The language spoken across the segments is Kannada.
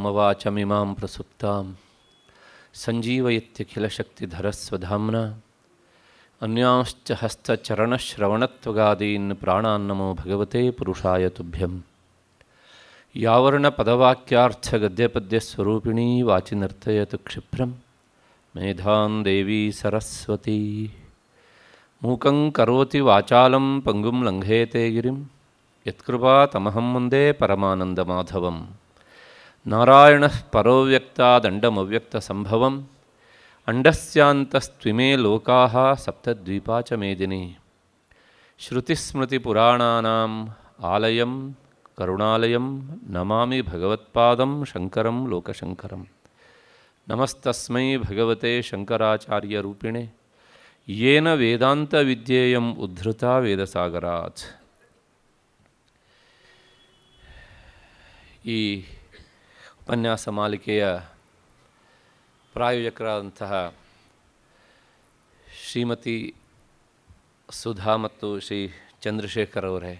मवाचमिमां प्रसुप्तां सञ्जीवयत्यखिलशक्तिधरस्वधाम्ना अन्यांश्च हस्तचरणश्रवणत्वगादीन् प्राणान्नमो भगवते पुरुषाय तुभ्यं यावर्णपदवाक्यार्थगद्यपद्यस्वरूपिणी वाचिनर्तयतु क्षिप्रं मेधां देवी सरस्वती मूकं करोति वाचालं पङ्गुं लङ्घेते गिरिं यत्कृपातमहं वन्दे परमानन्दमाधवम् नारायण परो व्यक्तादंडमव्यक्त संभव अंडस्यान्तस्विमे लोका सप्तद्वीपा च मेदिनी श्रुतिस्मृतिपुराणानाम् आलयं करुणालयं नमामि भगवत्पादं शङ्करं लोकशङ्करं नमस्तस्मै भगवते शंकराचार्य रूपिणे येन वेदांत वेदान्तविद्येयम् उद्धृता वेदसागरात् ಉಪನ್ಯಾಸ ಮಾಲಿಕೆಯ ಪ್ರಾಯೋಜಕರಾದಂತಹ ಶ್ರೀಮತಿ ಸುಧಾ ಮತ್ತು ಶ್ರೀ ಚಂದ್ರಶೇಖರ್ ಅವರೇ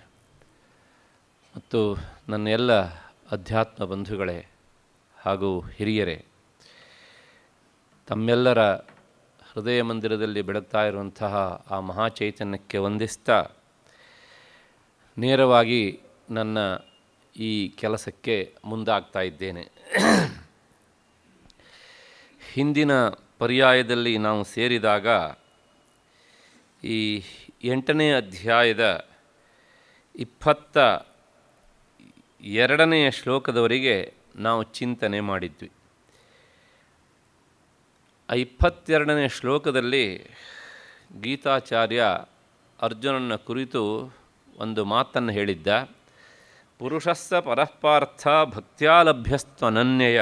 ಮತ್ತು ನನ್ನ ಎಲ್ಲ ಅಧ್ಯಾತ್ಮ ಬಂಧುಗಳೇ ಹಾಗೂ ಹಿರಿಯರೇ ತಮ್ಮೆಲ್ಲರ ಹೃದಯ ಮಂದಿರದಲ್ಲಿ ಬೆಳಗ್ತಾ ಇರುವಂತಹ ಆ ಮಹಾಚೈತನ್ಯಕ್ಕೆ ವಂದಿಸ್ತಾ ನೇರವಾಗಿ ನನ್ನ ಈ ಕೆಲಸಕ್ಕೆ ಮುಂದಾಗ್ತಾ ಇದ್ದೇನೆ ಹಿಂದಿನ ಪರ್ಯಾಯದಲ್ಲಿ ನಾವು ಸೇರಿದಾಗ ಈ ಎಂಟನೇ ಅಧ್ಯಾಯದ ಇಪ್ಪತ್ತ ಎರಡನೆಯ ಶ್ಲೋಕದವರೆಗೆ ನಾವು ಚಿಂತನೆ ಮಾಡಿದ್ವಿ ಆ ಇಪ್ಪತ್ತೆರಡನೇ ಶ್ಲೋಕದಲ್ಲಿ ಗೀತಾಚಾರ್ಯ ಅರ್ಜುನನ ಕುರಿತು ಒಂದು ಮಾತನ್ನು ಹೇಳಿದ್ದ ಪುರುಷಸ್ಸ ಪರಃಪಾರ್ಥ ಭಕ್ತ್ಯಾಲಭ್ಯಸ್ತ್ವನನ್ಯಯ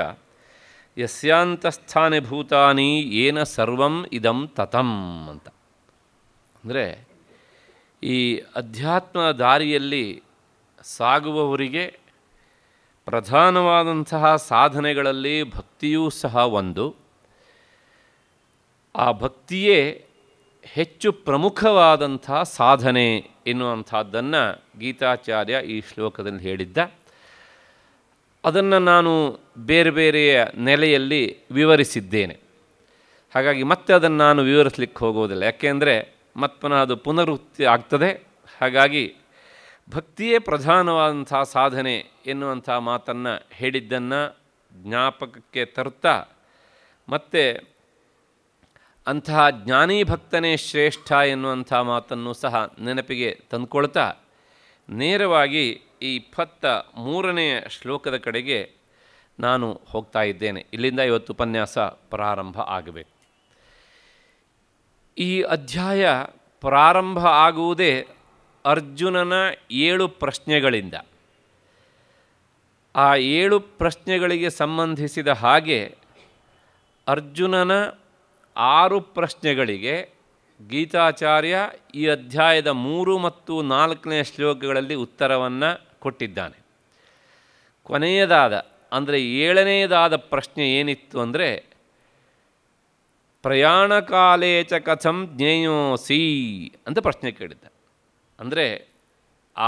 ಯಸ್ಯಾಂತಸ್ಥಾನಿ ಭೂತಾನಿ ಏನ ಸರ್ವಂ ಇದಂ ತತಂ ಅಂತ ಅಂದರೆ ಈ ಅಧ್ಯಾತ್ಮ ದಾರಿಯಲ್ಲಿ ಸಾಗುವವರಿಗೆ ಪ್ರಧಾನವಾದಂತಹ ಸಾಧನೆಗಳಲ್ಲಿ ಭಕ್ತಿಯೂ ಸಹ ಒಂದು ಆ ಭಕ್ತಿಯೇ ಹೆಚ್ಚು ಪ್ರಮುಖವಾದಂಥ ಸಾಧನೆ ಎನ್ನುವಂಥದ್ದನ್ನು ಗೀತಾಚಾರ್ಯ ಈ ಶ್ಲೋಕದಲ್ಲಿ ಹೇಳಿದ್ದ ಅದನ್ನು ನಾನು ಬೇರೆ ಬೇರೆಯ ನೆಲೆಯಲ್ಲಿ ವಿವರಿಸಿದ್ದೇನೆ ಹಾಗಾಗಿ ಮತ್ತೆ ಅದನ್ನು ನಾನು ವಿವರಿಸ್ಲಿಕ್ಕೆ ಹೋಗೋದಿಲ್ಲ ಯಾಕೆಂದರೆ ಮತ್ಪನ ಅದು ಪುನರುತ್ತಿ ಆಗ್ತದೆ ಹಾಗಾಗಿ ಭಕ್ತಿಯೇ ಪ್ರಧಾನವಾದಂಥ ಸಾಧನೆ ಎನ್ನುವಂಥ ಮಾತನ್ನು ಹೇಳಿದ್ದನ್ನು ಜ್ಞಾಪಕಕ್ಕೆ ತರುತ್ತಾ ಮತ್ತು ಅಂತಹ ಜ್ಞಾನೀ ಭಕ್ತನೇ ಶ್ರೇಷ್ಠ ಎನ್ನುವಂಥ ಮಾತನ್ನು ಸಹ ನೆನಪಿಗೆ ತಂದುಕೊಳ್ತಾ ನೇರವಾಗಿ ಈ ಇಪ್ಪತ್ತ ಮೂರನೆಯ ಶ್ಲೋಕದ ಕಡೆಗೆ ನಾನು ಹೋಗ್ತಾ ಇದ್ದೇನೆ ಇಲ್ಲಿಂದ ಇವತ್ತು ಉಪನ್ಯಾಸ ಪ್ರಾರಂಭ ಆಗಬೇಕು ಈ ಅಧ್ಯಾಯ ಪ್ರಾರಂಭ ಆಗುವುದೇ ಅರ್ಜುನನ ಏಳು ಪ್ರಶ್ನೆಗಳಿಂದ ಆ ಏಳು ಪ್ರಶ್ನೆಗಳಿಗೆ ಸಂಬಂಧಿಸಿದ ಹಾಗೆ ಅರ್ಜುನನ ಆರು ಪ್ರಶ್ನೆಗಳಿಗೆ ಗೀತಾಚಾರ್ಯ ಈ ಅಧ್ಯಾಯದ ಮೂರು ಮತ್ತು ನಾಲ್ಕನೇ ಶ್ಲೋಕಗಳಲ್ಲಿ ಉತ್ತರವನ್ನು ಕೊಟ್ಟಿದ್ದಾನೆ ಕೊನೆಯದಾದ ಅಂದರೆ ಏಳನೆಯದಾದ ಪ್ರಶ್ನೆ ಏನಿತ್ತು ಅಂದರೆ ಪ್ರಯಾಣ ಕಾಲೇಚ ಕಥಂ ಜ್ಞೇಯೋಸಿ ಅಂತ ಪ್ರಶ್ನೆ ಕೇಳಿದ್ದ ಅಂದರೆ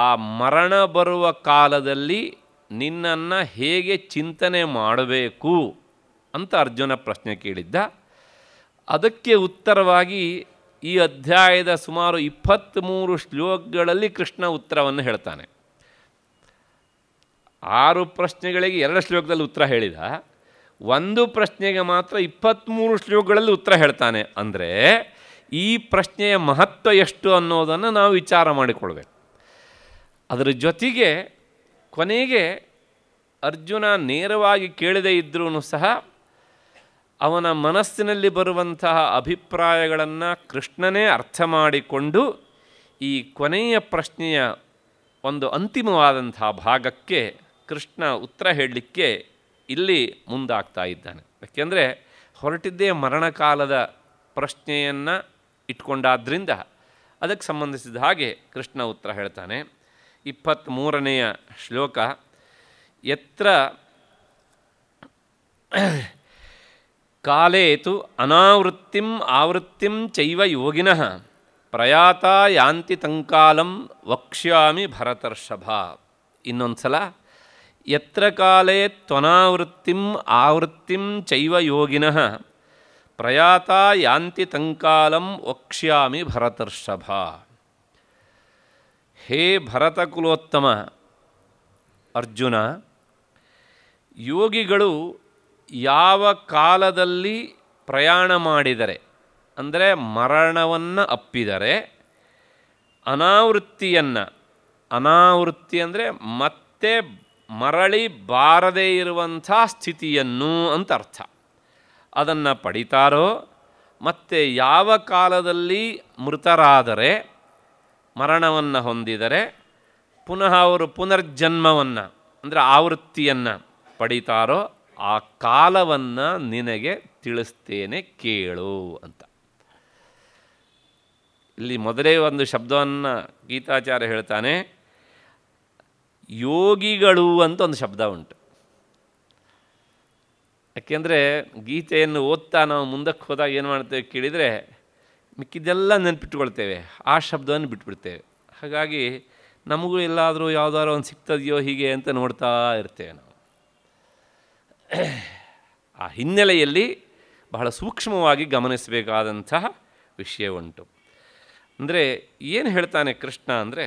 ಆ ಮರಣ ಬರುವ ಕಾಲದಲ್ಲಿ ನಿನ್ನನ್ನು ಹೇಗೆ ಚಿಂತನೆ ಮಾಡಬೇಕು ಅಂತ ಅರ್ಜುನ ಪ್ರಶ್ನೆ ಕೇಳಿದ್ದ ಅದಕ್ಕೆ ಉತ್ತರವಾಗಿ ಈ ಅಧ್ಯಾಯದ ಸುಮಾರು ಇಪ್ಪತ್ತ್ಮೂರು ಶ್ಲೋಕಗಳಲ್ಲಿ ಕೃಷ್ಣ ಉತ್ತರವನ್ನು ಹೇಳ್ತಾನೆ ಆರು ಪ್ರಶ್ನೆಗಳಿಗೆ ಎರಡು ಶ್ಲೋಕದಲ್ಲಿ ಉತ್ತರ ಹೇಳಿದ ಒಂದು ಪ್ರಶ್ನೆಗೆ ಮಾತ್ರ ಇಪ್ಪತ್ತ್ಮೂರು ಶ್ಲೋಕಗಳಲ್ಲಿ ಉತ್ತರ ಹೇಳ್ತಾನೆ ಅಂದರೆ ಈ ಪ್ರಶ್ನೆಯ ಮಹತ್ವ ಎಷ್ಟು ಅನ್ನೋದನ್ನು ನಾವು ವಿಚಾರ ಮಾಡಿಕೊಳ್ಬೇಕು ಅದರ ಜೊತೆಗೆ ಕೊನೆಗೆ ಅರ್ಜುನ ನೇರವಾಗಿ ಕೇಳದೇ ಇದ್ರೂ ಸಹ ಅವನ ಮನಸ್ಸಿನಲ್ಲಿ ಬರುವಂತಹ ಅಭಿಪ್ರಾಯಗಳನ್ನು ಕೃಷ್ಣನೇ ಅರ್ಥ ಮಾಡಿಕೊಂಡು ಈ ಕೊನೆಯ ಪ್ರಶ್ನೆಯ ಒಂದು ಅಂತಿಮವಾದಂತಹ ಭಾಗಕ್ಕೆ ಕೃಷ್ಣ ಉತ್ತರ ಹೇಳಲಿಕ್ಕೆ ಇಲ್ಲಿ ಮುಂದಾಗ್ತಾ ಇದ್ದಾನೆ ಯಾಕೆಂದರೆ ಹೊರಟಿದ್ದೇ ಮರಣಕಾಲದ ಪ್ರಶ್ನೆಯನ್ನು ಇಟ್ಕೊಂಡಾದ್ದರಿಂದ ಅದಕ್ಕೆ ಸಂಬಂಧಿಸಿದ ಹಾಗೆ ಕೃಷ್ಣ ಉತ್ತರ ಹೇಳ್ತಾನೆ ಇಪ್ಪತ್ತ್ಮೂರನೆಯ ಶ್ಲೋಕ ಯತ್ರ ಕಾಲೇ ತು ಅನಾವೃತ್ತಿಂ ಆವೃತ್ತಿಂ ಚೈವ ಯೋಗಿನಃ ಪ್ರಯಾತ ಯಾಂತಿ ತಂಕಾಲಂ ವಕ್ಷ್ಯಾಮಿ ಭರತರ್ಷಭ ಇನ್ನೊಂದು ಸಲ ಯತ್ರ ಕಾಲೇ ತ್ವನಾವೃತ್ತಿಂ ಆವೃತ್ತಿಂ ಚೈವ ಯೋಗಿನಃ ಪ್ರಯಾತ ಯಾಂತಿ ತಂಕಾಲಂ ವಕ್ಷ್ಯಾಮಿ ಭರತರ್ಷಭ ಹೇ ಭರತಕುಲೋತ್ತಮ ಅರ್ಜುನ ಯೋಗಿಗಳು ಯಾವ ಕಾಲದಲ್ಲಿ ಪ್ರಯಾಣ ಮಾಡಿದರೆ ಅಂದರೆ ಮರಣವನ್ನು ಅಪ್ಪಿದರೆ ಅನಾವೃತ್ತಿಯನ್ನು ಅನಾವೃತ್ತಿ ಅಂದರೆ ಮತ್ತೆ ಮರಳಿ ಬಾರದೇ ಇರುವಂಥ ಸ್ಥಿತಿಯನ್ನು ಅಂತ ಅರ್ಥ ಅದನ್ನು ಪಡಿತಾರೋ ಮತ್ತು ಯಾವ ಕಾಲದಲ್ಲಿ ಮೃತರಾದರೆ ಮರಣವನ್ನು ಹೊಂದಿದರೆ ಪುನಃ ಅವರು ಪುನರ್ಜನ್ಮವನ್ನು ಅಂದರೆ ಆವೃತ್ತಿಯನ್ನು ಪಡಿತಾರೋ ಆ ಕಾಲವನ್ನು ನಿನಗೆ ತಿಳಿಸ್ತೇನೆ ಕೇಳು ಅಂತ ಇಲ್ಲಿ ಮೊದಲೇ ಒಂದು ಶಬ್ದವನ್ನು ಗೀತಾಚಾರ್ಯ ಹೇಳ್ತಾನೆ ಯೋಗಿಗಳು ಅಂತ ಒಂದು ಶಬ್ದ ಉಂಟು ಯಾಕೆಂದರೆ ಗೀತೆಯನ್ನು ಓದ್ತಾ ನಾವು ಮುಂದಕ್ಕೆ ಹೋದಾಗ ಏನು ಮಾಡ್ತೇವೆ ಕೇಳಿದರೆ ಮಿಕ್ಕಿದ್ದೆಲ್ಲ ನೆನ್ಪಿಟ್ಕೊಳ್ತೇವೆ ಆ ಶಬ್ದವನ್ನು ಬಿಟ್ಬಿಡ್ತೇವೆ ಹಾಗಾಗಿ ನಮಗೂ ಎಲ್ಲಾದರೂ ಯಾವುದಾದ್ರು ಒಂದು ಸಿಗ್ತದೆಯೋ ಹೀಗೆ ಅಂತ ನೋಡ್ತಾ ಇರ್ತೇವೆ ನಾವು ಆ ಹಿನ್ನೆಲೆಯಲ್ಲಿ ಬಹಳ ಸೂಕ್ಷ್ಮವಾಗಿ ಗಮನಿಸಬೇಕಾದಂತಹ ವಿಷಯ ಉಂಟು ಅಂದರೆ ಏನು ಹೇಳ್ತಾನೆ ಕೃಷ್ಣ ಅಂದರೆ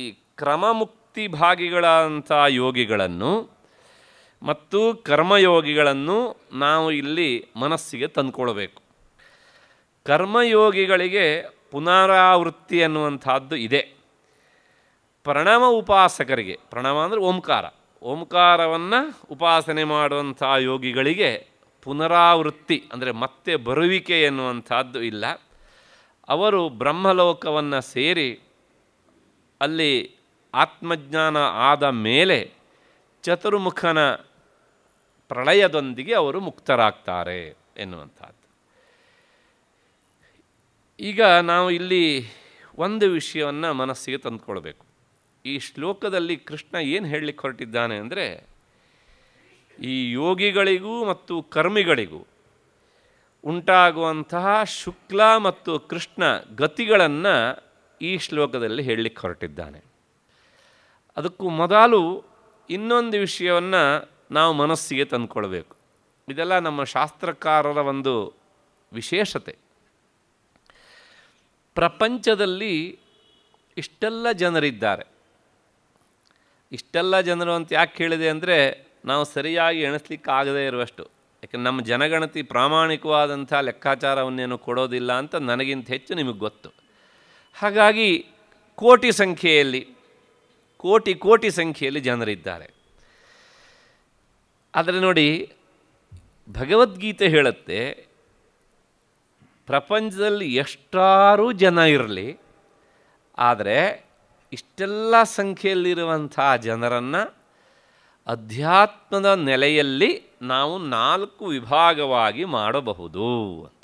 ಈ ಕ್ರಮಮುಕ್ತಿ ಭಾಗಿಗಳಂಥ ಯೋಗಿಗಳನ್ನು ಮತ್ತು ಕರ್ಮಯೋಗಿಗಳನ್ನು ನಾವು ಇಲ್ಲಿ ಮನಸ್ಸಿಗೆ ತಂದುಕೊಳ್ಬೇಕು ಕರ್ಮಯೋಗಿಗಳಿಗೆ ಪುನರಾವೃತ್ತಿ ಅನ್ನುವಂಥದ್ದು ಇದೆ ಪ್ರಣವ ಉಪಾಸಕರಿಗೆ ಪ್ರಣವ ಅಂದರೆ ಓಂಕಾರ ಓಂಕಾರವನ್ನು ಉಪಾಸನೆ ಮಾಡುವಂಥ ಯೋಗಿಗಳಿಗೆ ಪುನರಾವೃತ್ತಿ ಅಂದರೆ ಮತ್ತೆ ಬರುವಿಕೆ ಎನ್ನುವಂಥದ್ದು ಇಲ್ಲ ಅವರು ಬ್ರಹ್ಮಲೋಕವನ್ನು ಸೇರಿ ಅಲ್ಲಿ ಆತ್ಮಜ್ಞಾನ ಆದ ಮೇಲೆ ಚತುರ್ಮುಖನ ಪ್ರಳಯದೊಂದಿಗೆ ಅವರು ಮುಕ್ತರಾಗ್ತಾರೆ ಎನ್ನುವಂಥದ್ದು ಈಗ ನಾವು ಇಲ್ಲಿ ಒಂದು ವಿಷಯವನ್ನು ಮನಸ್ಸಿಗೆ ತಂದುಕೊಳ್ಬೇಕು ಈ ಶ್ಲೋಕದಲ್ಲಿ ಕೃಷ್ಣ ಏನು ಹೇಳಲಿಕ್ಕೆ ಹೊರಟಿದ್ದಾನೆ ಅಂದರೆ ಈ ಯೋಗಿಗಳಿಗೂ ಮತ್ತು ಕರ್ಮಿಗಳಿಗೂ ಉಂಟಾಗುವಂತಹ ಶುಕ್ಲ ಮತ್ತು ಕೃಷ್ಣ ಗತಿಗಳನ್ನು ಈ ಶ್ಲೋಕದಲ್ಲಿ ಹೇಳಲಿಕ್ಕೆ ಹೊರಟಿದ್ದಾನೆ ಅದಕ್ಕೂ ಮೊದಲು ಇನ್ನೊಂದು ವಿಷಯವನ್ನು ನಾವು ಮನಸ್ಸಿಗೆ ತಂದುಕೊಳ್ಬೇಕು ಇದೆಲ್ಲ ನಮ್ಮ ಶಾಸ್ತ್ರಕಾರರ ಒಂದು ವಿಶೇಷತೆ ಪ್ರಪಂಚದಲ್ಲಿ ಇಷ್ಟೆಲ್ಲ ಜನರಿದ್ದಾರೆ ಇಷ್ಟೆಲ್ಲ ಜನರು ಅಂತ ಯಾಕೆ ಕೇಳಿದೆ ಅಂದರೆ ನಾವು ಸರಿಯಾಗಿ ಆಗದೇ ಇರುವಷ್ಟು ಯಾಕಂದ್ರೆ ನಮ್ಮ ಜನಗಣತಿ ಪ್ರಾಮಾಣಿಕವಾದಂಥ ಲೆಕ್ಕಾಚಾರವನ್ನೇನು ಕೊಡೋದಿಲ್ಲ ಅಂತ ನನಗಿಂತ ಹೆಚ್ಚು ನಿಮಗೆ ಗೊತ್ತು ಹಾಗಾಗಿ ಕೋಟಿ ಸಂಖ್ಯೆಯಲ್ಲಿ ಕೋಟಿ ಕೋಟಿ ಸಂಖ್ಯೆಯಲ್ಲಿ ಜನರಿದ್ದಾರೆ ಆದರೆ ನೋಡಿ ಭಗವದ್ಗೀತೆ ಹೇಳುತ್ತೆ ಪ್ರಪಂಚದಲ್ಲಿ ಎಷ್ಟಾರೂ ಜನ ಇರಲಿ ಆದರೆ ಇಷ್ಟೆಲ್ಲ ಸಂಖ್ಯೆಯಲ್ಲಿರುವಂಥ ಜನರನ್ನು ಅಧ್ಯಾತ್ಮದ ನೆಲೆಯಲ್ಲಿ ನಾವು ನಾಲ್ಕು ವಿಭಾಗವಾಗಿ ಮಾಡಬಹುದು ಅಂತ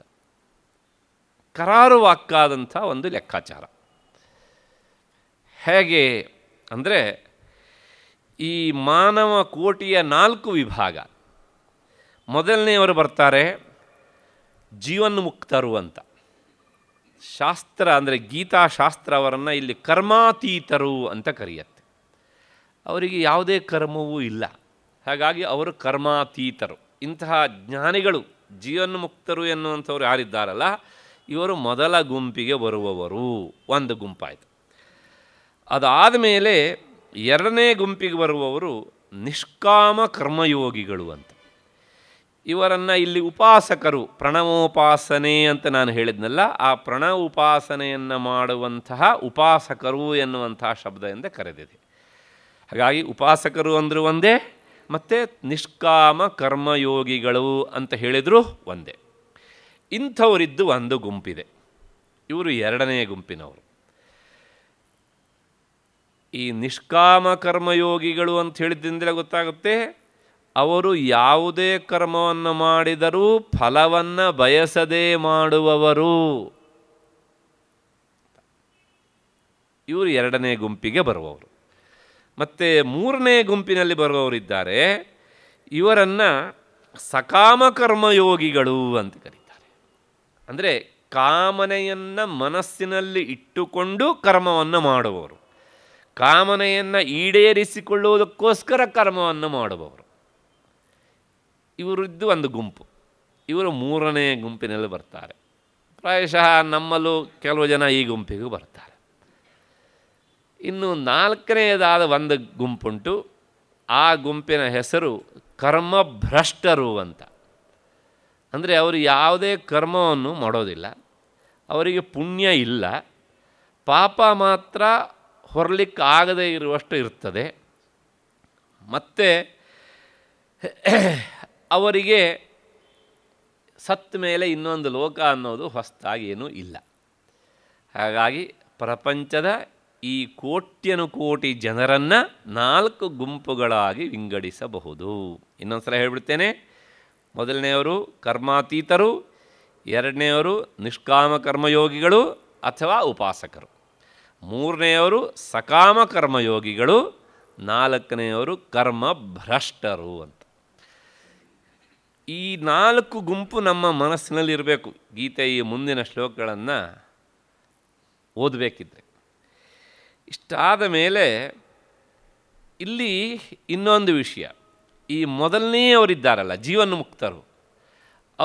ಕರಾರುವಾಕ್ಕಾದಂಥ ಒಂದು ಲೆಕ್ಕಾಚಾರ ಹೇಗೆ ಅಂದರೆ ಈ ಮಾನವ ಕೋಟಿಯ ನಾಲ್ಕು ವಿಭಾಗ ಮೊದಲನೆಯವರು ಬರ್ತಾರೆ ಜೀವನ್ಮುಕ್ತರು ಅಂತ ಶಾಸ್ತ್ರ ಅಂದರೆ ಶಾಸ್ತ್ರ ಅವರನ್ನು ಇಲ್ಲಿ ಕರ್ಮಾತೀತರು ಅಂತ ಕರೆಯತ್ತೆ ಅವರಿಗೆ ಯಾವುದೇ ಕರ್ಮವೂ ಇಲ್ಲ ಹಾಗಾಗಿ ಅವರು ಕರ್ಮಾತೀತರು ಇಂತಹ ಜ್ಞಾನಿಗಳು ಜೀವನ್ಮುಕ್ತರು ಎನ್ನುವಂಥವ್ರು ಯಾರಿದ್ದಾರಲ್ಲ ಇವರು ಮೊದಲ ಗುಂಪಿಗೆ ಬರುವವರು ಒಂದು ಗುಂಪಾಯಿತು ಅದಾದ ಮೇಲೆ ಎರಡನೇ ಗುಂಪಿಗೆ ಬರುವವರು ನಿಷ್ಕಾಮ ಕರ್ಮಯೋಗಿಗಳು ಅಂತ ಇವರನ್ನು ಇಲ್ಲಿ ಉಪಾಸಕರು ಪ್ರಣವೋಪಾಸನೆ ಅಂತ ನಾನು ಹೇಳಿದ್ನಲ್ಲ ಆ ಪ್ರಣ ಉಪಾಸನೆಯನ್ನು ಮಾಡುವಂತಹ ಉಪಾಸಕರು ಎನ್ನುವಂತಹ ಶಬ್ದ ಎಂದೇ ಕರೆದಿದೆ ಹಾಗಾಗಿ ಉಪಾಸಕರು ಅಂದರೂ ಒಂದೇ ಮತ್ತು ನಿಷ್ಕಾಮ ಕರ್ಮಯೋಗಿಗಳು ಅಂತ ಹೇಳಿದರೂ ಒಂದೇ ಇಂಥವರಿದ್ದು ಒಂದು ಗುಂಪಿದೆ ಇವರು ಎರಡನೇ ಗುಂಪಿನವರು ಈ ನಿಷ್ಕಾಮ ಕರ್ಮಯೋಗಿಗಳು ಅಂತ ಹೇಳಿದ್ದಿಂದಲೇ ಗೊತ್ತಾಗುತ್ತೆ ಅವರು ಯಾವುದೇ ಕರ್ಮವನ್ನು ಮಾಡಿದರೂ ಫಲವನ್ನು ಬಯಸದೇ ಮಾಡುವವರು ಇವರು ಎರಡನೇ ಗುಂಪಿಗೆ ಬರುವವರು ಮತ್ತು ಮೂರನೇ ಗುಂಪಿನಲ್ಲಿ ಬರುವವರಿದ್ದಾರೆ ಇವರನ್ನು ಸಕಾಮ ಕರ್ಮಯೋಗಿಗಳು ಅಂತ ಕರೀತಾರೆ ಅಂದರೆ ಕಾಮನೆಯನ್ನು ಮನಸ್ಸಿನಲ್ಲಿ ಇಟ್ಟುಕೊಂಡು ಕರ್ಮವನ್ನು ಮಾಡುವವರು ಕಾಮನೆಯನ್ನು ಈಡೇರಿಸಿಕೊಳ್ಳುವುದಕ್ಕೋಸ್ಕರ ಕರ್ಮವನ್ನು ಮಾಡುವವರು ಇವರಿದ್ದು ಒಂದು ಗುಂಪು ಇವರು ಮೂರನೇ ಗುಂಪಿನಲ್ಲಿ ಬರ್ತಾರೆ ಪ್ರಾಯಶಃ ನಮ್ಮಲ್ಲೂ ಕೆಲವು ಜನ ಈ ಗುಂಪಿಗೂ ಬರ್ತಾರೆ ಇನ್ನು ನಾಲ್ಕನೆಯದಾದ ಒಂದು ಗುಂಪುಂಟು ಆ ಗುಂಪಿನ ಹೆಸರು ಕರ್ಮಭ್ರಷ್ಟರು ಅಂತ ಅಂದರೆ ಅವರು ಯಾವುದೇ ಕರ್ಮವನ್ನು ಮಾಡೋದಿಲ್ಲ ಅವರಿಗೆ ಪುಣ್ಯ ಇಲ್ಲ ಪಾಪ ಮಾತ್ರ ಹೊರಲಿಕ್ಕಾಗದೇ ಇರುವಷ್ಟು ಇರ್ತದೆ ಮತ್ತು ಅವರಿಗೆ ಸತ್ತ ಮೇಲೆ ಇನ್ನೊಂದು ಲೋಕ ಅನ್ನೋದು ಹೊಸದಾಗೇನೂ ಇಲ್ಲ ಹಾಗಾಗಿ ಪ್ರಪಂಚದ ಈ ಕೋಟಿ ಜನರನ್ನು ನಾಲ್ಕು ಗುಂಪುಗಳಾಗಿ ವಿಂಗಡಿಸಬಹುದು ಇನ್ನೊಂದು ಸಲ ಹೇಳಿಬಿಡ್ತೇನೆ ಮೊದಲನೆಯವರು ಕರ್ಮಾತೀತರು ಎರಡನೆಯವರು ನಿಷ್ಕಾಮ ಕರ್ಮಯೋಗಿಗಳು ಅಥವಾ ಉಪಾಸಕರು ಮೂರನೆಯವರು ಸಕಾಮ ಕರ್ಮಯೋಗಿಗಳು ನಾಲ್ಕನೆಯವರು ಕರ್ಮ ಭ್ರಷ್ಟರು ಅಂತ ಈ ನಾಲ್ಕು ಗುಂಪು ನಮ್ಮ ಮನಸ್ಸಿನಲ್ಲಿರಬೇಕು ಗೀತೆಯ ಮುಂದಿನ ಶ್ಲೋಕಗಳನ್ನು ಓದಬೇಕಿದ್ರೆ ಇಷ್ಟಾದ ಮೇಲೆ ಇಲ್ಲಿ ಇನ್ನೊಂದು ವಿಷಯ ಈ ಮೊದಲನೇ ಅವರಿದ್ದಾರಲ್ಲ ಮುಕ್ತರು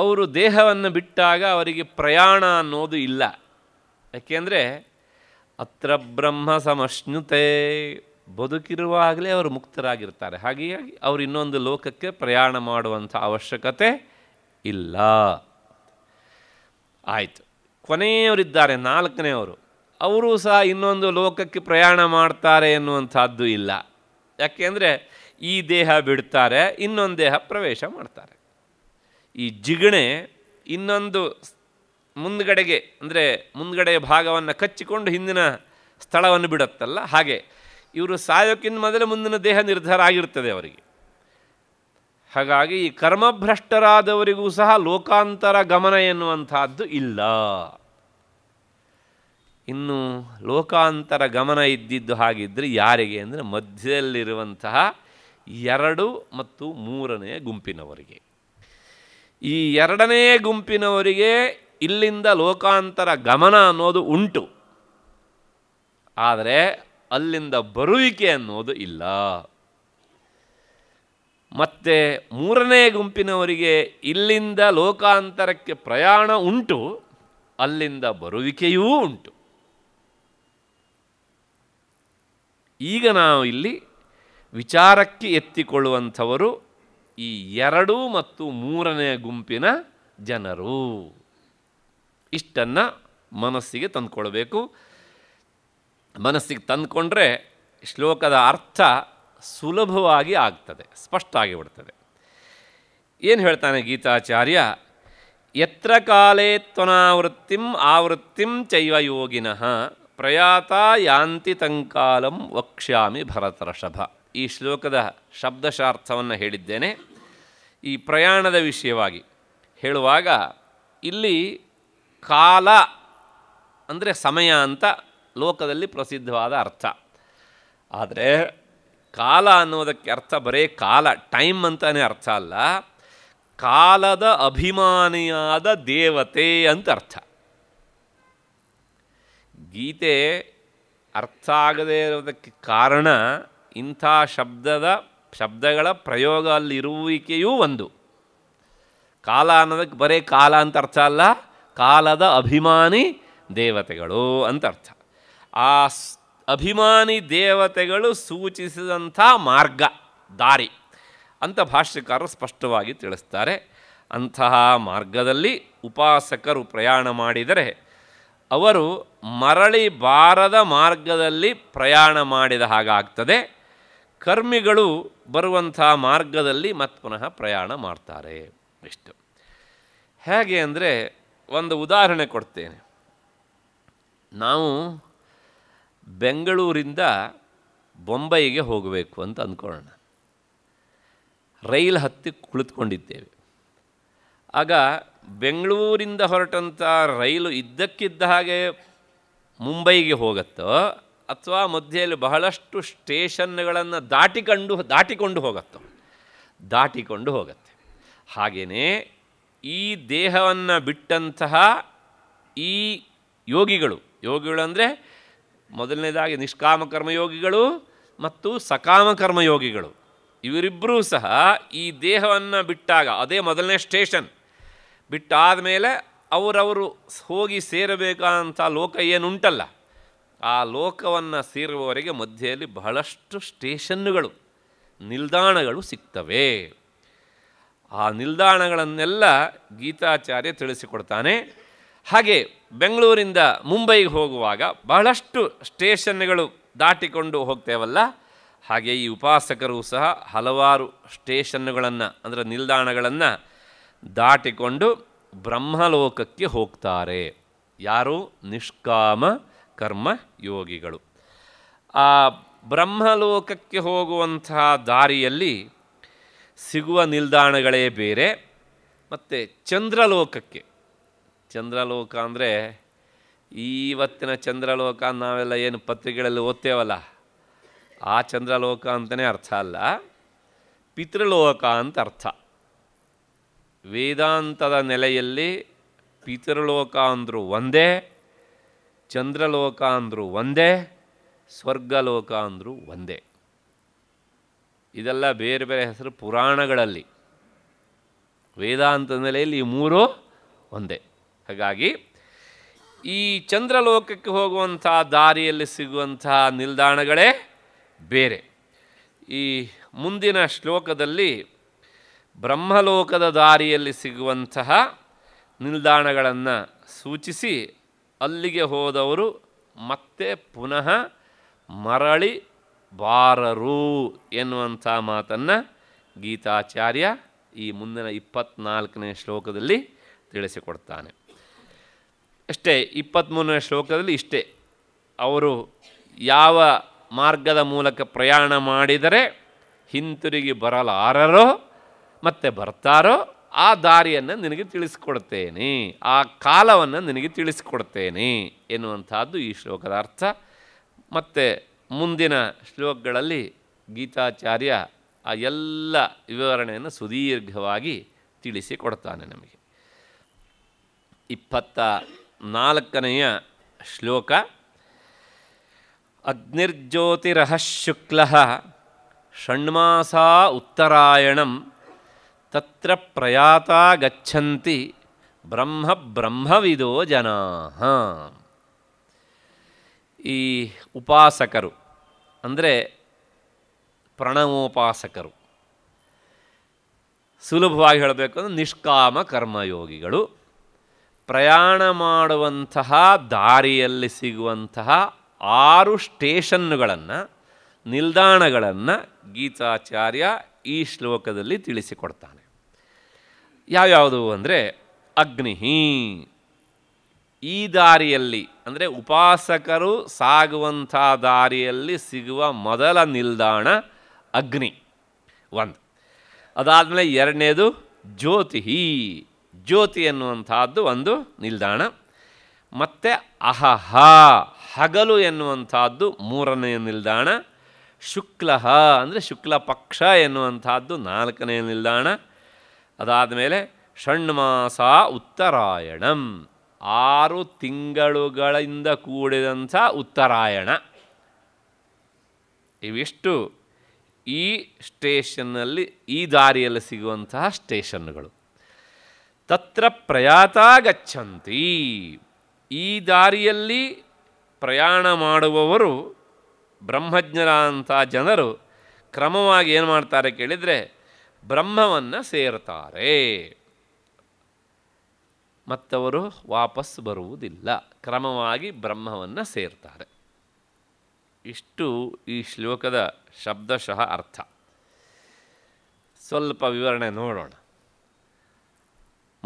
ಅವರು ದೇಹವನ್ನು ಬಿಟ್ಟಾಗ ಅವರಿಗೆ ಪ್ರಯಾಣ ಅನ್ನೋದು ಇಲ್ಲ ಯಾಕೆಂದರೆ ಅತ್ರ ಬ್ರಹ್ಮ ಸಮಷ್ಣುತೇ ಬದುಕಿರುವಾಗಲೇ ಅವರು ಮುಕ್ತರಾಗಿರ್ತಾರೆ ಹಾಗೆಯಾಗಿ ಅವರು ಇನ್ನೊಂದು ಲೋಕಕ್ಕೆ ಪ್ರಯಾಣ ಮಾಡುವಂಥ ಅವಶ್ಯಕತೆ ಇಲ್ಲ ಆಯಿತು ಕೊನೆಯವರಿದ್ದಾರೆ ನಾಲ್ಕನೆಯವರು ಅವರು ಸಹ ಇನ್ನೊಂದು ಲೋಕಕ್ಕೆ ಪ್ರಯಾಣ ಮಾಡ್ತಾರೆ ಎನ್ನುವಂಥದ್ದು ಇಲ್ಲ ಯಾಕೆಂದರೆ ಈ ದೇಹ ಬಿಡ್ತಾರೆ ಇನ್ನೊಂದು ದೇಹ ಪ್ರವೇಶ ಮಾಡ್ತಾರೆ ಈ ಜಿಗಣೆ ಇನ್ನೊಂದು ಮುಂದ್ಗಡೆಗೆ ಅಂದರೆ ಮುಂದ್ಗಡೆಯ ಭಾಗವನ್ನು ಕಚ್ಚಿಕೊಂಡು ಹಿಂದಿನ ಸ್ಥಳವನ್ನು ಬಿಡುತ್ತಲ್ಲ ಹಾಗೆ ಇವರು ಸಾಯೋಕ್ಕಿಂತ ಮೊದಲೇ ಮುಂದಿನ ದೇಹ ನಿರ್ಧಾರ ಆಗಿರ್ತದೆ ಅವರಿಗೆ ಹಾಗಾಗಿ ಈ ಕರ್ಮಭ್ರಷ್ಟರಾದವರಿಗೂ ಸಹ ಲೋಕಾಂತರ ಗಮನ ಎನ್ನುವಂತಹದ್ದು ಇಲ್ಲ ಇನ್ನು ಲೋಕಾಂತರ ಗಮನ ಇದ್ದಿದ್ದು ಹಾಗಿದ್ದರೆ ಯಾರಿಗೆ ಅಂದರೆ ಮಧ್ಯದಲ್ಲಿರುವಂತಹ ಎರಡು ಮತ್ತು ಮೂರನೆಯ ಗುಂಪಿನವರಿಗೆ ಈ ಎರಡನೇ ಗುಂಪಿನವರಿಗೆ ಇಲ್ಲಿಂದ ಲೋಕಾಂತರ ಗಮನ ಅನ್ನೋದು ಉಂಟು ಆದರೆ ಅಲ್ಲಿಂದ ಬರುವಿಕೆ ಅನ್ನೋದು ಇಲ್ಲ ಮತ್ತೆ ಮೂರನೇ ಗುಂಪಿನವರಿಗೆ ಇಲ್ಲಿಂದ ಲೋಕಾಂತರಕ್ಕೆ ಪ್ರಯಾಣ ಉಂಟು ಅಲ್ಲಿಂದ ಬರುವಿಕೆಯೂ ಉಂಟು ಈಗ ನಾವು ಇಲ್ಲಿ ವಿಚಾರಕ್ಕೆ ಎತ್ತಿಕೊಳ್ಳುವಂಥವರು ಈ ಎರಡು ಮತ್ತು ಮೂರನೇ ಗುಂಪಿನ ಜನರು ಇಷ್ಟನ್ನು ಮನಸ್ಸಿಗೆ ತಂದುಕೊಳ್ಬೇಕು ಮನಸ್ಸಿಗೆ ತಂದುಕೊಂಡ್ರೆ ಶ್ಲೋಕದ ಅರ್ಥ ಸುಲಭವಾಗಿ ಆಗ್ತದೆ ಸ್ಪಷ್ಟ ಆಗಿಬಿಡ್ತದೆ ಏನು ಹೇಳ್ತಾನೆ ಗೀತಾಚಾರ್ಯ ಯತ್ರ ಕಾಲೇ ತ್ವನಾವೃತ್ತಿಂ ಆವೃತ್ತಿಂ ಚೈವ ಯೋಗಿನಃ ಪ್ರಯಾತ ಯಾಂತಿ ತಂಕಾಲಂ ವಕ್ಷ್ಯಾಮಿ ಭರತರಷಭ ಈ ಶ್ಲೋಕದ ಶಬ್ದಶಾರ್ಥವನ್ನು ಹೇಳಿದ್ದೇನೆ ಈ ಪ್ರಯಾಣದ ವಿಷಯವಾಗಿ ಹೇಳುವಾಗ ಇಲ್ಲಿ ಕಾಲ ಅಂದರೆ ಸಮಯ ಅಂತ ಲೋಕದಲ್ಲಿ ಪ್ರಸಿದ್ಧವಾದ ಅರ್ಥ ಆದರೆ ಕಾಲ ಅನ್ನೋದಕ್ಕೆ ಅರ್ಥ ಬರೀ ಕಾಲ ಟೈಮ್ ಅಂತಲೇ ಅರ್ಥ ಅಲ್ಲ ಕಾಲದ ಅಭಿಮಾನಿಯಾದ ದೇವತೆ ಅಂತ ಅರ್ಥ ಗೀತೆ ಅರ್ಥ ಆಗದೇ ಇರೋದಕ್ಕೆ ಕಾರಣ ಇಂಥ ಶಬ್ದದ ಶಬ್ದಗಳ ಪ್ರಯೋಗ ಅಲ್ಲಿರುವಿಕೆಯೂ ಒಂದು ಕಾಲ ಅನ್ನೋದಕ್ಕೆ ಬರೀ ಕಾಲ ಅಂತ ಅರ್ಥ ಅಲ್ಲ ಕಾಲದ ಅಭಿಮಾನಿ ದೇವತೆಗಳು ಅಂತ ಅರ್ಥ ಆ ಅಭಿಮಾನಿ ದೇವತೆಗಳು ಸೂಚಿಸಿದಂಥ ಮಾರ್ಗ ದಾರಿ ಅಂತ ಭಾಷ್ಯಕಾರರು ಸ್ಪಷ್ಟವಾಗಿ ತಿಳಿಸ್ತಾರೆ ಅಂತಹ ಮಾರ್ಗದಲ್ಲಿ ಉಪಾಸಕರು ಪ್ರಯಾಣ ಮಾಡಿದರೆ ಅವರು ಮರಳಿ ಬಾರದ ಮಾರ್ಗದಲ್ಲಿ ಪ್ರಯಾಣ ಮಾಡಿದ ಹಾಗಾಗ್ತದೆ ಕರ್ಮಿಗಳು ಬರುವಂಥ ಮಾರ್ಗದಲ್ಲಿ ಮತ್ತೆ ಪುನಃ ಪ್ರಯಾಣ ಮಾಡ್ತಾರೆ ಇಷ್ಟು ಹೇಗೆ ಅಂದರೆ ಒಂದು ಉದಾಹರಣೆ ಕೊಡ್ತೇನೆ ನಾವು ಬೆಂಗಳೂರಿಂದ ಬೊಂಬೈಗೆ ಹೋಗಬೇಕು ಅಂತ ಅಂದ್ಕೊಳ್ಳೋಣ ರೈಲ್ ಹತ್ತಿ ಕುಳಿತುಕೊಂಡಿದ್ದೇವೆ ಆಗ ಬೆಂಗಳೂರಿಂದ ಹೊರಟಂಥ ರೈಲು ಇದ್ದಕ್ಕಿದ್ದ ಹಾಗೆ ಮುಂಬೈಗೆ ಹೋಗುತ್ತೋ ಅಥವಾ ಮಧ್ಯೆಯಲ್ಲಿ ಬಹಳಷ್ಟು ಸ್ಟೇಷನ್ಗಳನ್ನು ದಾಟಿಕೊಂಡು ದಾಟಿಕೊಂಡು ಹೋಗತ್ತೋ ದಾಟಿಕೊಂಡು ಹೋಗತ್ತೆ ಹಾಗೆಯೇ ಈ ದೇಹವನ್ನು ಬಿಟ್ಟಂತಹ ಈ ಯೋಗಿಗಳು ಯೋಗಿಗಳು ಅಂದರೆ ಮೊದಲನೇದಾಗಿ ನಿಷ್ಕಾಮ ಕರ್ಮಯೋಗಿಗಳು ಮತ್ತು ಸಕಾಮ ಕರ್ಮಯೋಗಿಗಳು ಇವರಿಬ್ಬರೂ ಸಹ ಈ ದೇಹವನ್ನು ಬಿಟ್ಟಾಗ ಅದೇ ಮೊದಲನೇ ಸ್ಟೇಷನ್ ಬಿಟ್ಟಾದ ಮೇಲೆ ಅವರವರು ಹೋಗಿ ಸೇರಬೇಕಾದಂಥ ಲೋಕ ಏನುಂಟಲ್ಲ ಆ ಲೋಕವನ್ನು ಸೇರುವವರೆಗೆ ಮಧ್ಯೆಯಲ್ಲಿ ಬಹಳಷ್ಟು ಸ್ಟೇಷನ್ನುಗಳು ನಿಲ್ದಾಣಗಳು ಸಿಗ್ತವೆ ಆ ನಿಲ್ದಾಣಗಳನ್ನೆಲ್ಲ ಗೀತಾಚಾರ್ಯ ತಿಳಿಸಿಕೊಡ್ತಾನೆ ಹಾಗೆ ಬೆಂಗಳೂರಿಂದ ಮುಂಬೈಗೆ ಹೋಗುವಾಗ ಬಹಳಷ್ಟು ಸ್ಟೇಷನ್ಗಳು ದಾಟಿಕೊಂಡು ಹೋಗ್ತೇವಲ್ಲ ಹಾಗೆ ಈ ಉಪಾಸಕರು ಸಹ ಹಲವಾರು ಸ್ಟೇಷನ್ನುಗಳನ್ನು ಅಂದರೆ ನಿಲ್ದಾಣಗಳನ್ನು ದಾಟಿಕೊಂಡು ಬ್ರಹ್ಮಲೋಕಕ್ಕೆ ಹೋಗ್ತಾರೆ ಯಾರು ನಿಷ್ಕಾಮ ಕರ್ಮ ಯೋಗಿಗಳು ಆ ಬ್ರಹ್ಮಲೋಕಕ್ಕೆ ಹೋಗುವಂತಹ ದಾರಿಯಲ್ಲಿ ಸಿಗುವ ನಿಲ್ದಾಣಗಳೇ ಬೇರೆ ಮತ್ತು ಚಂದ್ರಲೋಕಕ್ಕೆ ಚಂದ್ರಲೋಕ ಅಂದರೆ ಈವತ್ತಿನ ಚಂದ್ರಲೋಕ ನಾವೆಲ್ಲ ಏನು ಪತ್ರಿಕೆಗಳಲ್ಲಿ ಓದ್ತೇವಲ್ಲ ಆ ಚಂದ್ರಲೋಕ ಅಂತಲೇ ಅರ್ಥ ಅಲ್ಲ ಪಿತೃಲೋಕ ಅಂತ ಅರ್ಥ ವೇದಾಂತದ ನೆಲೆಯಲ್ಲಿ ಪಿತೃಲೋಕ ಅಂದರೂ ಒಂದೇ ಚಂದ್ರಲೋಕ ಅಂದರೂ ಒಂದೇ ಸ್ವರ್ಗಲೋಕ ಅಂದರೂ ಒಂದೇ ಇದೆಲ್ಲ ಬೇರೆ ಬೇರೆ ಹೆಸರು ಪುರಾಣಗಳಲ್ಲಿ ವೇದಾಂತ ನೆಲೆಯಲ್ಲಿ ಈ ಮೂರು ಒಂದೇ ಹಾಗಾಗಿ ಈ ಚಂದ್ರಲೋಕಕ್ಕೆ ಹೋಗುವಂಥ ದಾರಿಯಲ್ಲಿ ಸಿಗುವಂಥ ನಿಲ್ದಾಣಗಳೇ ಬೇರೆ ಈ ಮುಂದಿನ ಶ್ಲೋಕದಲ್ಲಿ ಬ್ರಹ್ಮಲೋಕದ ದಾರಿಯಲ್ಲಿ ಸಿಗುವಂತಹ ನಿಲ್ದಾಣಗಳನ್ನು ಸೂಚಿಸಿ ಅಲ್ಲಿಗೆ ಹೋದವರು ಮತ್ತೆ ಪುನಃ ಮರಳಿ ಬಾರರು ಎನ್ನುವಂಥ ಮಾತನ್ನು ಗೀತಾಚಾರ್ಯ ಈ ಮುಂದಿನ ಇಪ್ಪತ್ನಾಲ್ಕನೇ ಶ್ಲೋಕದಲ್ಲಿ ತಿಳಿಸಿಕೊಡ್ತಾನೆ ಅಷ್ಟೇ ಇಪ್ಪತ್ತ್ಮೂರನೇ ಶ್ಲೋಕದಲ್ಲಿ ಇಷ್ಟೇ ಅವರು ಯಾವ ಮಾರ್ಗದ ಮೂಲಕ ಪ್ರಯಾಣ ಮಾಡಿದರೆ ಹಿಂತಿರುಗಿ ಬರಲಾರರೋ ಮತ್ತೆ ಬರ್ತಾರೋ ಆ ದಾರಿಯನ್ನು ನಿನಗೆ ತಿಳಿಸ್ಕೊಡ್ತೇನೆ ಆ ಕಾಲವನ್ನು ನಿನಗೆ ತಿಳಿಸಿಕೊಡ್ತೇನೆ ಎನ್ನುವಂಥದ್ದು ಈ ಶ್ಲೋಕದ ಅರ್ಥ ಮತ್ತು ಮುಂದಿನ ಶ್ಲೋಕಗಳಲ್ಲಿ ಗೀತಾಚಾರ್ಯ ಆ ಎಲ್ಲ ವಿವರಣೆಯನ್ನು ಸುದೀರ್ಘವಾಗಿ ತಿಳಿಸಿಕೊಡ್ತಾನೆ ನಮಗೆ ಇಪ್ಪತ್ತ ನಾಲ್ಕನೆಯ ಶ್ಲೋಕ ಅಗ್ನಿರ್ಜ್ಯೋತಿರಹ ಶುಕ್ಲ ಷಣ್ಮಾಸ ಉತ್ತರಾಯಣಂ ತತ್ರ ಪ್ರಯಾತ ಗಚ್ಚಂತಿ ಬ್ರಹ್ಮ ಬ್ರಹ್ಮವಿದೋ ಜನಾ ಈ ಉಪಾಸಕರು ಅಂದರೆ ಪ್ರಣವೋಪಾಸಕರು ಸುಲಭವಾಗಿ ಹೇಳಬೇಕು ಅಂದರೆ ನಿಷ್ಕಾಮ ಕರ್ಮಯೋಗಿಗಳು ಪ್ರಯಾಣ ಮಾಡುವಂತಹ ದಾರಿಯಲ್ಲಿ ಸಿಗುವಂತಹ ಆರು ಸ್ಟೇಷನ್ನುಗಳನ್ನು ನಿಲ್ದಾಣಗಳನ್ನು ಗೀತಾಚಾರ್ಯ ಈ ಶ್ಲೋಕದಲ್ಲಿ ತಿಳಿಸಿಕೊಡ್ತಾನೆ ಯಾವ್ಯಾವುದು ಅಂದರೆ ಅಗ್ನಿಹಿ ಈ ದಾರಿಯಲ್ಲಿ ಅಂದರೆ ಉಪಾಸಕರು ಸಾಗುವಂಥ ದಾರಿಯಲ್ಲಿ ಸಿಗುವ ಮೊದಲ ನಿಲ್ದಾಣ ಅಗ್ನಿ ಒಂದು ಅದಾದಮೇಲೆ ಎರಡನೇದು ಜ್ಯೋತಿಹಿ ಜ್ಯೋತಿ ಎನ್ನುವಂತಹದ್ದು ಒಂದು ನಿಲ್ದಾಣ ಮತ್ತು ಅಹಹ ಹಗಲು ಎನ್ನುವಂಥದ್ದು ಮೂರನೆಯ ನಿಲ್ದಾಣ ಶುಕ್ಲಹ ಅಂದರೆ ಶುಕ್ಲ ಪಕ್ಷ ಎನ್ನುವಂಥದ್ದು ನಾಲ್ಕನೆಯ ನಿಲ್ದಾಣ ಅದಾದ ಮೇಲೆ ಷಣ್ಮಾಸ ಉತ್ತರಾಯಣಂ ಆರು ತಿಂಗಳುಗಳಿಂದ ಕೂಡಿದಂಥ ಉತ್ತರಾಯಣ ಇವಿಷ್ಟು ಈ ಸ್ಟೇಷನ್ನಲ್ಲಿ ಈ ದಾರಿಯಲ್ಲಿ ಸಿಗುವಂತಹ ಸ್ಟೇಷನ್ಗಳು ತತ್ರ ಪ್ರಯಾತ ಗಚ್ಚಂತಿ ಈ ದಾರಿಯಲ್ಲಿ ಪ್ರಯಾಣ ಮಾಡುವವರು ಬ್ರಹ್ಮಜ್ಞರ ಅಂಥ ಜನರು ಕ್ರಮವಾಗಿ ಏನು ಮಾಡ್ತಾರೆ ಕೇಳಿದರೆ ಬ್ರಹ್ಮವನ್ನು ಸೇರ್ತಾರೆ ಮತ್ತವರು ವಾಪಸ್ ಬರುವುದಿಲ್ಲ ಕ್ರಮವಾಗಿ ಬ್ರಹ್ಮವನ್ನು ಸೇರ್ತಾರೆ ಇಷ್ಟು ಈ ಶ್ಲೋಕದ ಶಬ್ದಶಃ ಅರ್ಥ ಸ್ವಲ್ಪ ವಿವರಣೆ ನೋಡೋಣ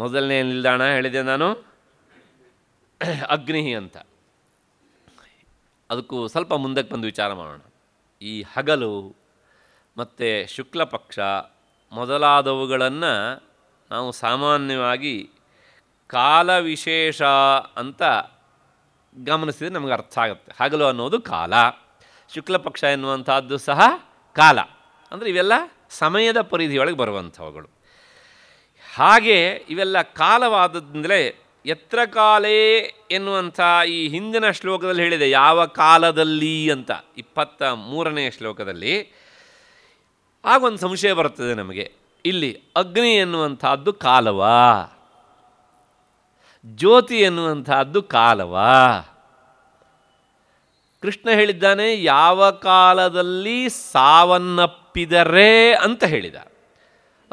ಮೊದಲನೇ ನಿಲ್ದಾಣ ಹೇಳಿದೆ ನಾನು ಅಗ್ನಿ ಅಂತ ಅದಕ್ಕೂ ಸ್ವಲ್ಪ ಮುಂದಕ್ಕೆ ಬಂದು ವಿಚಾರ ಮಾಡೋಣ ಈ ಹಗಲು ಮತ್ತು ಶುಕ್ಲ ಪಕ್ಷ ಮೊದಲಾದವುಗಳನ್ನು ನಾವು ಸಾಮಾನ್ಯವಾಗಿ ಕಾಲ ವಿಶೇಷ ಅಂತ ಗಮನಿಸಿದರೆ ನಮಗೆ ಅರ್ಥ ಆಗುತ್ತೆ ಹಗಲು ಅನ್ನೋದು ಕಾಲ ಶುಕ್ಲ ಪಕ್ಷ ಎನ್ನುವಂಥದ್ದು ಸಹ ಕಾಲ ಅಂದರೆ ಇವೆಲ್ಲ ಸಮಯದ ಪರಿಧಿಯೊಳಗೆ ಬರುವಂಥವುಗಳು ಹಾಗೆ ಇವೆಲ್ಲ ಕಾಲವಾದದಿಂದಲೇ ಎತ್ತರ ಕಾಲೇ ಎನ್ನುವಂಥ ಈ ಹಿಂದಿನ ಶ್ಲೋಕದಲ್ಲಿ ಹೇಳಿದೆ ಯಾವ ಕಾಲದಲ್ಲಿ ಅಂತ ಇಪ್ಪತ್ತ ಮೂರನೇ ಶ್ಲೋಕದಲ್ಲಿ ಆಗೊಂದು ಸಂಶಯ ಬರುತ್ತದೆ ನಮಗೆ ಇಲ್ಲಿ ಅಗ್ನಿ ಎನ್ನುವಂಥದ್ದು ಕಾಲವ ಜ್ಯೋತಿ ಎನ್ನುವಂಥದ್ದು ಕಾಲವ ಕೃಷ್ಣ ಹೇಳಿದ್ದಾನೆ ಯಾವ ಕಾಲದಲ್ಲಿ ಸಾವನ್ನಪ್ಪಿದರೆ ಅಂತ ಹೇಳಿದ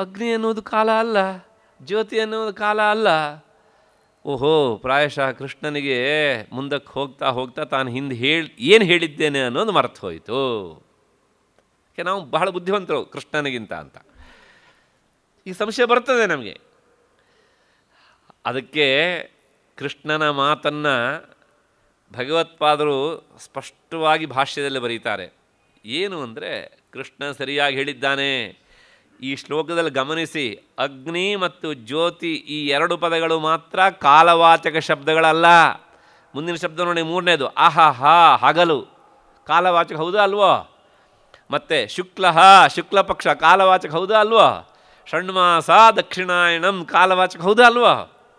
ಅಗ್ನಿ ಎನ್ನುವುದು ಕಾಲ ಅಲ್ಲ ಜ್ಯೋತಿ ಅನ್ನೋದು ಕಾಲ ಅಲ್ಲ ಓಹೋ ಪ್ರಾಯಶಃ ಕೃಷ್ಣನಿಗೆ ಮುಂದಕ್ಕೆ ಹೋಗ್ತಾ ಹೋಗ್ತಾ ತಾನು ಹಿಂದೆ ಹೇಳಿ ಏನು ಹೇಳಿದ್ದೇನೆ ಅನ್ನೋದು ಮರ್ತು ಹೋಯಿತು ನಾವು ಬಹಳ ಬುದ್ಧಿವಂತರು ಕೃಷ್ಣನಿಗಿಂತ ಅಂತ ಈ ಸಂಶಯ ಬರ್ತದೆ ನಮಗೆ ಅದಕ್ಕೆ ಕೃಷ್ಣನ ಮಾತನ್ನು ಭಗವತ್ಪಾದರು ಸ್ಪಷ್ಟವಾಗಿ ಭಾಷ್ಯದಲ್ಲಿ ಬರೀತಾರೆ ಏನು ಅಂದರೆ ಕೃಷ್ಣ ಸರಿಯಾಗಿ ಹೇಳಿದ್ದಾನೆ ಈ ಶ್ಲೋಕದಲ್ಲಿ ಗಮನಿಸಿ ಅಗ್ನಿ ಮತ್ತು ಜ್ಯೋತಿ ಈ ಎರಡು ಪದಗಳು ಮಾತ್ರ ಕಾಲವಾಚಕ ಶಬ್ದಗಳಲ್ಲ ಮುಂದಿನ ಶಬ್ದ ನೋಡಿ ಮೂರನೇದು ಅಹಹ ಹಗಲು ಕಾಲವಾಚಕ ಹೌದಾ ಅಲ್ವೋ ಮತ್ತು ಶುಕ್ಲ ಶುಕ್ಲ ಪಕ್ಷ ಕಾಲವಾಚಕ ಹೌದಾ ಅಲ್ವೋ ಷಣ್ಮಾಸ ದಕ್ಷಿಣಾಯಣಂ ಕಾಲವಾಚಕ ಹೌದಾ ಅಲ್ವೋ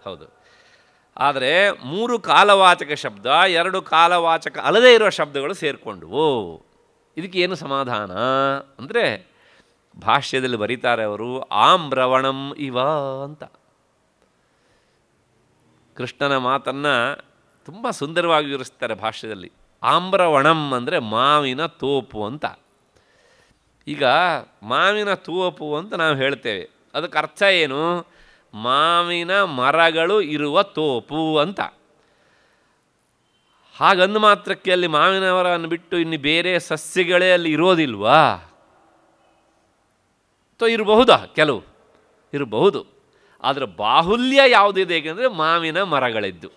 ಹೌದು ಆದರೆ ಮೂರು ಕಾಲವಾಚಕ ಶಬ್ದ ಎರಡು ಕಾಲವಾಚಕ ಅಲ್ಲದೇ ಇರುವ ಶಬ್ದಗಳು ಸೇರಿಕೊಂಡವು ಇದಕ್ಕೆ ಏನು ಸಮಾಧಾನ ಅಂದರೆ ಭಾಷ್ಯದಲ್ಲಿ ಬರೀತಾರೆ ಅವರು ಆಮ್ರವಣಂ ಇವ ಅಂತ ಕೃಷ್ಣನ ಮಾತನ್ನು ತುಂಬ ಸುಂದರವಾಗಿ ವಿವರಿಸ್ತಾರೆ ಭಾಷ್ಯದಲ್ಲಿ ಆಮ್ರವಣಂ ಅಂದರೆ ಮಾವಿನ ತೋಪು ಅಂತ ಈಗ ಮಾವಿನ ತೋಪು ಅಂತ ನಾವು ಹೇಳ್ತೇವೆ ಅದಕ್ಕೆ ಅರ್ಥ ಏನು ಮಾವಿನ ಮರಗಳು ಇರುವ ತೋಪು ಅಂತ ಹಾಗಂದು ಮಾತ್ರಕ್ಕೆ ಅಲ್ಲಿ ಮಾವಿನ ಮರವನ್ನು ಬಿಟ್ಟು ಇನ್ನು ಬೇರೆ ಸಸ್ಯಗಳೇ ಅಲ್ಲಿ ಇರೋದಿಲ್ವಾ ಅಥವಾ ಇರಬಹುದಾ ಕೆಲವು ಇರಬಹುದು ಆದರೆ ಬಾಹುಲ್ಯ ಯಾವುದಿದೆ ಏಕೆಂದರೆ ಮಾವಿನ ಮರಗಳಿದ್ದು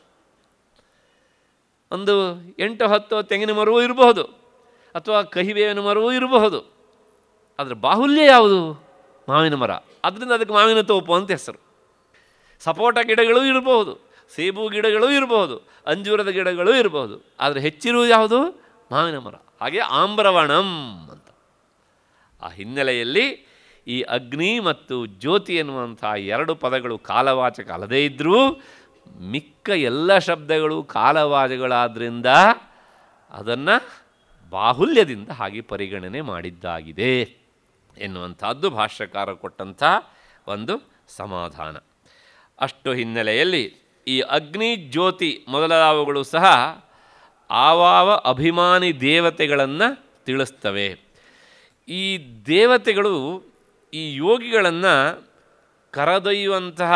ಒಂದು ಎಂಟು ಹತ್ತು ತೆಂಗಿನ ಮರವೂ ಇರಬಹುದು ಅಥವಾ ಕಹಿಬೇವಿನ ಮರವೂ ಇರಬಹುದು ಅದರ ಬಾಹುಲ್ಯ ಯಾವುದು ಮಾವಿನ ಮರ ಅದರಿಂದ ಅದಕ್ಕೆ ಮಾವಿನ ತೋಪು ಅಂತ ಹೆಸರು ಸಪೋಟ ಗಿಡಗಳು ಇರಬಹುದು ಸೇಬು ಗಿಡಗಳು ಇರಬಹುದು ಅಂಜೂರದ ಗಿಡಗಳು ಇರಬಹುದು ಆದರೆ ಹೆಚ್ಚಿರುವುದು ಯಾವುದು ಮಾವಿನ ಮರ ಹಾಗೆ ಆಮ್ರವಣಂ ಅಂತ ಆ ಹಿನ್ನೆಲೆಯಲ್ಲಿ ಈ ಅಗ್ನಿ ಮತ್ತು ಜ್ಯೋತಿ ಎನ್ನುವಂಥ ಎರಡು ಪದಗಳು ಕಾಲವಾಚಕ ಅಲ್ಲದೇ ಇದ್ದರೂ ಮಿಕ್ಕ ಎಲ್ಲ ಶಬ್ದಗಳು ಕಾಲವಾಚಗಳಾದ್ದರಿಂದ ಅದನ್ನು ಬಾಹುಲ್ಯದಿಂದ ಹಾಗೆ ಪರಿಗಣನೆ ಮಾಡಿದ್ದಾಗಿದೆ ಎನ್ನುವಂಥದ್ದು ಭಾಷ್ಯಕಾರ ಕೊಟ್ಟಂಥ ಒಂದು ಸಮಾಧಾನ ಅಷ್ಟು ಹಿನ್ನೆಲೆಯಲ್ಲಿ ಈ ಅಗ್ನಿ ಜ್ಯೋತಿ ಮೊದಲಾವುಗಳು ಸಹ ಆವಾವ ಅಭಿಮಾನಿ ದೇವತೆಗಳನ್ನು ತಿಳಿಸ್ತವೆ ಈ ದೇವತೆಗಳು ಈ ಯೋಗಿಗಳನ್ನು ಕರೆದೊಯ್ಯುವಂತಹ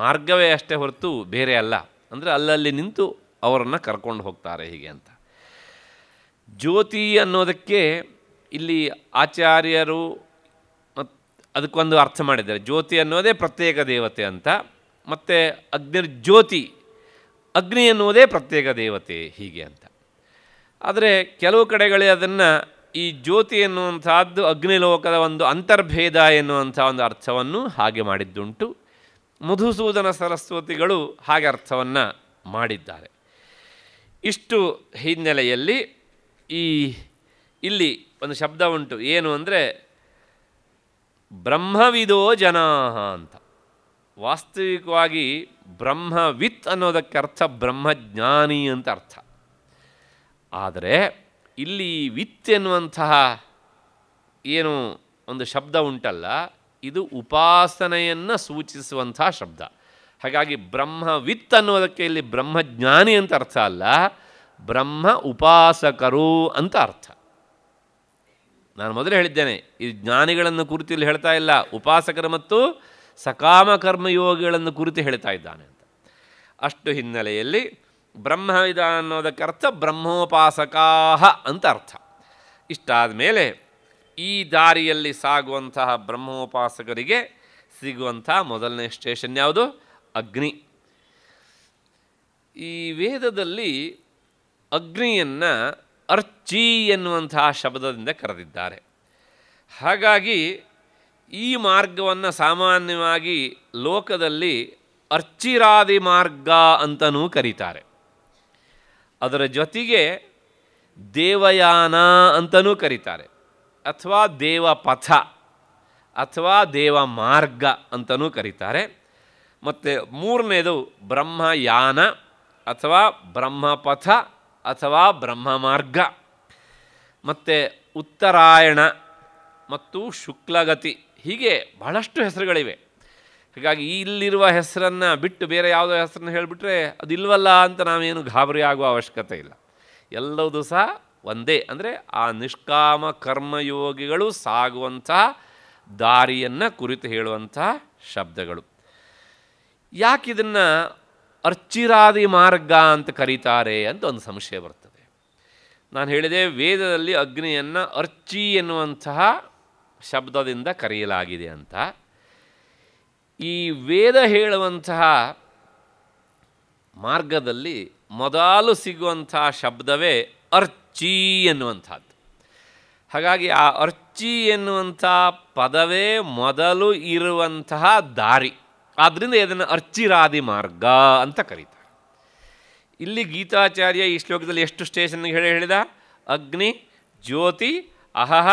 ಮಾರ್ಗವೇ ಅಷ್ಟೇ ಹೊರತು ಬೇರೆ ಅಲ್ಲ ಅಂದರೆ ಅಲ್ಲಲ್ಲಿ ನಿಂತು ಅವರನ್ನು ಕರ್ಕೊಂಡು ಹೋಗ್ತಾರೆ ಹೀಗೆ ಅಂತ ಜ್ಯೋತಿ ಅನ್ನೋದಕ್ಕೆ ಇಲ್ಲಿ ಆಚಾರ್ಯರು ಮತ್ತು ಅದಕ್ಕೊಂದು ಅರ್ಥ ಮಾಡಿದ್ದಾರೆ ಜ್ಯೋತಿ ಅನ್ನೋದೇ ಪ್ರತ್ಯೇಕ ದೇವತೆ ಅಂತ ಮತ್ತು ಅಗ್ನಿರ್ಜ್ಯೋತಿ ಅಗ್ನಿ ಅನ್ನೋದೇ ಪ್ರತ್ಯೇಕ ದೇವತೆ ಹೀಗೆ ಅಂತ ಆದರೆ ಕೆಲವು ಕಡೆಗಳೇ ಅದನ್ನು ಈ ಜ್ಯೋತಿ ಎನ್ನುವಂಥದ್ದು ಅಗ್ನಿಲೋಕದ ಒಂದು ಅಂತರ್ಭೇದ ಎನ್ನುವಂಥ ಒಂದು ಅರ್ಥವನ್ನು ಹಾಗೆ ಮಾಡಿದ್ದುಂಟು ಮಧುಸೂದನ ಸರಸ್ವತಿಗಳು ಹಾಗೆ ಅರ್ಥವನ್ನು ಮಾಡಿದ್ದಾರೆ ಇಷ್ಟು ಹಿನ್ನೆಲೆಯಲ್ಲಿ ಈ ಇಲ್ಲಿ ಒಂದು ಶಬ್ದ ಉಂಟು ಏನು ಅಂದರೆ ಬ್ರಹ್ಮವಿದೋ ಜನಾ ಅಂತ ವಾಸ್ತವಿಕವಾಗಿ ಬ್ರಹ್ಮವಿತ್ ಅನ್ನೋದಕ್ಕೆ ಅರ್ಥ ಬ್ರಹ್ಮಜ್ಞಾನಿ ಅಂತ ಅರ್ಥ ಆದರೆ ಇಲ್ಲಿ ಎನ್ನುವಂತಹ ಏನು ಒಂದು ಶಬ್ದ ಉಂಟಲ್ಲ ಇದು ಉಪಾಸನೆಯನ್ನು ಸೂಚಿಸುವಂತಹ ಶಬ್ದ ಹಾಗಾಗಿ ಬ್ರಹ್ಮ ವಿತ್ ಅನ್ನುವುದಕ್ಕೆ ಇಲ್ಲಿ ಬ್ರಹ್ಮಜ್ಞಾನಿ ಅಂತ ಅರ್ಥ ಅಲ್ಲ ಬ್ರಹ್ಮ ಉಪಾಸಕರು ಅಂತ ಅರ್ಥ ನಾನು ಮೊದಲೇ ಹೇಳಿದ್ದೇನೆ ಇದು ಜ್ಞಾನಿಗಳನ್ನು ಕುರಿತು ಇಲ್ಲಿ ಹೇಳ್ತಾ ಇಲ್ಲ ಉಪಾಸಕರು ಮತ್ತು ಸಕಾಮಕರ್ಮಯೋಗಿಗಳನ್ನು ಕುರಿತು ಹೇಳ್ತಾ ಇದ್ದಾನೆ ಅಂತ ಅಷ್ಟು ಹಿನ್ನೆಲೆಯಲ್ಲಿ ಬ್ರಹ್ಮವಿದ ಅನ್ನೋದಕ್ಕೆ ಅರ್ಥ ಬ್ರಹ್ಮೋಪಾಸಕಾ ಅಂತ ಅರ್ಥ ಇಷ್ಟಾದ ಮೇಲೆ ಈ ದಾರಿಯಲ್ಲಿ ಸಾಗುವಂತಹ ಬ್ರಹ್ಮೋಪಾಸಕರಿಗೆ ಸಿಗುವಂತಹ ಮೊದಲನೇ ಸ್ಟೇಷನ್ ಯಾವುದು ಅಗ್ನಿ ಈ ವೇದದಲ್ಲಿ ಅಗ್ನಿಯನ್ನು ಅರ್ಚಿ ಎನ್ನುವಂತಹ ಶಬ್ದದಿಂದ ಕರೆದಿದ್ದಾರೆ ಹಾಗಾಗಿ ಈ ಮಾರ್ಗವನ್ನು ಸಾಮಾನ್ಯವಾಗಿ ಲೋಕದಲ್ಲಿ ಅರ್ಚಿರಾದಿ ಮಾರ್ಗ ಅಂತಲೂ ಕರೀತಾರೆ ಅದರ ಜೊತೆಗೆ ದೇವಯಾನ ಅಂತಲೂ ಕರೀತಾರೆ ಅಥವಾ ದೇವ ಪಥ ಅಥವಾ ದೇವ ಮಾರ್ಗ ಅಂತಲೂ ಕರೀತಾರೆ ಮತ್ತು ಮೂರನೇದು ಬ್ರಹ್ಮಯಾನ ಅಥವಾ ಬ್ರಹ್ಮಪಥ ಅಥವಾ ಬ್ರಹ್ಮ ಮಾರ್ಗ ಮತ್ತು ಉತ್ತರಾಯಣ ಮತ್ತು ಶುಕ್ಲಗತಿ ಹೀಗೆ ಬಹಳಷ್ಟು ಹೆಸರುಗಳಿವೆ ಹೀಗಾಗಿ ಇಲ್ಲಿರುವ ಹೆಸರನ್ನು ಬಿಟ್ಟು ಬೇರೆ ಯಾವುದೋ ಹೆಸರನ್ನು ಹೇಳಿಬಿಟ್ರೆ ಅದಿಲ್ವಲ್ಲ ಅಂತ ನಾವೇನು ಗಾಬರಿ ಆಗುವ ಅವಶ್ಯಕತೆ ಇಲ್ಲ ಎಲ್ಲವೂ ಸಹ ಒಂದೇ ಅಂದರೆ ಆ ನಿಷ್ಕಾಮ ಕರ್ಮಯೋಗಿಗಳು ಸಾಗುವಂತಹ ದಾರಿಯನ್ನು ಕುರಿತು ಹೇಳುವಂತಹ ಶಬ್ದಗಳು ಯಾಕಿದನ್ನು ಅರ್ಚಿರಾದಿ ಮಾರ್ಗ ಅಂತ ಕರೀತಾರೆ ಅಂತ ಒಂದು ಸಂಶಯ ಬರ್ತದೆ ನಾನು ಹೇಳಿದೆ ವೇದದಲ್ಲಿ ಅಗ್ನಿಯನ್ನು ಅರ್ಚಿ ಎನ್ನುವಂತಹ ಶಬ್ದದಿಂದ ಕರೆಯಲಾಗಿದೆ ಅಂತ ಈ ವೇದ ಹೇಳುವಂತಹ ಮಾರ್ಗದಲ್ಲಿ ಮೊದಲು ಸಿಗುವಂತಹ ಶಬ್ದವೇ ಅರ್ಚಿ ಎನ್ನುವಂಥದ್ದು ಹಾಗಾಗಿ ಆ ಅರ್ಚಿ ಎನ್ನುವಂಥ ಪದವೇ ಮೊದಲು ಇರುವಂತಹ ದಾರಿ ಆದ್ದರಿಂದ ಇದನ್ನು ಅರ್ಚಿರಾದಿ ಮಾರ್ಗ ಅಂತ ಕರೀತಾರೆ ಇಲ್ಲಿ ಗೀತಾಚಾರ್ಯ ಈ ಶ್ಲೋಕದಲ್ಲಿ ಎಷ್ಟು ಸ್ಟೇಷನ್ ಹೇಳಿ ಹೇಳಿದ ಅಗ್ನಿ ಜ್ಯೋತಿ ಅಹಹ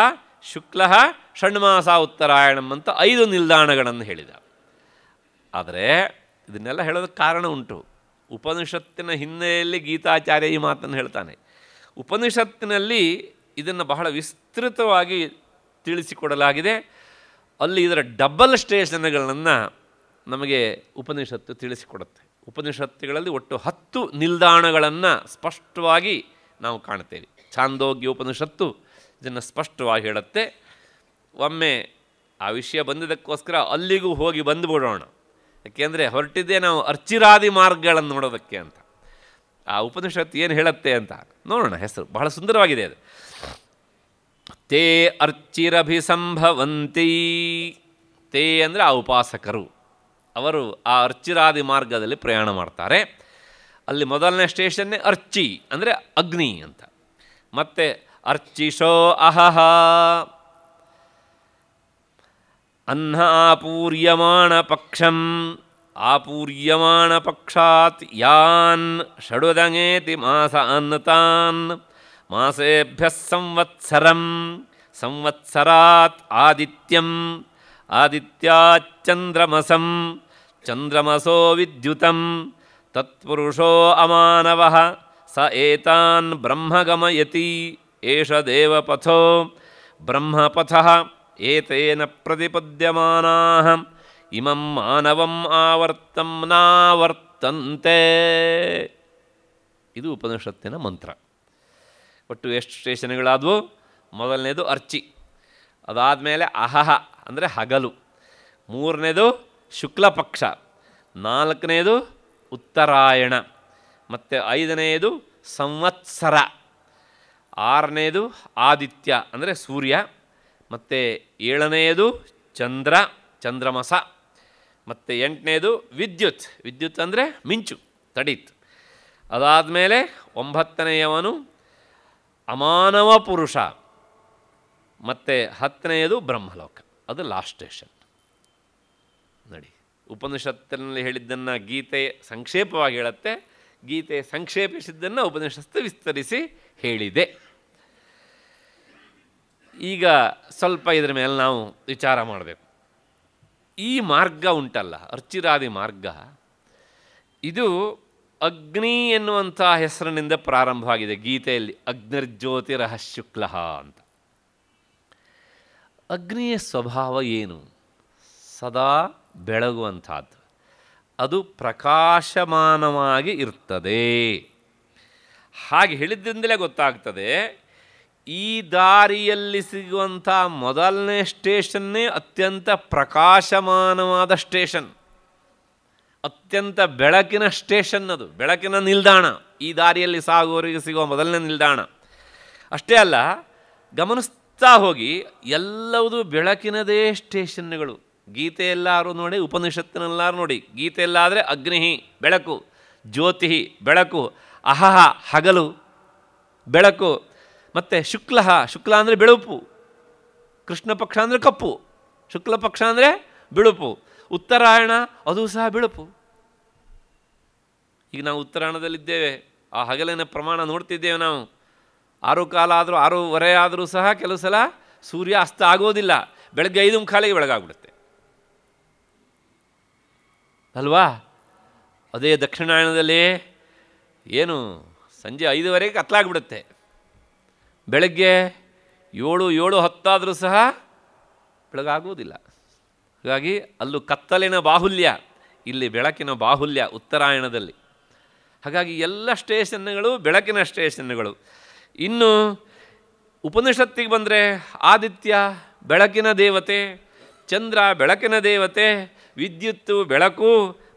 ಶುಕ್ಲಹ ಷಣ್ಮಾಸ ಉತ್ತರಾಯಣಂ ಅಂತ ಐದು ನಿಲ್ದಾಣಗಳನ್ನು ಹೇಳಿದ ಆದರೆ ಇದನ್ನೆಲ್ಲ ಹೇಳೋದಕ್ಕೆ ಕಾರಣ ಉಂಟು ಉಪನಿಷತ್ತಿನ ಹಿನ್ನೆಲೆಯಲ್ಲಿ ಗೀತಾಚಾರ್ಯ ಈ ಮಾತನ್ನು ಹೇಳ್ತಾನೆ ಉಪನಿಷತ್ತಿನಲ್ಲಿ ಇದನ್ನು ಬಹಳ ವಿಸ್ತೃತವಾಗಿ ತಿಳಿಸಿಕೊಡಲಾಗಿದೆ ಅಲ್ಲಿ ಇದರ ಡಬಲ್ ಸ್ಟೇಷನ್ಗಳನ್ನು ನಮಗೆ ಉಪನಿಷತ್ತು ತಿಳಿಸಿಕೊಡುತ್ತೆ ಉಪನಿಷತ್ತುಗಳಲ್ಲಿ ಒಟ್ಟು ಹತ್ತು ನಿಲ್ದಾಣಗಳನ್ನು ಸ್ಪಷ್ಟವಾಗಿ ನಾವು ಕಾಣ್ತೇವೆ ಛಾಂದೋಗ್ಯ ಉಪನಿಷತ್ತು ಇದನ್ನು ಸ್ಪಷ್ಟವಾಗಿ ಹೇಳುತ್ತೆ ಒಮ್ಮೆ ಆ ವಿಷಯ ಬಂದಿದ್ದಕ್ಕೋಸ್ಕರ ಅಲ್ಲಿಗೂ ಹೋಗಿ ಬಂದುಬಿಡೋಣ ಯಾಕೆಂದರೆ ಹೊರಟಿದ್ದೇ ನಾವು ಅರ್ಚಿರಾದಿ ಮಾರ್ಗಗಳನ್ನು ನೋಡೋದಕ್ಕೆ ಅಂತ ಆ ಉಪನಿಷತ್ತು ಏನು ಹೇಳುತ್ತೆ ಅಂತ ನೋಡೋಣ ಹೆಸರು ಬಹಳ ಸುಂದರವಾಗಿದೆ ಅದು ತೇ ಅರ್ಚಿರಭಿ ಸಂಭವಂತಿ ತೇ ಅಂದರೆ ಆ ಉಪಾಸಕರು ಅವರು ಆ ಅರ್ಚಿರಾದಿ ಮಾರ್ಗದಲ್ಲಿ ಪ್ರಯಾಣ ಮಾಡ್ತಾರೆ ಅಲ್ಲಿ ಮೊದಲನೇ ಸ್ಟೇಷನ್ನೇ ಅರ್ಚಿ ಅಂದರೆ ಅಗ್ನಿ ಅಂತ ಮತ್ತು ಶೋ ಅಹಹ अह्न आपूर्यमाणपक्षम् आपूर्यमाणपक्षात् यान् षडुदङेति मास अन्नतान् मासेभ्यः संवत्सरम् संवत्सरात् आदित्यम् आदित्याच्चन्द्रमसं चन्द्रमसो विद्युतम् तत्पुरुषो अमानवः स एतान् ब्रह्मगमयति एष देवपथो ब्रह्मपथः ಏತೇನ ಪ್ರತಿಪದ್ಯಮ ಇಮಂ ಮಾನವಂ ಆವರ್ತಂ ನಾವರ್ತಂತೆ ಇದು ಉಪನಿಷತ್ತಿನ ಮಂತ್ರ ಒಟ್ಟು ಎಷ್ಟು ಸ್ಟೇಷನ್ಗಳಾದವು ಮೊದಲನೇದು ಅರ್ಚಿ ಅದಾದಮೇಲೆ ಅಹಹ ಅಂದರೆ ಹಗಲು ಮೂರನೇದು ಶುಕ್ಲಪಕ್ಷ ನಾಲ್ಕನೇದು ಉತ್ತರಾಯಣ ಮತ್ತು ಐದನೆಯದು ಸಂವತ್ಸರ ಆರನೇದು ಆದಿತ್ಯ ಅಂದರೆ ಸೂರ್ಯ ಮತ್ತು ಏಳನೆಯದು ಚಂದ್ರ ಚಂದ್ರಮಸ ಮತ್ತು ಎಂಟನೇದು ವಿದ್ಯುತ್ ವಿದ್ಯುತ್ ಅಂದರೆ ಮಿಂಚು ಅದಾದ ಮೇಲೆ ಒಂಬತ್ತನೆಯವನು ಅಮಾನವ ಪುರುಷ ಮತ್ತು ಹತ್ತನೆಯದು ಬ್ರಹ್ಮಲೋಕ ಅದು ಲಾಸ್ಟ್ ಸ್ಟೇಷನ್ ನೋಡಿ ಉಪನಿಷತ್ತಿನಲ್ಲಿ ಹೇಳಿದ್ದನ್ನು ಗೀತೆ ಸಂಕ್ಷೇಪವಾಗಿ ಹೇಳುತ್ತೆ ಗೀತೆ ಸಂಕ್ಷೇಪಿಸಿದ್ದನ್ನು ಉಪನಿಷತ್ತು ವಿಸ್ತರಿಸಿ ಹೇಳಿದೆ ಈಗ ಸ್ವಲ್ಪ ಇದ್ರ ಮೇಲೆ ನಾವು ವಿಚಾರ ಮಾಡಬೇಕು ಈ ಮಾರ್ಗ ಉಂಟಲ್ಲ ಅರ್ಚಿರಾದಿ ಮಾರ್ಗ ಇದು ಅಗ್ನಿ ಎನ್ನುವಂಥ ಹೆಸರಿನಿಂದ ಪ್ರಾರಂಭವಾಗಿದೆ ಗೀತೆಯಲ್ಲಿ ಅಗ್ನಿರ್ಜ್ಯೋತಿರಹ ಶುಕ್ಲ ಅಂತ ಅಗ್ನಿಯ ಸ್ವಭಾವ ಏನು ಸದಾ ಬೆಳಗುವಂಥದ್ದು ಅದು ಪ್ರಕಾಶಮಾನವಾಗಿ ಇರ್ತದೆ ಹಾಗೆ ಹೇಳಿದ್ದರಿಂದಲೇ ಗೊತ್ತಾಗ್ತದೆ ಈ ದಾರಿಯಲ್ಲಿ ಸಿಗುವಂಥ ಮೊದಲನೇ ಸ್ಟೇಷನ್ನೇ ಅತ್ಯಂತ ಪ್ರಕಾಶಮಾನವಾದ ಸ್ಟೇಷನ್ ಅತ್ಯಂತ ಬೆಳಕಿನ ಸ್ಟೇಷನ್ ಅದು ಬೆಳಕಿನ ನಿಲ್ದಾಣ ಈ ದಾರಿಯಲ್ಲಿ ಸಾಗುವವರಿಗೆ ಸಿಗುವ ಮೊದಲನೇ ನಿಲ್ದಾಣ ಅಷ್ಟೇ ಅಲ್ಲ ಗಮನಿಸ್ತಾ ಹೋಗಿ ಎಲ್ಲವುದು ಬೆಳಕಿನದೇ ಸ್ಟೇಷನ್ಗಳು ಗೀತೆಯಲ್ಲಾರು ನೋಡಿ ಉಪನಿಷತ್ತಿನಲ್ಲಾರು ನೋಡಿ ಗೀತೆಯಲ್ಲಾದರೆ ಅಗ್ನಿಹಿ ಬೆಳಕು ಜ್ಯೋತಿಹಿ ಬೆಳಕು ಅಹಹ ಹಗಲು ಬೆಳಕು ಮತ್ತು ಶುಕ್ಲ ಶುಕ್ಲ ಅಂದರೆ ಬಿಳುಪು ಕೃಷ್ಣ ಪಕ್ಷ ಅಂದರೆ ಕಪ್ಪು ಶುಕ್ಲ ಪಕ್ಷ ಅಂದರೆ ಬಿಳುಪು ಉತ್ತರಾಯಣ ಅದು ಸಹ ಬಿಳುಪು ಈಗ ನಾವು ಉತ್ತರಾಯಣದಲ್ಲಿದ್ದೇವೆ ಆ ಹಗಲಿನ ಪ್ರಮಾಣ ನೋಡ್ತಿದ್ದೇವೆ ನಾವು ಆರು ಕಾಲ ಆದರೂ ಆರೂವರೆ ಆದರೂ ಸಹ ಕೆಲವು ಸಲ ಸೂರ್ಯ ಅಸ್ತ ಆಗೋದಿಲ್ಲ ಬೆಳಗ್ಗೆ ಐದು ಮುಖಾಲಿಗೆ ಬೆಳಗಾಗ್ಬಿಡುತ್ತೆ ಅಲ್ವಾ ಅದೇ ದಕ್ಷಿಣಾಯಣದಲ್ಲಿ ಏನು ಸಂಜೆ ಐದುವರೆಗೆ ಕತ್ಲಾಗ್ಬಿಡುತ್ತೆ ಬೆಳಗ್ಗೆ ಏಳು ಏಳು ಹತ್ತಾದರೂ ಸಹ ಬೆಳಗಾಗುವುದಿಲ್ಲ ಹಾಗಾಗಿ ಅಲ್ಲೂ ಕತ್ತಲಿನ ಬಾಹುಲ್ಯ ಇಲ್ಲಿ ಬೆಳಕಿನ ಬಾಹುಲ್ಯ ಉತ್ತರಾಯಣದಲ್ಲಿ ಹಾಗಾಗಿ ಎಲ್ಲ ಸ್ಟೇಷನ್ಗಳು ಬೆಳಕಿನ ಸ್ಟೇಷನ್ಗಳು ಇನ್ನು ಉಪನಿಷತ್ತಿಗೆ ಬಂದರೆ ಆದಿತ್ಯ ಬೆಳಕಿನ ದೇವತೆ ಚಂದ್ರ ಬೆಳಕಿನ ದೇವತೆ ವಿದ್ಯುತ್ತು ಬೆಳಕು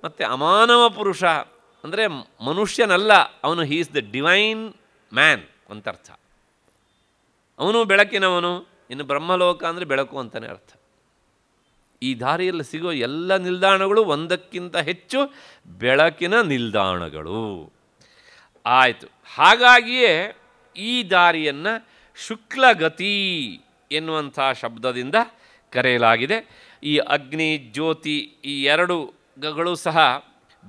ಮತ್ತು ಅಮಾನವ ಪುರುಷ ಅಂದರೆ ಮನುಷ್ಯನಲ್ಲ ಅವನು he is the divine man ಅಂತರ್ಥ ಅವನು ಬೆಳಕಿನವನು ಇನ್ನು ಬ್ರಹ್ಮಲೋಕ ಅಂದರೆ ಬೆಳಕು ಅಂತಲೇ ಅರ್ಥ ಈ ದಾರಿಯಲ್ಲಿ ಸಿಗೋ ಎಲ್ಲ ನಿಲ್ದಾಣಗಳು ಒಂದಕ್ಕಿಂತ ಹೆಚ್ಚು ಬೆಳಕಿನ ನಿಲ್ದಾಣಗಳು ಆಯಿತು ಹಾಗಾಗಿಯೇ ಈ ದಾರಿಯನ್ನು ಶುಕ್ಲಗತಿ ಎನ್ನುವಂಥ ಶಬ್ದದಿಂದ ಕರೆಯಲಾಗಿದೆ ಈ ಅಗ್ನಿ ಜ್ಯೋತಿ ಈ ಎರಡು ಗಗಳು ಸಹ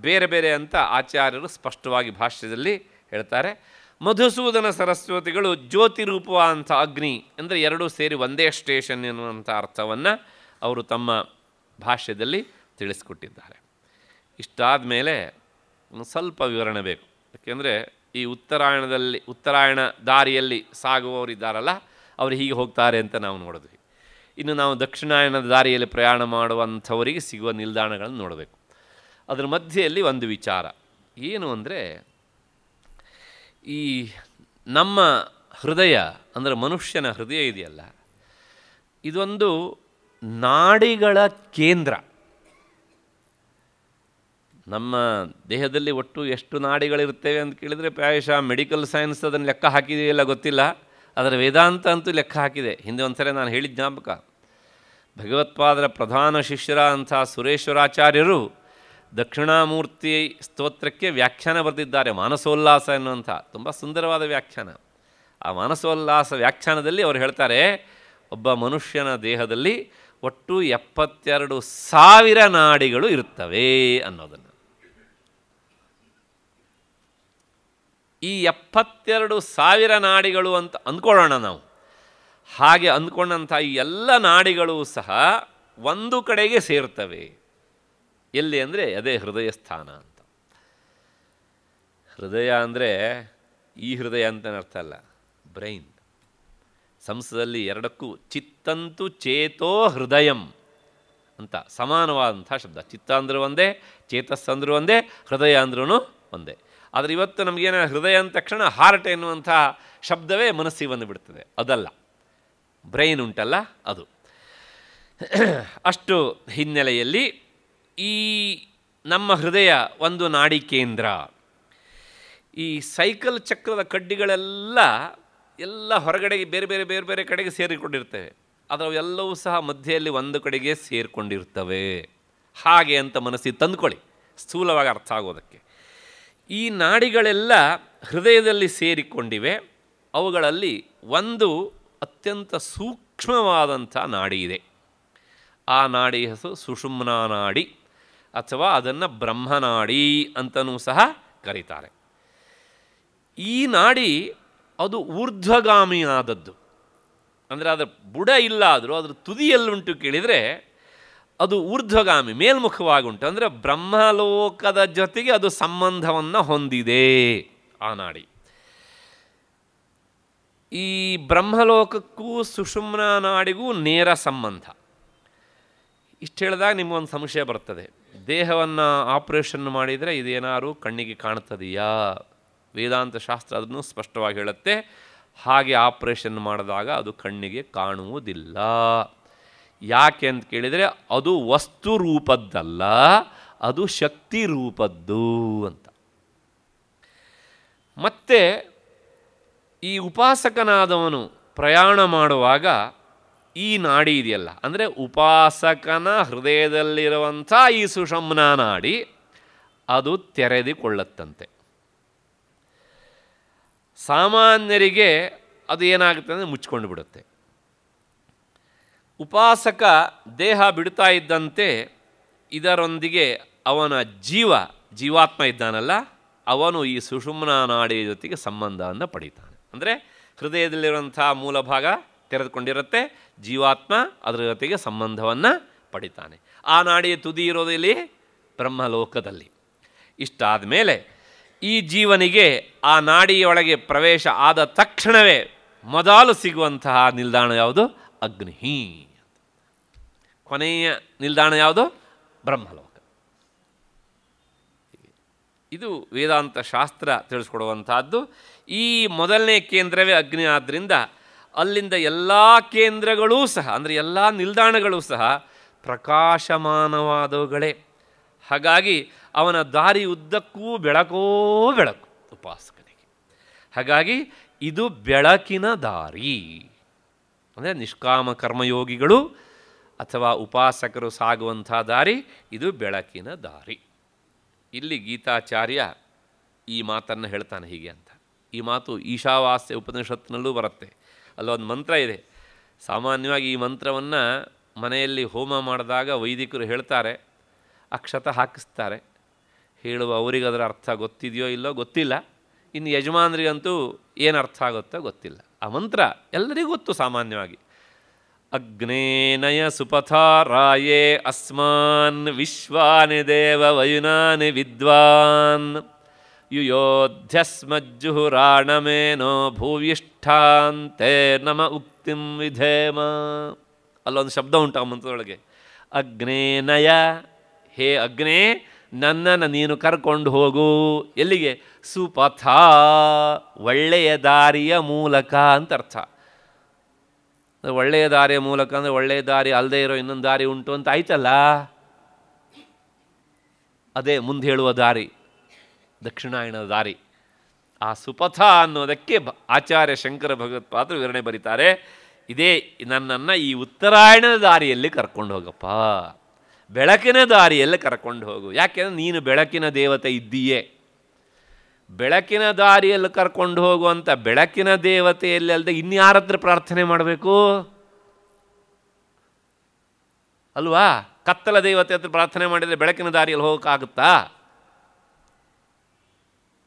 ಬೇರೆ ಬೇರೆ ಅಂತ ಆಚಾರ್ಯರು ಸ್ಪಷ್ಟವಾಗಿ ಭಾಷ್ಯದಲ್ಲಿ ಹೇಳ್ತಾರೆ ಮಧುಸೂದನ ಸರಸ್ವತಿಗಳು ಜ್ಯೋತಿ ಅಗ್ನಿ ಅಂದರೆ ಎರಡೂ ಸೇರಿ ಒಂದೇ ಸ್ಟೇಷನ್ ಎನ್ನುವಂಥ ಅರ್ಥವನ್ನು ಅವರು ತಮ್ಮ ಭಾಷ್ಯದಲ್ಲಿ ತಿಳಿಸ್ಕೊಟ್ಟಿದ್ದಾರೆ ಇಷ್ಟಾದ ಮೇಲೆ ಸ್ವಲ್ಪ ವಿವರಣೆ ಬೇಕು ಯಾಕೆಂದರೆ ಈ ಉತ್ತರಾಯಣದಲ್ಲಿ ಉತ್ತರಾಯಣ ದಾರಿಯಲ್ಲಿ ಸಾಗುವವರಿದ್ದಾರಲ್ಲ ಅವರು ಹೀಗೆ ಹೋಗ್ತಾರೆ ಅಂತ ನಾವು ನೋಡಿದ್ವಿ ಇನ್ನು ನಾವು ದಕ್ಷಿಣಾಯಣದ ದಾರಿಯಲ್ಲಿ ಪ್ರಯಾಣ ಮಾಡುವಂಥವರಿಗೆ ಸಿಗುವ ನಿಲ್ದಾಣಗಳನ್ನು ನೋಡಬೇಕು ಅದರ ಮಧ್ಯೆಯಲ್ಲಿ ಒಂದು ವಿಚಾರ ಏನು ಅಂದರೆ ಈ ನಮ್ಮ ಹೃದಯ ಅಂದರೆ ಮನುಷ್ಯನ ಹೃದಯ ಇದೆಯಲ್ಲ ಇದೊಂದು ನಾಡಿಗಳ ಕೇಂದ್ರ ನಮ್ಮ ದೇಹದಲ್ಲಿ ಒಟ್ಟು ಎಷ್ಟು ನಾಡಿಗಳಿರ್ತೇವೆ ಅಂತ ಕೇಳಿದರೆ ಪ್ರಾಯಶಃ ಮೆಡಿಕಲ್ ಸೈನ್ಸ್ ಅದನ್ನು ಲೆಕ್ಕ ಹಾಕಿದೆಯಲ್ಲ ಗೊತ್ತಿಲ್ಲ ಅದರ ವೇದಾಂತ ಅಂತೂ ಲೆಕ್ಕ ಹಾಕಿದೆ ಹಿಂದೆ ಒಂದ್ಸರಿ ನಾನು ಹೇಳಿದ ಜ್ಞಾಪಕ ಭಗವತ್ಪಾದರ ಪ್ರಧಾನ ಶಿಷ್ಯರ ಅಂಥ ಸುರೇಶ್ವರಾಚಾರ್ಯರು ದಕ್ಷಿಣಾಮೂರ್ತಿ ಸ್ತೋತ್ರಕ್ಕೆ ವ್ಯಾಖ್ಯಾನ ಬರೆದಿದ್ದಾರೆ ಮಾನಸೋಲ್ಲಾಸ ಎನ್ನುವಂಥ ತುಂಬ ಸುಂದರವಾದ ವ್ಯಾಖ್ಯಾನ ಆ ಮಾನಸೋಲ್ಲಾಸ ವ್ಯಾಖ್ಯಾನದಲ್ಲಿ ಅವರು ಹೇಳ್ತಾರೆ ಒಬ್ಬ ಮನುಷ್ಯನ ದೇಹದಲ್ಲಿ ಒಟ್ಟು ಎಪ್ಪತ್ತೆರಡು ಸಾವಿರ ನಾಡಿಗಳು ಇರುತ್ತವೆ ಅನ್ನೋದನ್ನು ಈ ಎಪ್ಪತ್ತೆರಡು ಸಾವಿರ ನಾಡಿಗಳು ಅಂತ ಅಂದ್ಕೊಳ್ಳೋಣ ನಾವು ಹಾಗೆ ಅಂದ್ಕೊಂಡಂಥ ಈ ಎಲ್ಲ ನಾಡಿಗಳು ಸಹ ಒಂದು ಕಡೆಗೆ ಸೇರ್ತವೆ ಎಲ್ಲಿ ಅಂದರೆ ಅದೇ ಹೃದಯ ಸ್ಥಾನ ಅಂತ ಹೃದಯ ಅಂದರೆ ಈ ಹೃದಯ ಅಂತ ಅರ್ಥ ಅಲ್ಲ ಬ್ರೈನ್ ಸಂಸದಲ್ಲಿ ಎರಡಕ್ಕೂ ಚಿತ್ತಂತು ಚೇತೋ ಹೃದಯಂ ಅಂತ ಸಮಾನವಾದಂಥ ಶಬ್ದ ಚಿತ್ತ ಅಂದರೂ ಒಂದೇ ಚೇತಸ್ ಅಂದರೂ ಒಂದೇ ಹೃದಯ ಅಂದ್ರೂ ಒಂದೇ ಆದರೆ ಇವತ್ತು ನಮಗೇನ ಹೃದಯ ಅಂದ ತಕ್ಷಣ ಹಾರ್ಟ್ ಎನ್ನುವಂಥ ಶಬ್ದವೇ ಮನಸ್ಸಿಗೆ ಬಂದು ಬಿಡ್ತದೆ ಅದಲ್ಲ ಬ್ರೈನ್ ಉಂಟಲ್ಲ ಅದು ಅಷ್ಟು ಹಿನ್ನೆಲೆಯಲ್ಲಿ ಈ ನಮ್ಮ ಹೃದಯ ಒಂದು ನಾಡಿ ಕೇಂದ್ರ ಈ ಸೈಕಲ್ ಚಕ್ರದ ಕಡ್ಡಿಗಳೆಲ್ಲ ಎಲ್ಲ ಹೊರಗಡೆಗೆ ಬೇರೆ ಬೇರೆ ಬೇರೆ ಬೇರೆ ಕಡೆಗೆ ಸೇರಿಕೊಂಡಿರ್ತವೆ ಅದರ ಎಲ್ಲವೂ ಸಹ ಮಧ್ಯೆಯಲ್ಲಿ ಒಂದು ಕಡೆಗೆ ಸೇರಿಕೊಂಡಿರ್ತವೆ ಹಾಗೆ ಅಂತ ಮನಸ್ಸಿಗೆ ತಂದುಕೊಳ್ಳಿ ಸ್ಥೂಲವಾಗಿ ಅರ್ಥ ಆಗೋದಕ್ಕೆ ಈ ನಾಡಿಗಳೆಲ್ಲ ಹೃದಯದಲ್ಲಿ ಸೇರಿಕೊಂಡಿವೆ ಅವುಗಳಲ್ಲಿ ಒಂದು ಅತ್ಯಂತ ಸೂಕ್ಷ್ಮವಾದಂಥ ನಾಡಿ ಇದೆ ಆ ನಾಡಿ ಹೆಸರು ಸುಷುಮ್ನಾ ನಾಡಿ ಅಥವಾ ಅದನ್ನು ಬ್ರಹ್ಮನಾಡಿ ಅಂತನೂ ಸಹ ಕರೀತಾರೆ ಈ ನಾಡಿ ಅದು ಊರ್ಧ್ವಗಾಮಿ ಆದದ್ದು ಅಂದರೆ ಅದರ ಬುಡ ಇಲ್ಲ ಆದರೂ ಅದರ ತುದಿಯಲ್ಲುಂಟು ಕೇಳಿದರೆ ಅದು ಊರ್ಧ್ವಗಾಮಿ ಮೇಲ್ಮುಖವಾಗಿ ಉಂಟು ಅಂದರೆ ಬ್ರಹ್ಮಲೋಕದ ಜೊತೆಗೆ ಅದು ಸಂಬಂಧವನ್ನು ಹೊಂದಿದೆ ಆ ನಾಡಿ ಈ ಬ್ರಹ್ಮಲೋಕಕ್ಕೂ ಸುಷುಮ್ನ ನಾಡಿಗೂ ನೇರ ಸಂಬಂಧ ಇಷ್ಟು ಹೇಳಿದಾಗ ನಿಮಗೊಂದು ಸಂಶಯ ಬರ್ತದೆ ದೇಹವನ್ನು ಆಪ್ರೇಷನ್ ಮಾಡಿದರೆ ಇದೇನಾರು ಕಣ್ಣಿಗೆ ಕಾಣ್ತದೆಯಾ ವೇದಾಂತ ಶಾಸ್ತ್ರ ಅದನ್ನು ಸ್ಪಷ್ಟವಾಗಿ ಹೇಳುತ್ತೆ ಹಾಗೆ ಆಪ್ರೇಷನ್ ಮಾಡಿದಾಗ ಅದು ಕಣ್ಣಿಗೆ ಕಾಣುವುದಿಲ್ಲ ಯಾಕೆ ಅಂತ ಕೇಳಿದರೆ ಅದು ವಸ್ತು ರೂಪದ್ದಲ್ಲ ಅದು ಶಕ್ತಿ ರೂಪದ್ದು ಅಂತ ಮತ್ತೆ ಈ ಉಪಾಸಕನಾದವನು ಪ್ರಯಾಣ ಮಾಡುವಾಗ ಈ ನಾಡಿ ಇದೆಯಲ್ಲ ಅಂದರೆ ಉಪಾಸಕನ ಹೃದಯದಲ್ಲಿರುವಂಥ ಈ ಸುಷಮ್ನ ನಾಡಿ ಅದು ತೆರೆದುಕೊಳ್ಳುತ್ತಂತೆ ಸಾಮಾನ್ಯರಿಗೆ ಅದು ಏನಾಗುತ್ತೆ ಅಂದರೆ ಮುಚ್ಕೊಂಡು ಬಿಡುತ್ತೆ ಉಪಾಸಕ ದೇಹ ಬಿಡ್ತಾ ಇದ್ದಂತೆ ಇದರೊಂದಿಗೆ ಅವನ ಜೀವ ಜೀವಾತ್ಮ ಇದ್ದಾನಲ್ಲ ಅವನು ಈ ಸುಷುಮ್ನ ನಾಡಿ ಜೊತೆಗೆ ಸಂಬಂಧವನ್ನು ಪಡೀತಾನೆ ಅಂದರೆ ಹೃದಯದಲ್ಲಿರುವಂಥ ಮೂಲಭಾಗ ತೆರೆದುಕೊಂಡಿರುತ್ತೆ ಜೀವಾತ್ಮ ಅದರ ಜೊತೆಗೆ ಸಂಬಂಧವನ್ನು ಪಡಿತಾನೆ ಆ ನಾಡಿಯ ತುದಿ ಇರೋದಿಲ್ಲಿ ಬ್ರಹ್ಮಲೋಕದಲ್ಲಿ ಇಷ್ಟಾದ ಮೇಲೆ ಈ ಜೀವನಿಗೆ ಆ ನಾಡಿಯೊಳಗೆ ಪ್ರವೇಶ ಆದ ತಕ್ಷಣವೇ ಮೊದಲು ಸಿಗುವಂತಹ ನಿಲ್ದಾಣ ಯಾವುದು ಅಗ್ನಿಹಿ ಕೊನೆಯ ನಿಲ್ದಾಣ ಯಾವುದು ಬ್ರಹ್ಮಲೋಕ ಇದು ವೇದಾಂತ ಶಾಸ್ತ್ರ ತಿಳಿಸ್ಕೊಡುವಂತಹದ್ದು ಈ ಮೊದಲನೇ ಕೇಂದ್ರವೇ ಅಗ್ನಿ ಆದ್ದರಿಂದ ಅಲ್ಲಿಂದ ಎಲ್ಲ ಕೇಂದ್ರಗಳೂ ಸಹ ಅಂದರೆ ಎಲ್ಲ ನಿಲ್ದಾಣಗಳು ಸಹ ಪ್ರಕಾಶಮಾನವಾದವುಗಳೇ ಹಾಗಾಗಿ ಅವನ ದಾರಿ ಉದ್ದಕ್ಕೂ ಬೆಳಕೋ ಬೆಳಕು ಉಪಾಸಕನಿಗೆ ಹಾಗಾಗಿ ಇದು ಬೆಳಕಿನ ದಾರಿ ಅಂದರೆ ನಿಷ್ಕಾಮ ಕರ್ಮಯೋಗಿಗಳು ಅಥವಾ ಉಪಾಸಕರು ಸಾಗುವಂಥ ದಾರಿ ಇದು ಬೆಳಕಿನ ದಾರಿ ಇಲ್ಲಿ ಗೀತಾಚಾರ್ಯ ಈ ಮಾತನ್ನು ಹೇಳ್ತಾನೆ ಹೀಗೆ ಅಂತ ಈ ಮಾತು ಈಶಾವಾಸ್ಯ ಉಪನಿಷತ್ನಲ್ಲೂ ಬರುತ್ತೆ ಅಲ್ಲೊಂದು ಮಂತ್ರ ಇದೆ ಸಾಮಾನ್ಯವಾಗಿ ಈ ಮಂತ್ರವನ್ನು ಮನೆಯಲ್ಲಿ ಹೋಮ ಮಾಡಿದಾಗ ವೈದಿಕರು ಹೇಳ್ತಾರೆ ಅಕ್ಷತ ಹಾಕಿಸ್ತಾರೆ ಹೇಳುವ ಅವರಿಗೆ ಅದರ ಅರ್ಥ ಗೊತ್ತಿದೆಯೋ ಇಲ್ಲೋ ಗೊತ್ತಿಲ್ಲ ಇನ್ನು ಯಜಮಾನ್ರಿಗಂತೂ ಏನು ಅರ್ಥ ಆಗುತ್ತೋ ಗೊತ್ತಿಲ್ಲ ಆ ಮಂತ್ರ ಎಲ್ಲರಿಗೂ ಗೊತ್ತು ಸಾಮಾನ್ಯವಾಗಿ ಅಗ್ನೇನಯ ಸುಪಥಾರಾಯೇ ಅಸ್ಮಾನ್ ವಿಶ್ವಾನಿ ದೇವ ವಯುನಾನಿ ವಿದ್ವಾನ್ ಯುಯೋಧ್ಯಸ್ಮಜ್ಜುಹುರಾಣಮೇನೋ ಭೂಯಿಷ್ಠಾಂತೆ ನಮ ಉಕ್ತಿಂ ವಿಧೇಮ ಅಲ್ಲೊಂದು ಶಬ್ದ ಉಂಟು ಆ ಮಂತ್ರದೊಳಗೆ ಅಗ್ನೇ ನಯ ಹೇ ಅಗ್ನೇ ನನ್ನನ್ನು ನೀನು ಕರ್ಕೊಂಡು ಹೋಗು ಎಲ್ಲಿಗೆ ಸುಪಥ ಒಳ್ಳೆಯ ದಾರಿಯ ಮೂಲಕ ಅಂತ ಅರ್ಥ ಒಳ್ಳೆಯ ದಾರಿಯ ಮೂಲಕ ಅಂದರೆ ಒಳ್ಳೆಯ ದಾರಿ ಅಲ್ಲದೆ ಇರೋ ಇನ್ನೊಂದು ದಾರಿ ಉಂಟು ಅಂತ ಆಯ್ತಲ್ಲ ಅದೇ ಮುಂದೆ ಹೇಳುವ ದಾರಿ ದಕ್ಷಿಣಾಯಣದ ದಾರಿ ಆ ಸುಪಥ ಅನ್ನೋದಕ್ಕೆ ಆಚಾರ್ಯ ಶಂಕರ ಭಗವತ್ಪಾದರು ವಿವರಣೆ ಬರೀತಾರೆ ಇದೇ ನನ್ನನ್ನು ಈ ಉತ್ತರಾಯಣದ ದಾರಿಯಲ್ಲಿ ಕರ್ಕೊಂಡು ಹೋಗಪ್ಪ ಬೆಳಕಿನ ದಾರಿಯಲ್ಲಿ ಕರ್ಕೊಂಡು ಹೋಗು ಯಾಕೆಂದರೆ ನೀನು ಬೆಳಕಿನ ದೇವತೆ ಇದ್ದೀಯೇ ಬೆಳಕಿನ ದಾರಿಯಲ್ಲಿ ಕರ್ಕೊಂಡು ಹೋಗುವಂಥ ಬೆಳಕಿನ ದೇವತೆಯಲ್ಲಿ ಅಲ್ಲದೆ ಇನ್ಯಾರತ್ರ ಪ್ರಾರ್ಥನೆ ಮಾಡಬೇಕು ಅಲ್ವಾ ಕತ್ತಲ ದೇವತೆ ಹತ್ರ ಪ್ರಾರ್ಥನೆ ಮಾಡಿದರೆ ಬೆಳಕಿನ ದಾರಿಯಲ್ಲಿ ಹೋಗೋಕ್ಕಾಗುತ್ತಾ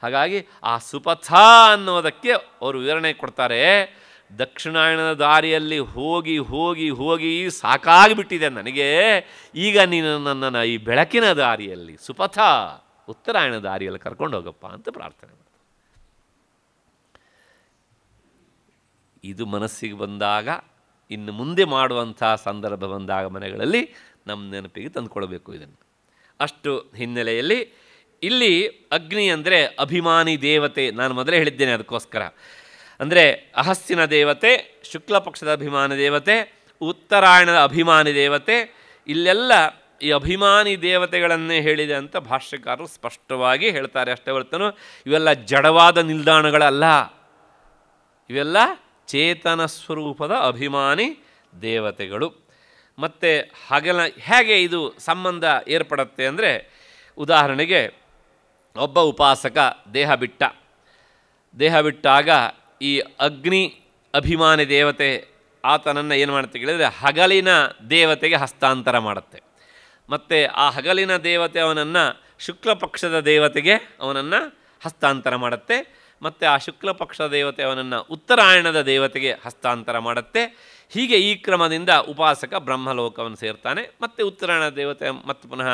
ಹಾಗಾಗಿ ಆ ಸುಪಥ ಅನ್ನೋದಕ್ಕೆ ಅವರು ವಿವರಣೆ ಕೊಡ್ತಾರೆ ದಕ್ಷಿಣಾಯಣದ ದಾರಿಯಲ್ಲಿ ಹೋಗಿ ಹೋಗಿ ಹೋಗಿ ಸಾಕಾಗಿಬಿಟ್ಟಿದೆ ನನಗೆ ಈಗ ನೀನು ನನ್ನನ್ನು ಈ ಬೆಳಕಿನ ದಾರಿಯಲ್ಲಿ ಸುಪಥ ಉತ್ತರಾಯಣ ದಾರಿಯಲ್ಲಿ ಕರ್ಕೊಂಡು ಹೋಗಪ್ಪ ಅಂತ ಪ್ರಾರ್ಥನೆ ಮಾಡ್ತಾರೆ ಇದು ಮನಸ್ಸಿಗೆ ಬಂದಾಗ ಇನ್ನು ಮುಂದೆ ಮಾಡುವಂಥ ಸಂದರ್ಭ ಬಂದಾಗ ಮನೆಗಳಲ್ಲಿ ನಮ್ಮ ನೆನಪಿಗೆ ತಂದುಕೊಳ್ಬೇಕು ಇದನ್ನು ಅಷ್ಟು ಹಿನ್ನೆಲೆಯಲ್ಲಿ ಇಲ್ಲಿ ಅಗ್ನಿ ಅಂದರೆ ಅಭಿಮಾನಿ ದೇವತೆ ನಾನು ಮೊದಲೇ ಹೇಳಿದ್ದೇನೆ ಅದಕ್ಕೋಸ್ಕರ ಅಂದರೆ ಅಹಸ್ಸಿನ ದೇವತೆ ಶುಕ್ಲ ಪಕ್ಷದ ಅಭಿಮಾನಿ ದೇವತೆ ಉತ್ತರಾಯಣದ ಅಭಿಮಾನಿ ದೇವತೆ ಇಲ್ಲೆಲ್ಲ ಈ ಅಭಿಮಾನಿ ದೇವತೆಗಳನ್ನೇ ಹೇಳಿದೆ ಅಂತ ಭಾಷ್ಯಕಾರರು ಸ್ಪಷ್ಟವಾಗಿ ಹೇಳ್ತಾರೆ ಅಷ್ಟೇ ಹೊರತನು ಇವೆಲ್ಲ ಜಡವಾದ ನಿಲ್ದಾಣಗಳಲ್ಲ ಇವೆಲ್ಲ ಚೇತನ ಸ್ವರೂಪದ ಅಭಿಮಾನಿ ದೇವತೆಗಳು ಮತ್ತು ಹಾಗೆಲ್ಲ ಹೇಗೆ ಇದು ಸಂಬಂಧ ಏರ್ಪಡುತ್ತೆ ಅಂದರೆ ಉದಾಹರಣೆಗೆ ಒಬ್ಬ ಉಪಾಸಕ ದೇಹ ಬಿಟ್ಟ ದೇಹ ಬಿಟ್ಟಾಗ ಈ ಅಗ್ನಿ ಅಭಿಮಾನಿ ದೇವತೆ ಆತನನ್ನು ಏನು ಮಾಡುತ್ತೆ ಕೇಳಿದರೆ ಹಗಲಿನ ದೇವತೆಗೆ ಹಸ್ತಾಂತರ ಮಾಡುತ್ತೆ ಮತ್ತು ಆ ಹಗಲಿನ ದೇವತೆ ಅವನನ್ನು ಶುಕ್ಲ ಪಕ್ಷದ ದೇವತೆಗೆ ಅವನನ್ನು ಹಸ್ತಾಂತರ ಮಾಡುತ್ತೆ ಮತ್ತು ಆ ಶುಕ್ಲ ಪಕ್ಷ ದೇವತೆ ಅವನನ್ನು ಉತ್ತರಾಯಣದ ದೇವತೆಗೆ ಹಸ್ತಾಂತರ ಮಾಡುತ್ತೆ ಹೀಗೆ ಈ ಕ್ರಮದಿಂದ ಉಪಾಸಕ ಬ್ರಹ್ಮಲೋಕವನ್ನು ಸೇರ್ತಾನೆ ಮತ್ತು ಉತ್ತರಾಯಣ ದೇವತೆ ಮತ್ತು ಪುನಃ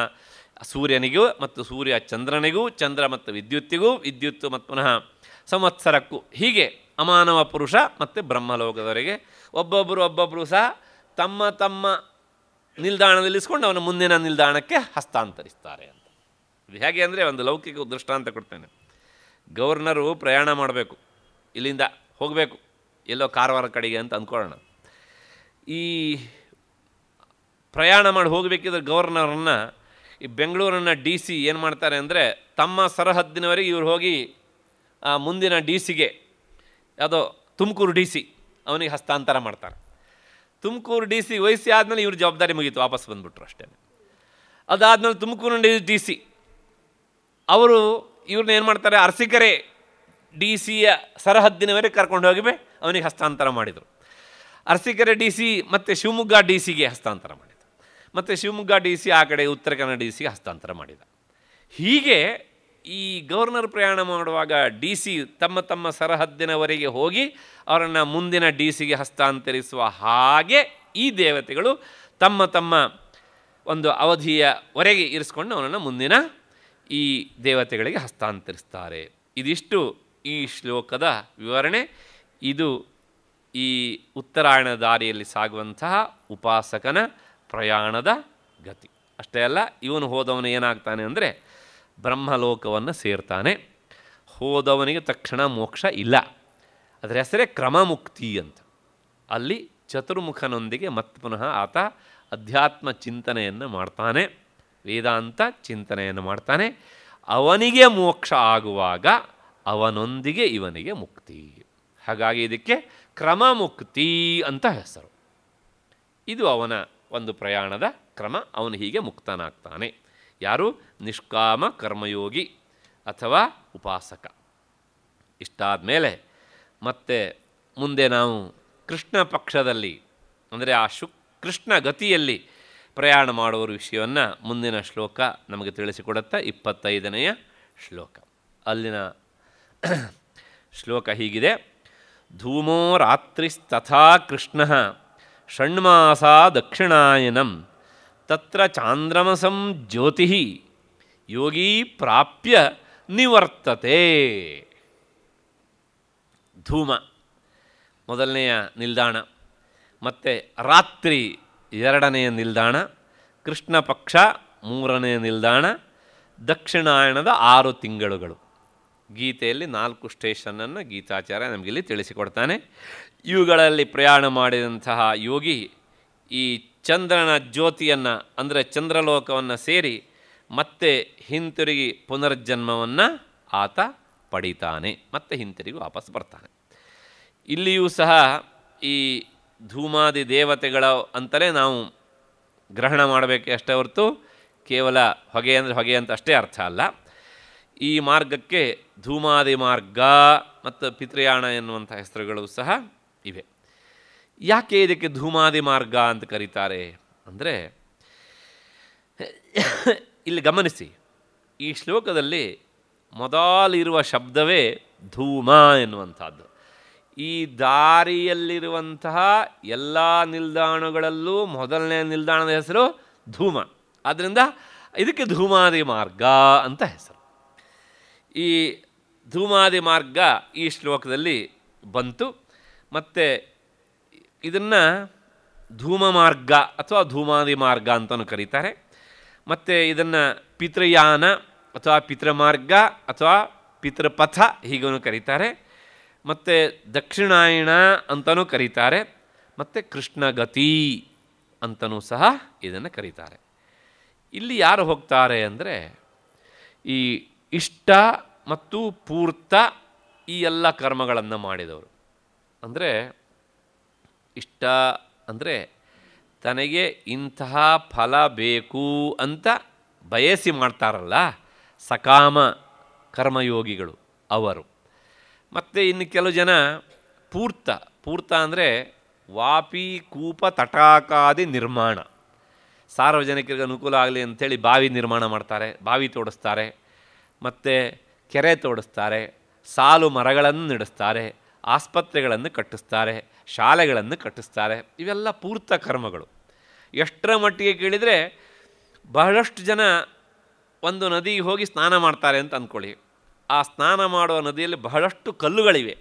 ಸೂರ್ಯನಿಗೂ ಮತ್ತು ಸೂರ್ಯ ಚಂದ್ರನಿಗೂ ಚಂದ್ರ ಮತ್ತು ವಿದ್ಯುತ್ತಿಗೂ ವಿದ್ಯುತ್ತು ಮತ್ತು ಪುನಃ ಸಂವತ್ಸರಕ್ಕೂ ಹೀಗೆ ಅಮಾನವ ಪುರುಷ ಮತ್ತು ಬ್ರಹ್ಮಲೋಕದವರೆಗೆ ಒಬ್ಬೊಬ್ಬರು ಒಬ್ಬೊಬ್ಬರು ಸಹ ತಮ್ಮ ತಮ್ಮ ನಿಲ್ದಾಣದಲ್ಲಿಸ್ಕೊಂಡು ಅವನ ಮುಂದಿನ ನಿಲ್ದಾಣಕ್ಕೆ ಹಸ್ತಾಂತರಿಸ್ತಾರೆ ಅಂತ ಇದು ಹೇಗೆ ಅಂದರೆ ಒಂದು ಲೌಕಿಕ ದೃಷ್ಟಾಂತ ಕೊಡ್ತೇನೆ ಗವರ್ನರು ಪ್ರಯಾಣ ಮಾಡಬೇಕು ಇಲ್ಲಿಂದ ಹೋಗಬೇಕು ಎಲ್ಲೋ ಕಾರವಾರ ಕಡೆಗೆ ಅಂತ ಅಂದ್ಕೊಳ್ಳೋಣ ಈ ಪ್ರಯಾಣ ಮಾಡಿ ಹೋಗಬೇಕಿದ್ರೆ ಗವರ್ನರನ್ನು ಈ ಬೆಂಗಳೂರನ್ನು ಡಿ ಸಿ ಏನು ಮಾಡ್ತಾರೆ ಅಂದರೆ ತಮ್ಮ ಸರಹದ್ದಿನವರೆಗೆ ಇವ್ರು ಹೋಗಿ ಮುಂದಿನ ಡಿ ಸಿಗೆ ಯಾವುದೋ ತುಮಕೂರು ಡಿ ಸಿ ಅವನಿಗೆ ಹಸ್ತಾಂತರ ಮಾಡ್ತಾರೆ ತುಮಕೂರು ಡಿ ಸಿ ವಹಿಸಿ ಆದಮೇಲೆ ಇವ್ರ ಜವಾಬ್ದಾರಿ ಮುಗೀತು ವಾಪಸ್ ಬಂದುಬಿಟ್ರು ಅಷ್ಟೇ ಅದಾದಮೇಲೆ ತುಮಕೂರು ಡಿ ಡಿ ಸಿ ಅವರು ಇವ್ರನ್ನ ಏನು ಮಾಡ್ತಾರೆ ಅರಸಿಕರೆ ಡಿ ಸಿಯ ಸರಹದ್ದಿನವರೆಗೆ ಕರ್ಕೊಂಡು ಹೋಗಿ ಅವನಿಗೆ ಹಸ್ತಾಂತರ ಮಾಡಿದರು ಅರಸಿಕೆರೆ ಡಿ ಸಿ ಮತ್ತು ಶಿವಮೊಗ್ಗ ಡಿ ಸಿಗೆ ಹಸ್ತಾಂತರ ಮಾಡಿದರು ಮತ್ತು ಶಿವಮೊಗ್ಗ ಡಿ ಸಿ ಆ ಕಡೆ ಉತ್ತರ ಕನ್ನಡ ಡಿ ಸಿಗೆ ಹಸ್ತಾಂತರ ಮಾಡಿದ ಹೀಗೆ ಈ ಗವರ್ನರ್ ಪ್ರಯಾಣ ಮಾಡುವಾಗ ಡಿ ಸಿ ತಮ್ಮ ತಮ್ಮ ಸರಹದ್ದಿನವರೆಗೆ ಹೋಗಿ ಅವರನ್ನು ಮುಂದಿನ ಡಿ ಸಿಗೆ ಹಸ್ತಾಂತರಿಸುವ ಹಾಗೆ ಈ ದೇವತೆಗಳು ತಮ್ಮ ತಮ್ಮ ಒಂದು ಅವಧಿಯವರೆಗೆ ಇರಿಸ್ಕೊಂಡು ಅವರನ್ನು ಮುಂದಿನ ಈ ದೇವತೆಗಳಿಗೆ ಹಸ್ತಾಂತರಿಸ್ತಾರೆ ಇದಿಷ್ಟು ಈ ಶ್ಲೋಕದ ವಿವರಣೆ ಇದು ಈ ಉತ್ತರಾಯಣ ದಾರಿಯಲ್ಲಿ ಸಾಗುವಂತಹ ಉಪಾಸಕನ ಪ್ರಯಾಣದ ಗತಿ ಅಷ್ಟೇ ಅಲ್ಲ ಇವನು ಹೋದವನು ಏನಾಗ್ತಾನೆ ಅಂದರೆ ಬ್ರಹ್ಮಲೋಕವನ್ನು ಸೇರ್ತಾನೆ ಹೋದವನಿಗೆ ತಕ್ಷಣ ಮೋಕ್ಷ ಇಲ್ಲ ಅದರ ಹೆಸರೇ ಕ್ರಮಮುಕ್ತಿ ಅಂತ ಅಲ್ಲಿ ಚತುರ್ಮುಖನೊಂದಿಗೆ ಮತ್ತೆ ಪುನಃ ಆತ ಅಧ್ಯಾತ್ಮ ಚಿಂತನೆಯನ್ನು ಮಾಡ್ತಾನೆ ವೇದಾಂತ ಚಿಂತನೆಯನ್ನು ಮಾಡ್ತಾನೆ ಅವನಿಗೆ ಮೋಕ್ಷ ಆಗುವಾಗ ಅವನೊಂದಿಗೆ ಇವನಿಗೆ ಮುಕ್ತಿ ಹಾಗಾಗಿ ಇದಕ್ಕೆ ಕ್ರಮಮುಕ್ತಿ ಅಂತ ಹೆಸರು ಇದು ಅವನ ಒಂದು ಪ್ರಯಾಣದ ಕ್ರಮ ಅವನು ಹೀಗೆ ಮುಕ್ತನಾಗ್ತಾನೆ ಯಾರು ನಿಷ್ಕಾಮ ಕರ್ಮಯೋಗಿ ಅಥವಾ ಉಪಾಸಕ ಇಷ್ಟಾದ ಮೇಲೆ ಮತ್ತೆ ಮುಂದೆ ನಾವು ಕೃಷ್ಣ ಪಕ್ಷದಲ್ಲಿ ಅಂದರೆ ಆ ಶು ಕೃಷ್ಣ ಗತಿಯಲ್ಲಿ ಪ್ರಯಾಣ ಮಾಡುವ ವಿಷಯವನ್ನು ಮುಂದಿನ ಶ್ಲೋಕ ನಮಗೆ ತಿಳಿಸಿಕೊಡುತ್ತೆ ಇಪ್ಪತ್ತೈದನೆಯ ಶ್ಲೋಕ ಅಲ್ಲಿನ ಶ್ಲೋಕ ಹೀಗಿದೆ ಧೂಮೋ ರಾತ್ರಿ ತಥಾ ಕೃಷ್ಣ ಷಣ್ಮಾಸ ದಕ್ಷಿಣಾಯನಂ ತತ್ರ ಚಾಂದ್ರಮಸಂ ಜ್ಯೋತಿ ಯೋಗಿ ಪ್ರಾಪ್ಯ ನಿವರ್ತತೆ ಧೂಮ ಮೊದಲನೆಯ ನಿಲ್ದಾಣ ಮತ್ತು ರಾತ್ರಿ ಎರಡನೆಯ ನಿಲ್ದಾಣ ಕೃಷ್ಣ ಪಕ್ಷ ಮೂರನೆಯ ನಿಲ್ದಾಣ ದಕ್ಷಿಣಾಯಣದ ಆರು ತಿಂಗಳುಗಳು ಗೀತೆಯಲ್ಲಿ ನಾಲ್ಕು ಸ್ಟೇಷನನ್ನು ಗೀತಾಚಾರ್ಯ ನಮಗಿಲ್ಲಿ ತಿಳಿಸಿಕೊಡ್ತಾನೆ ಇವುಗಳಲ್ಲಿ ಪ್ರಯಾಣ ಮಾಡಿದಂತಹ ಯೋಗಿ ಈ ಚಂದ್ರನ ಜ್ಯೋತಿಯನ್ನು ಅಂದರೆ ಚಂದ್ರಲೋಕವನ್ನು ಸೇರಿ ಮತ್ತೆ ಹಿಂತಿರುಗಿ ಪುನರ್ಜನ್ಮವನ್ನು ಆತ ಪಡಿತಾನೆ ಮತ್ತೆ ಹಿಂತಿರುಗಿ ವಾಪಸ್ ಬರ್ತಾನೆ ಇಲ್ಲಿಯೂ ಸಹ ಈ ಧೂಮಾದಿ ದೇವತೆಗಳ ಅಂತಲೇ ನಾವು ಗ್ರಹಣ ಮಾಡಬೇಕು ಅಷ್ಟೇ ಹೊರತು ಕೇವಲ ಹೊಗೆ ಅಂದರೆ ಹೊಗೆ ಅಂತ ಅಷ್ಟೇ ಅರ್ಥ ಅಲ್ಲ ಈ ಮಾರ್ಗಕ್ಕೆ ಧೂಮಾದಿ ಮಾರ್ಗ ಮತ್ತು ಪಿತೃಯಾಣ ಎನ್ನುವಂಥ ಹೆಸರುಗಳು ಸಹ ಇವೆ ಯಾಕೆ ಇದಕ್ಕೆ ಧೂಮಾದಿ ಮಾರ್ಗ ಅಂತ ಕರೀತಾರೆ ಅಂದರೆ ಇಲ್ಲಿ ಗಮನಿಸಿ ಈ ಶ್ಲೋಕದಲ್ಲಿ ಮೊದಲಿರುವ ಶಬ್ದವೇ ಧೂಮ ಎನ್ನುವಂಥದ್ದು ಈ ದಾರಿಯಲ್ಲಿರುವಂತಹ ಎಲ್ಲ ನಿಲ್ದಾಣಗಳಲ್ಲೂ ಮೊದಲನೇ ನಿಲ್ದಾಣದ ಹೆಸರು ಧೂಮ ಆದ್ದರಿಂದ ಇದಕ್ಕೆ ಧೂಮಾದಿ ಮಾರ್ಗ ಅಂತ ಹೆಸರು ಈ ಧೂಮಾದಿ ಮಾರ್ಗ ಈ ಶ್ಲೋಕದಲ್ಲಿ ಬಂತು ಮತ್ತು ಇದನ್ನು ಧೂಮ ಮಾರ್ಗ ಅಥವಾ ಧೂಮಾದಿ ಮಾರ್ಗ ಅಂತಲೂ ಕರೀತಾರೆ ಮತ್ತು ಇದನ್ನು ಪಿತೃಯಾನ ಅಥವಾ ಪಿತೃಮಾರ್ಗ ಅಥವಾ ಪಿತೃಪಥ ಹೀಗೂ ಕರೀತಾರೆ ಮತ್ತು ದಕ್ಷಿಣಾಯಣ ಅಂತಲೂ ಕರೀತಾರೆ ಮತ್ತು ಕೃಷ್ಣಗತಿ ಅಂತಲೂ ಸಹ ಇದನ್ನು ಕರೀತಾರೆ ಇಲ್ಲಿ ಯಾರು ಹೋಗ್ತಾರೆ ಅಂದರೆ ಈ ಇಷ್ಟ ಮತ್ತು ಪೂರ್ತ ಈ ಎಲ್ಲ ಕರ್ಮಗಳನ್ನು ಮಾಡಿದವರು ಅಂದರೆ ಇಷ್ಟ ಅಂದರೆ ತನಗೆ ಇಂತಹ ಫಲ ಬೇಕು ಅಂತ ಬಯಸಿ ಮಾಡ್ತಾರಲ್ಲ ಸಕಾಮ ಕರ್ಮಯೋಗಿಗಳು ಅವರು ಮತ್ತು ಇನ್ನು ಕೆಲವು ಜನ ಪೂರ್ತ ಪೂರ್ತ ಅಂದರೆ ವಾಪಿ ಕೂಪ ತಟಾಕಾದಿ ನಿರ್ಮಾಣ ಸಾರ್ವಜನಿಕರಿಗೆ ಅನುಕೂಲ ಆಗಲಿ ಅಂಥೇಳಿ ಬಾವಿ ನಿರ್ಮಾಣ ಮಾಡ್ತಾರೆ ಬಾವಿ ತೋಡಿಸ್ತಾರೆ ಮತ್ತು ಕೆರೆ ತೋಡಿಸ್ತಾರೆ ಸಾಲು ಮರಗಳನ್ನು ನೆಡೆಸ್ತಾರೆ ಆಸ್ಪತ್ರೆಗಳನ್ನು ಕಟ್ಟಿಸ್ತಾರೆ ಶಾಲೆಗಳನ್ನು ಕಟ್ಟಿಸ್ತಾರೆ ಇವೆಲ್ಲ ಪೂರ್ತ ಕರ್ಮಗಳು ಎಷ್ಟರ ಮಟ್ಟಿಗೆ ಕೇಳಿದರೆ ಬಹಳಷ್ಟು ಜನ ಒಂದು ನದಿಗೆ ಹೋಗಿ ಸ್ನಾನ ಮಾಡ್ತಾರೆ ಅಂತ ಅಂದ್ಕೊಳ್ಳಿ ಆ ಸ್ನಾನ ಮಾಡುವ ನದಿಯಲ್ಲಿ ಬಹಳಷ್ಟು ಕಲ್ಲುಗಳಿವೆ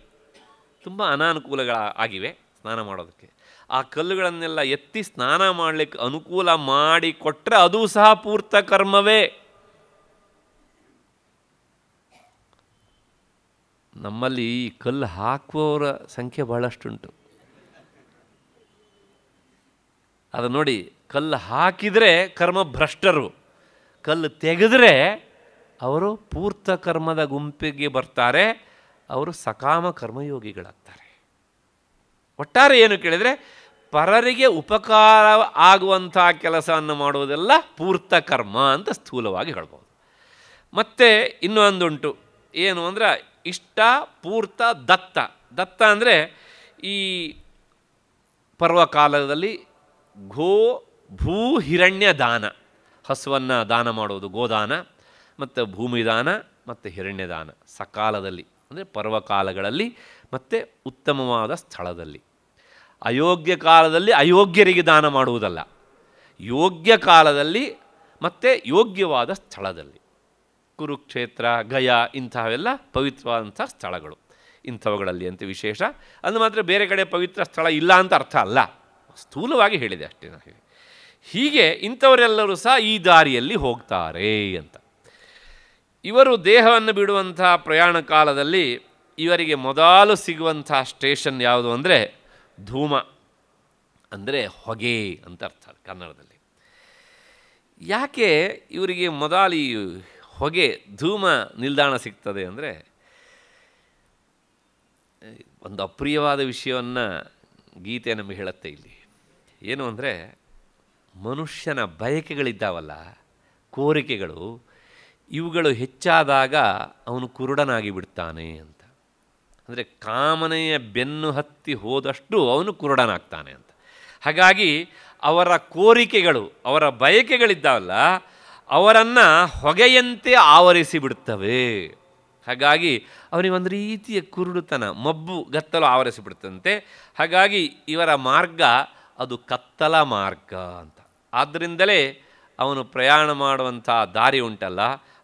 ತುಂಬ ಅನಾನುಕೂಲಗಳ ಆಗಿವೆ ಸ್ನಾನ ಮಾಡೋದಕ್ಕೆ ಆ ಕಲ್ಲುಗಳನ್ನೆಲ್ಲ ಎತ್ತಿ ಸ್ನಾನ ಮಾಡಲಿಕ್ಕೆ ಅನುಕೂಲ ಕೊಟ್ಟರೆ ಅದು ಸಹ ಪೂರ್ತ ಕರ್ಮವೇ ನಮ್ಮಲ್ಲಿ ಈ ಕಲ್ಲು ಹಾಕುವವರ ಸಂಖ್ಯೆ ಬಹಳಷ್ಟುಂಟು ಅದು ನೋಡಿ ಕಲ್ಲು ಹಾಕಿದರೆ ಕರ್ಮ ಭ್ರಷ್ಟರು ಕಲ್ಲು ತೆಗೆದರೆ ಅವರು ಪೂರ್ತ ಕರ್ಮದ ಗುಂಪಿಗೆ ಬರ್ತಾರೆ ಅವರು ಸಕಾಮ ಕರ್ಮಯೋಗಿಗಳಾಗ್ತಾರೆ ಒಟ್ಟಾರೆ ಏನು ಕೇಳಿದರೆ ಪರರಿಗೆ ಉಪಕಾರ ಆಗುವಂಥ ಕೆಲಸವನ್ನು ಮಾಡುವುದೆಲ್ಲ ಪೂರ್ತ ಕರ್ಮ ಅಂತ ಸ್ಥೂಲವಾಗಿ ಹೇಳ್ಬೋದು ಮತ್ತು ಇನ್ನೊಂದುಂಟು ಏನು ಅಂದರೆ ಇಷ್ಟ ಪೂರ್ತ ದತ್ತ ದತ್ತ ಅಂದರೆ ಈ ಪರ್ವಕಾಲದಲ್ಲಿ ಗೋ ಭೂ ಹಿರಣ್ಯ ದಾನ ಹಸುವನ್ನು ದಾನ ಮಾಡೋದು ಗೋದಾನ ಮತ್ತು ಭೂಮಿದಾನ ಮತ್ತು ಹಿರಣ್ಯದಾನ ಸಕಾಲದಲ್ಲಿ ಅಂದರೆ ಪರ್ವಕಾಲಗಳಲ್ಲಿ ಮತ್ತು ಉತ್ತಮವಾದ ಸ್ಥಳದಲ್ಲಿ ಅಯೋಗ್ಯ ಕಾಲದಲ್ಲಿ ಅಯೋಗ್ಯರಿಗೆ ದಾನ ಮಾಡುವುದಲ್ಲ ಯೋಗ್ಯ ಕಾಲದಲ್ಲಿ ಮತ್ತು ಯೋಗ್ಯವಾದ ಸ್ಥಳದಲ್ಲಿ ಕುರುಕ್ಷೇತ್ರ ಗಯಾ ಇಂಥವೆಲ್ಲ ಪವಿತ್ರವಾದಂಥ ಸ್ಥಳಗಳು ಇಂಥವುಗಳಲ್ಲಿ ಅಂತ ವಿಶೇಷ ಅದು ಮಾತ್ರ ಬೇರೆ ಕಡೆ ಪವಿತ್ರ ಸ್ಥಳ ಇಲ್ಲ ಅಂತ ಅರ್ಥ ಅಲ್ಲ ಸ್ಥೂಲವಾಗಿ ಹೇಳಿದೆ ಅಷ್ಟೇ ನಾನು ಹೇಳಿ ಹೀಗೆ ಇಂಥವರೆಲ್ಲರೂ ಸಹ ಈ ದಾರಿಯಲ್ಲಿ ಹೋಗ್ತಾರೆ ಅಂತ ಇವರು ದೇಹವನ್ನು ಬಿಡುವಂಥ ಪ್ರಯಾಣ ಕಾಲದಲ್ಲಿ ಇವರಿಗೆ ಮೊದಲು ಸಿಗುವಂಥ ಸ್ಟೇಷನ್ ಯಾವುದು ಅಂದರೆ ಧೂಮ ಅಂದರೆ ಹೊಗೆ ಅಂತ ಅರ್ಥ ಕನ್ನಡದಲ್ಲಿ ಯಾಕೆ ಇವರಿಗೆ ಮೊದಲು ಈ ಹೊಗೆ ಧೂಮ ನಿಲ್ದಾಣ ಸಿಗ್ತದೆ ಅಂದರೆ ಒಂದು ಅಪ್ರಿಯವಾದ ವಿಷಯವನ್ನು ಗೀತೆ ನಮಗೆ ಹೇಳುತ್ತೆ ಇಲ್ಲಿ ಏನು ಅಂದರೆ ಮನುಷ್ಯನ ಬಯಕೆಗಳಿದ್ದಾವಲ್ಲ ಕೋರಿಕೆಗಳು ಇವುಗಳು ಹೆಚ್ಚಾದಾಗ ಅವನು ಕುರುಡನಾಗಿ ಬಿಡ್ತಾನೆ ಅಂತ ಅಂದರೆ ಕಾಮನೆಯ ಬೆನ್ನು ಹತ್ತಿ ಹೋದಷ್ಟು ಅವನು ಕುರುಡನಾಗ್ತಾನೆ ಅಂತ ಹಾಗಾಗಿ ಅವರ ಕೋರಿಕೆಗಳು ಅವರ ಬಯಕೆಗಳಿದ್ದಾವಲ್ಲ ಅವರನ್ನು ಹೊಗೆಯಂತೆ ಆವರಿಸಿಬಿಡ್ತವೆ ಹಾಗಾಗಿ ಅವನಿಗೊಂದು ಒಂದು ರೀತಿಯ ಕುರುಡುತನ ಮಬ್ಬು ಗತ್ತಲು ಆವರಿಸಿಬಿಡ್ತಂತೆ ಹಾಗಾಗಿ ಇವರ ಮಾರ್ಗ ಅದು ಕತ್ತಲ ಮಾರ್ಗ ಅಂತ ಆದ್ದರಿಂದಲೇ ಅವನು ಪ್ರಯಾಣ ಮಾಡುವಂಥ ದಾರಿ ಉಂಟಲ್ಲ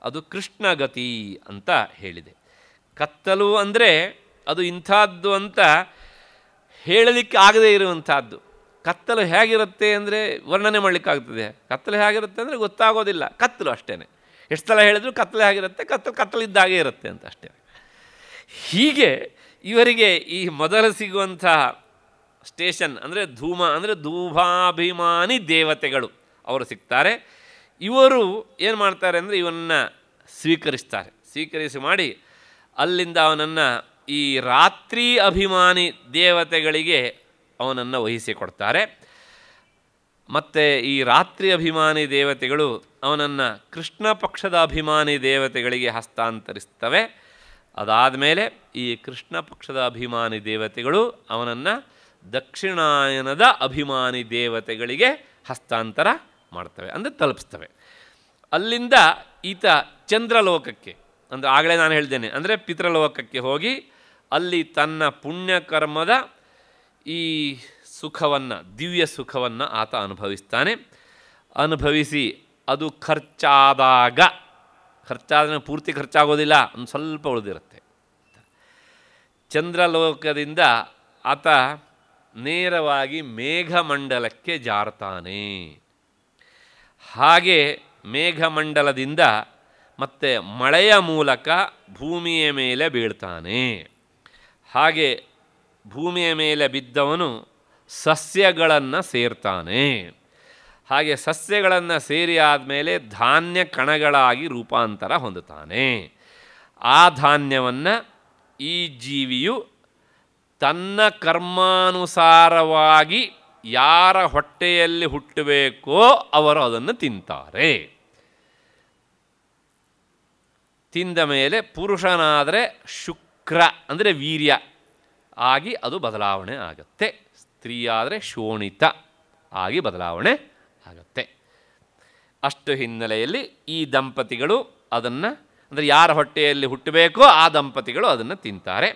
ಅದು ಕೃಷ್ಣಗತಿ ಅಂತ ಹೇಳಿದೆ ಕತ್ತಲು ಅಂದರೆ ಅದು ಇಂಥದ್ದು ಅಂತ ಹೇಳಲಿಕ್ಕೆ ಆಗದೇ ಇರುವಂಥದ್ದು ಕತ್ತಲು ಹೇಗಿರುತ್ತೆ ಅಂದರೆ ವರ್ಣನೆ ಮಾಡಲಿಕ್ಕಾಗ್ತದೆ ಕತ್ತಲು ಹೇಗಿರುತ್ತೆ ಅಂದರೆ ಗೊತ್ತಾಗೋದಿಲ್ಲ ಕತ್ತಲು ಅಷ್ಟೇ ಎಷ್ಟು ಸಲ ಹೇಳಿದ್ರು ಕತ್ತಲು ಹೇಗಿರುತ್ತೆ ಕತ್ತಲು ಕತ್ತಲಿದ್ದಾಗೆ ಇರುತ್ತೆ ಅಂತ ಅಷ್ಟೇ ಹೀಗೆ ಇವರಿಗೆ ಈ ಮೊದಲು ಸಿಗುವಂತಹ ಸ್ಟೇಷನ್ ಅಂದರೆ ಧೂಮ ಅಂದರೆ ಧೂಮಾಭಿಮಾನಿ ದೇವತೆಗಳು ಅವರು ಸಿಗ್ತಾರೆ ಇವರು ಏನು ಮಾಡ್ತಾರೆ ಅಂದರೆ ಇವನ್ನ ಸ್ವೀಕರಿಸ್ತಾರೆ ಸ್ವೀಕರಿಸಿ ಮಾಡಿ ಅಲ್ಲಿಂದ ಅವನನ್ನು ಈ ರಾತ್ರಿ ಅಭಿಮಾನಿ ದೇವತೆಗಳಿಗೆ ಅವನನ್ನು ವಹಿಸಿಕೊಡ್ತಾರೆ ಮತ್ತು ಈ ರಾತ್ರಿ ಅಭಿಮಾನಿ ದೇವತೆಗಳು ಅವನನ್ನು ಕೃಷ್ಣ ಪಕ್ಷದ ಅಭಿಮಾನಿ ದೇವತೆಗಳಿಗೆ ಹಸ್ತಾಂತರಿಸ್ತವೆ ಅದಾದ ಮೇಲೆ ಈ ಕೃಷ್ಣ ಪಕ್ಷದ ಅಭಿಮಾನಿ ದೇವತೆಗಳು ಅವನನ್ನು ದಕ್ಷಿಣಾಯನದ ಅಭಿಮಾನಿ ದೇವತೆಗಳಿಗೆ ಹಸ್ತಾಂತರ ಮಾಡ್ತವೆ ಅಂದರೆ ತಲುಪಿಸ್ತವೆ ಅಲ್ಲಿಂದ ಈತ ಚಂದ್ರಲೋಕಕ್ಕೆ ಅಂದರೆ ಆಗಲೇ ನಾನು ಹೇಳಿದ್ದೇನೆ ಅಂದರೆ ಪಿತೃಲೋಕಕ್ಕೆ ಹೋಗಿ ಅಲ್ಲಿ ತನ್ನ ಪುಣ್ಯಕರ್ಮದ ಈ ಸುಖವನ್ನು ದಿವ್ಯ ಸುಖವನ್ನು ಆತ ಅನುಭವಿಸ್ತಾನೆ ಅನುಭವಿಸಿ ಅದು ಖರ್ಚಾದಾಗ ಖರ್ಚಾದ್ರೆ ಪೂರ್ತಿ ಖರ್ಚಾಗೋದಿಲ್ಲ ಒಂದು ಸ್ವಲ್ಪ ಉಳಿದಿರುತ್ತೆ ಚಂದ್ರಲೋಕದಿಂದ ಆತ ನೇರವಾಗಿ ಮೇಘಮಂಡಲಕ್ಕೆ ಜಾರತಾನೆ ಹಾಗೆ ಮೇಘಮಂಡಲದಿಂದ ಮತ್ತೆ ಮಳೆಯ ಮೂಲಕ ಭೂಮಿಯ ಮೇಲೆ ಬೀಳ್ತಾನೆ ಹಾಗೆ ಭೂಮಿಯ ಮೇಲೆ ಬಿದ್ದವನು ಸಸ್ಯಗಳನ್ನು ಸೇರ್ತಾನೆ ಹಾಗೆ ಸಸ್ಯಗಳನ್ನು ಸೇರಿ ಆದಮೇಲೆ ಧಾನ್ಯ ಕಣಗಳಾಗಿ ರೂಪಾಂತರ ಹೊಂದುತ್ತಾನೆ ಆ ಧಾನ್ಯವನ್ನು ಈ ಜೀವಿಯು ತನ್ನ ಕರ್ಮಾನುಸಾರವಾಗಿ ಯಾರ ಹೊಟ್ಟೆಯಲ್ಲಿ ಹುಟ್ಟಬೇಕೋ ಅವರು ಅದನ್ನು ತಿಂತಾರೆ ತಿಂದ ಮೇಲೆ ಪುರುಷನಾದರೆ ಶುಕ್ರ ಅಂದರೆ ವೀರ್ಯ ಆಗಿ ಅದು ಬದಲಾವಣೆ ಆಗುತ್ತೆ ಆದರೆ ಶೋಣಿತ ಆಗಿ ಬದಲಾವಣೆ ಆಗುತ್ತೆ ಅಷ್ಟು ಹಿನ್ನೆಲೆಯಲ್ಲಿ ಈ ದಂಪತಿಗಳು ಅದನ್ನು ಅಂದರೆ ಯಾರ ಹೊಟ್ಟೆಯಲ್ಲಿ ಹುಟ್ಟಬೇಕೋ ಆ ದಂಪತಿಗಳು ಅದನ್ನು ತಿಂತಾರೆ